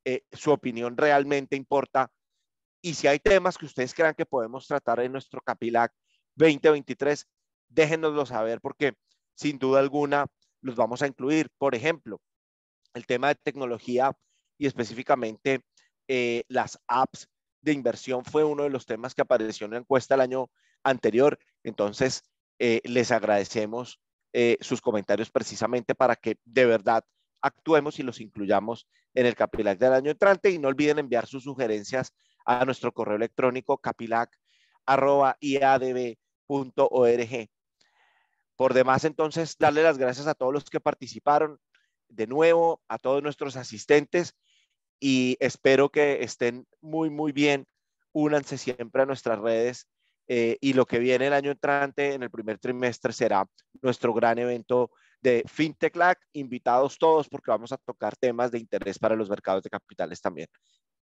eh, su opinión realmente importa. Y si hay temas que ustedes crean que podemos tratar en nuestro Capilac 2023, déjenoslo saber porque sin duda alguna los vamos a incluir. Por ejemplo, el tema de tecnología y específicamente eh, las apps de inversión fue uno de los temas que apareció en la encuesta el año anterior. Entonces, eh, les agradecemos eh, sus comentarios precisamente para que de verdad actuemos y los incluyamos en el Capilac del año entrante. Y no olviden enviar sus sugerencias a nuestro correo electrónico capilac.iadb.org. Por demás, entonces, darle las gracias a todos los que participaron, de nuevo, a todos nuestros asistentes y espero que estén muy, muy bien. Únanse siempre a nuestras redes eh, y lo que viene el año entrante, en el primer trimestre, será nuestro gran evento de FinTech invitados todos porque vamos a tocar temas de interés para los mercados de capitales también.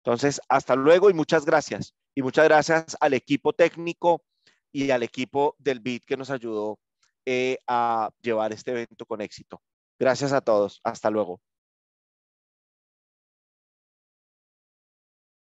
Entonces, hasta luego y muchas gracias. Y muchas gracias al equipo técnico y al equipo del BID que nos ayudó eh, a llevar este evento con éxito. Gracias a todos. Hasta luego.